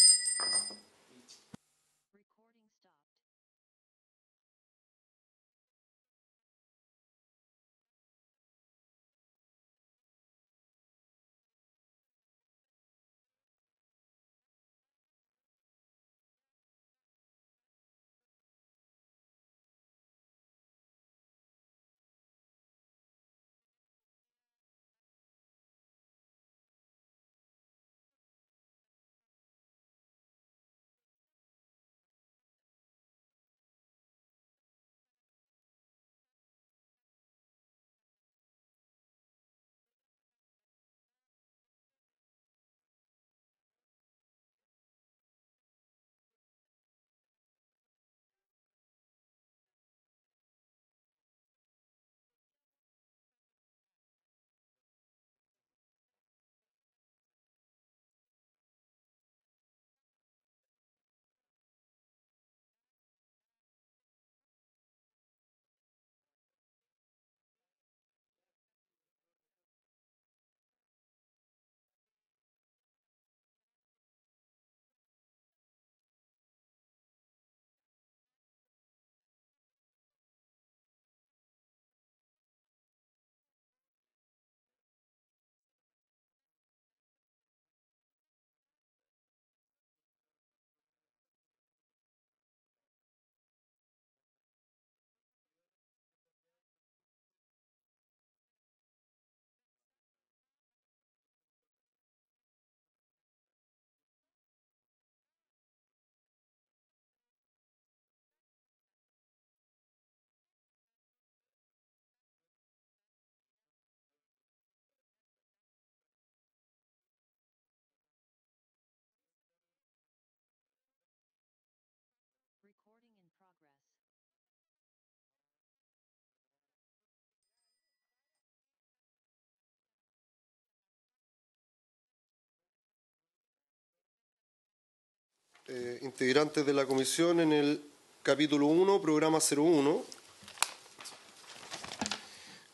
Eh, integrantes de la comisión en el capítulo 1, programa 01,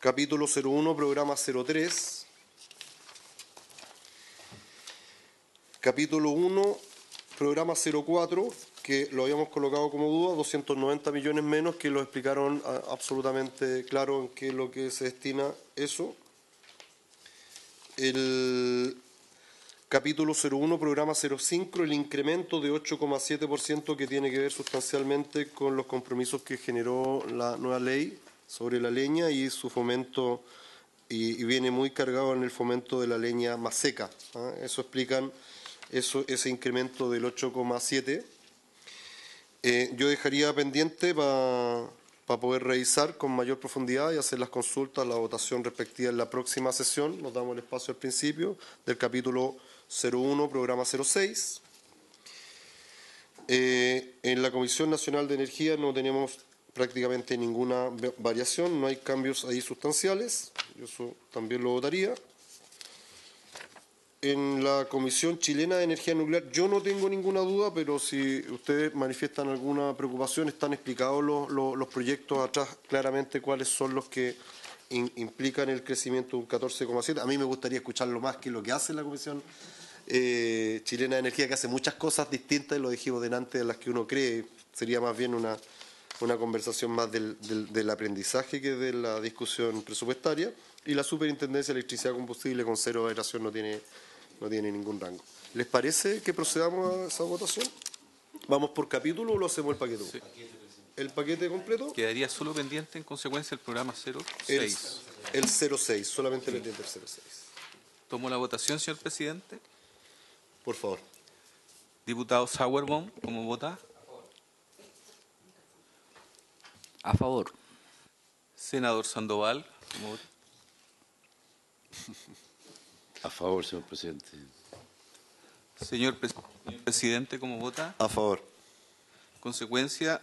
capítulo 01, programa 03, capítulo 1, programa 04, que lo habíamos colocado como duda, 290 millones menos, que lo explicaron ah, absolutamente claro en qué es lo que se destina eso. El capítulo 01, programa 05, el incremento de 8,7% que tiene que ver sustancialmente con los compromisos que generó la nueva ley sobre la leña y su fomento, y, viene muy cargado en el fomento de la leña más seca. ¿ah? Eso explican ese incremento del 8,7%. Eh, yo dejaría pendiente para poder revisar con mayor profundidad y hacer las consultas, la votación respectiva en la próxima sesión. Nos damos el espacio al principio del capítulo 01, programa 06. Eh, en la Comisión Nacional de Energía no tenemos prácticamente ninguna variación, no hay cambios ahí sustanciales, yo eso también lo votaría. En la Comisión Chilena de Energía Nuclear yo no tengo ninguna duda, pero si ustedes manifiestan alguna preocupación, están explicados los, los, proyectos atrás claramente cuáles son los que implican el crecimiento de un 14,7. A mí me gustaría escucharlo más que lo que hace la Comisión eh, chilena de energía que hace muchas cosas distintas, y lo dijimos delante de las que uno cree, sería más bien una, una conversación más del, del, aprendizaje que de la discusión presupuestaria, y la superintendencia de electricidad combustible con cero aeración no tiene, no tiene ningún rango. ¿Les parece que procedamos a esa votación? ¿Vamos por capítulo o lo hacemos el paquete? ¿El paquete completo? Quedaría solo pendiente en consecuencia el programa 06. El, 06, solamente pendiente el 06. Tomo la votación, señor presidente. Por favor. Diputado Sauerbaum, ¿cómo vota? A favor. Senador Sandoval, ¿cómo vota? [laughs] A favor, señor presidente. Señor, presidente, ¿cómo vota? A favor. Consecuencia,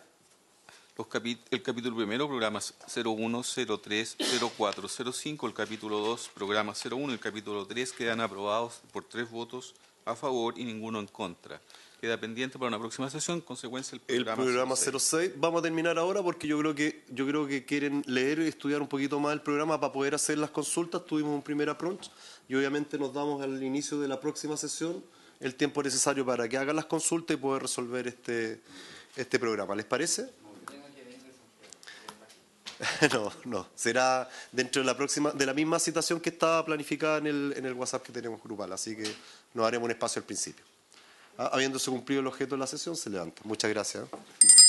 el capítulo primero, programas 01, 03, 04, 05, el capítulo 2, programa 01, el capítulo 3 quedan aprobados por tres votos a favor y ninguno en contra. Queda pendiente para una próxima sesión, consecuencia el programa, el programa 06. Vamos a terminar ahora porque yo creo que yo creo que quieren leer y estudiar un poquito más el programa para poder hacer las consultas. Tuvimos un primer approach y obviamente nos damos al inicio de la próxima sesión el tiempo necesario para que hagan las consultas y poder resolver este, este programa. ¿Les parece? [laughs] no, no. Será dentro de la próxima, de la misma citación que estaba planificada en el, en el WhatsApp que tenemos grupal, así que nos haremos un espacio al principio. Ah, habiéndose cumplido el objeto de la sesión, se levanta. Muchas gracias. ¿eh?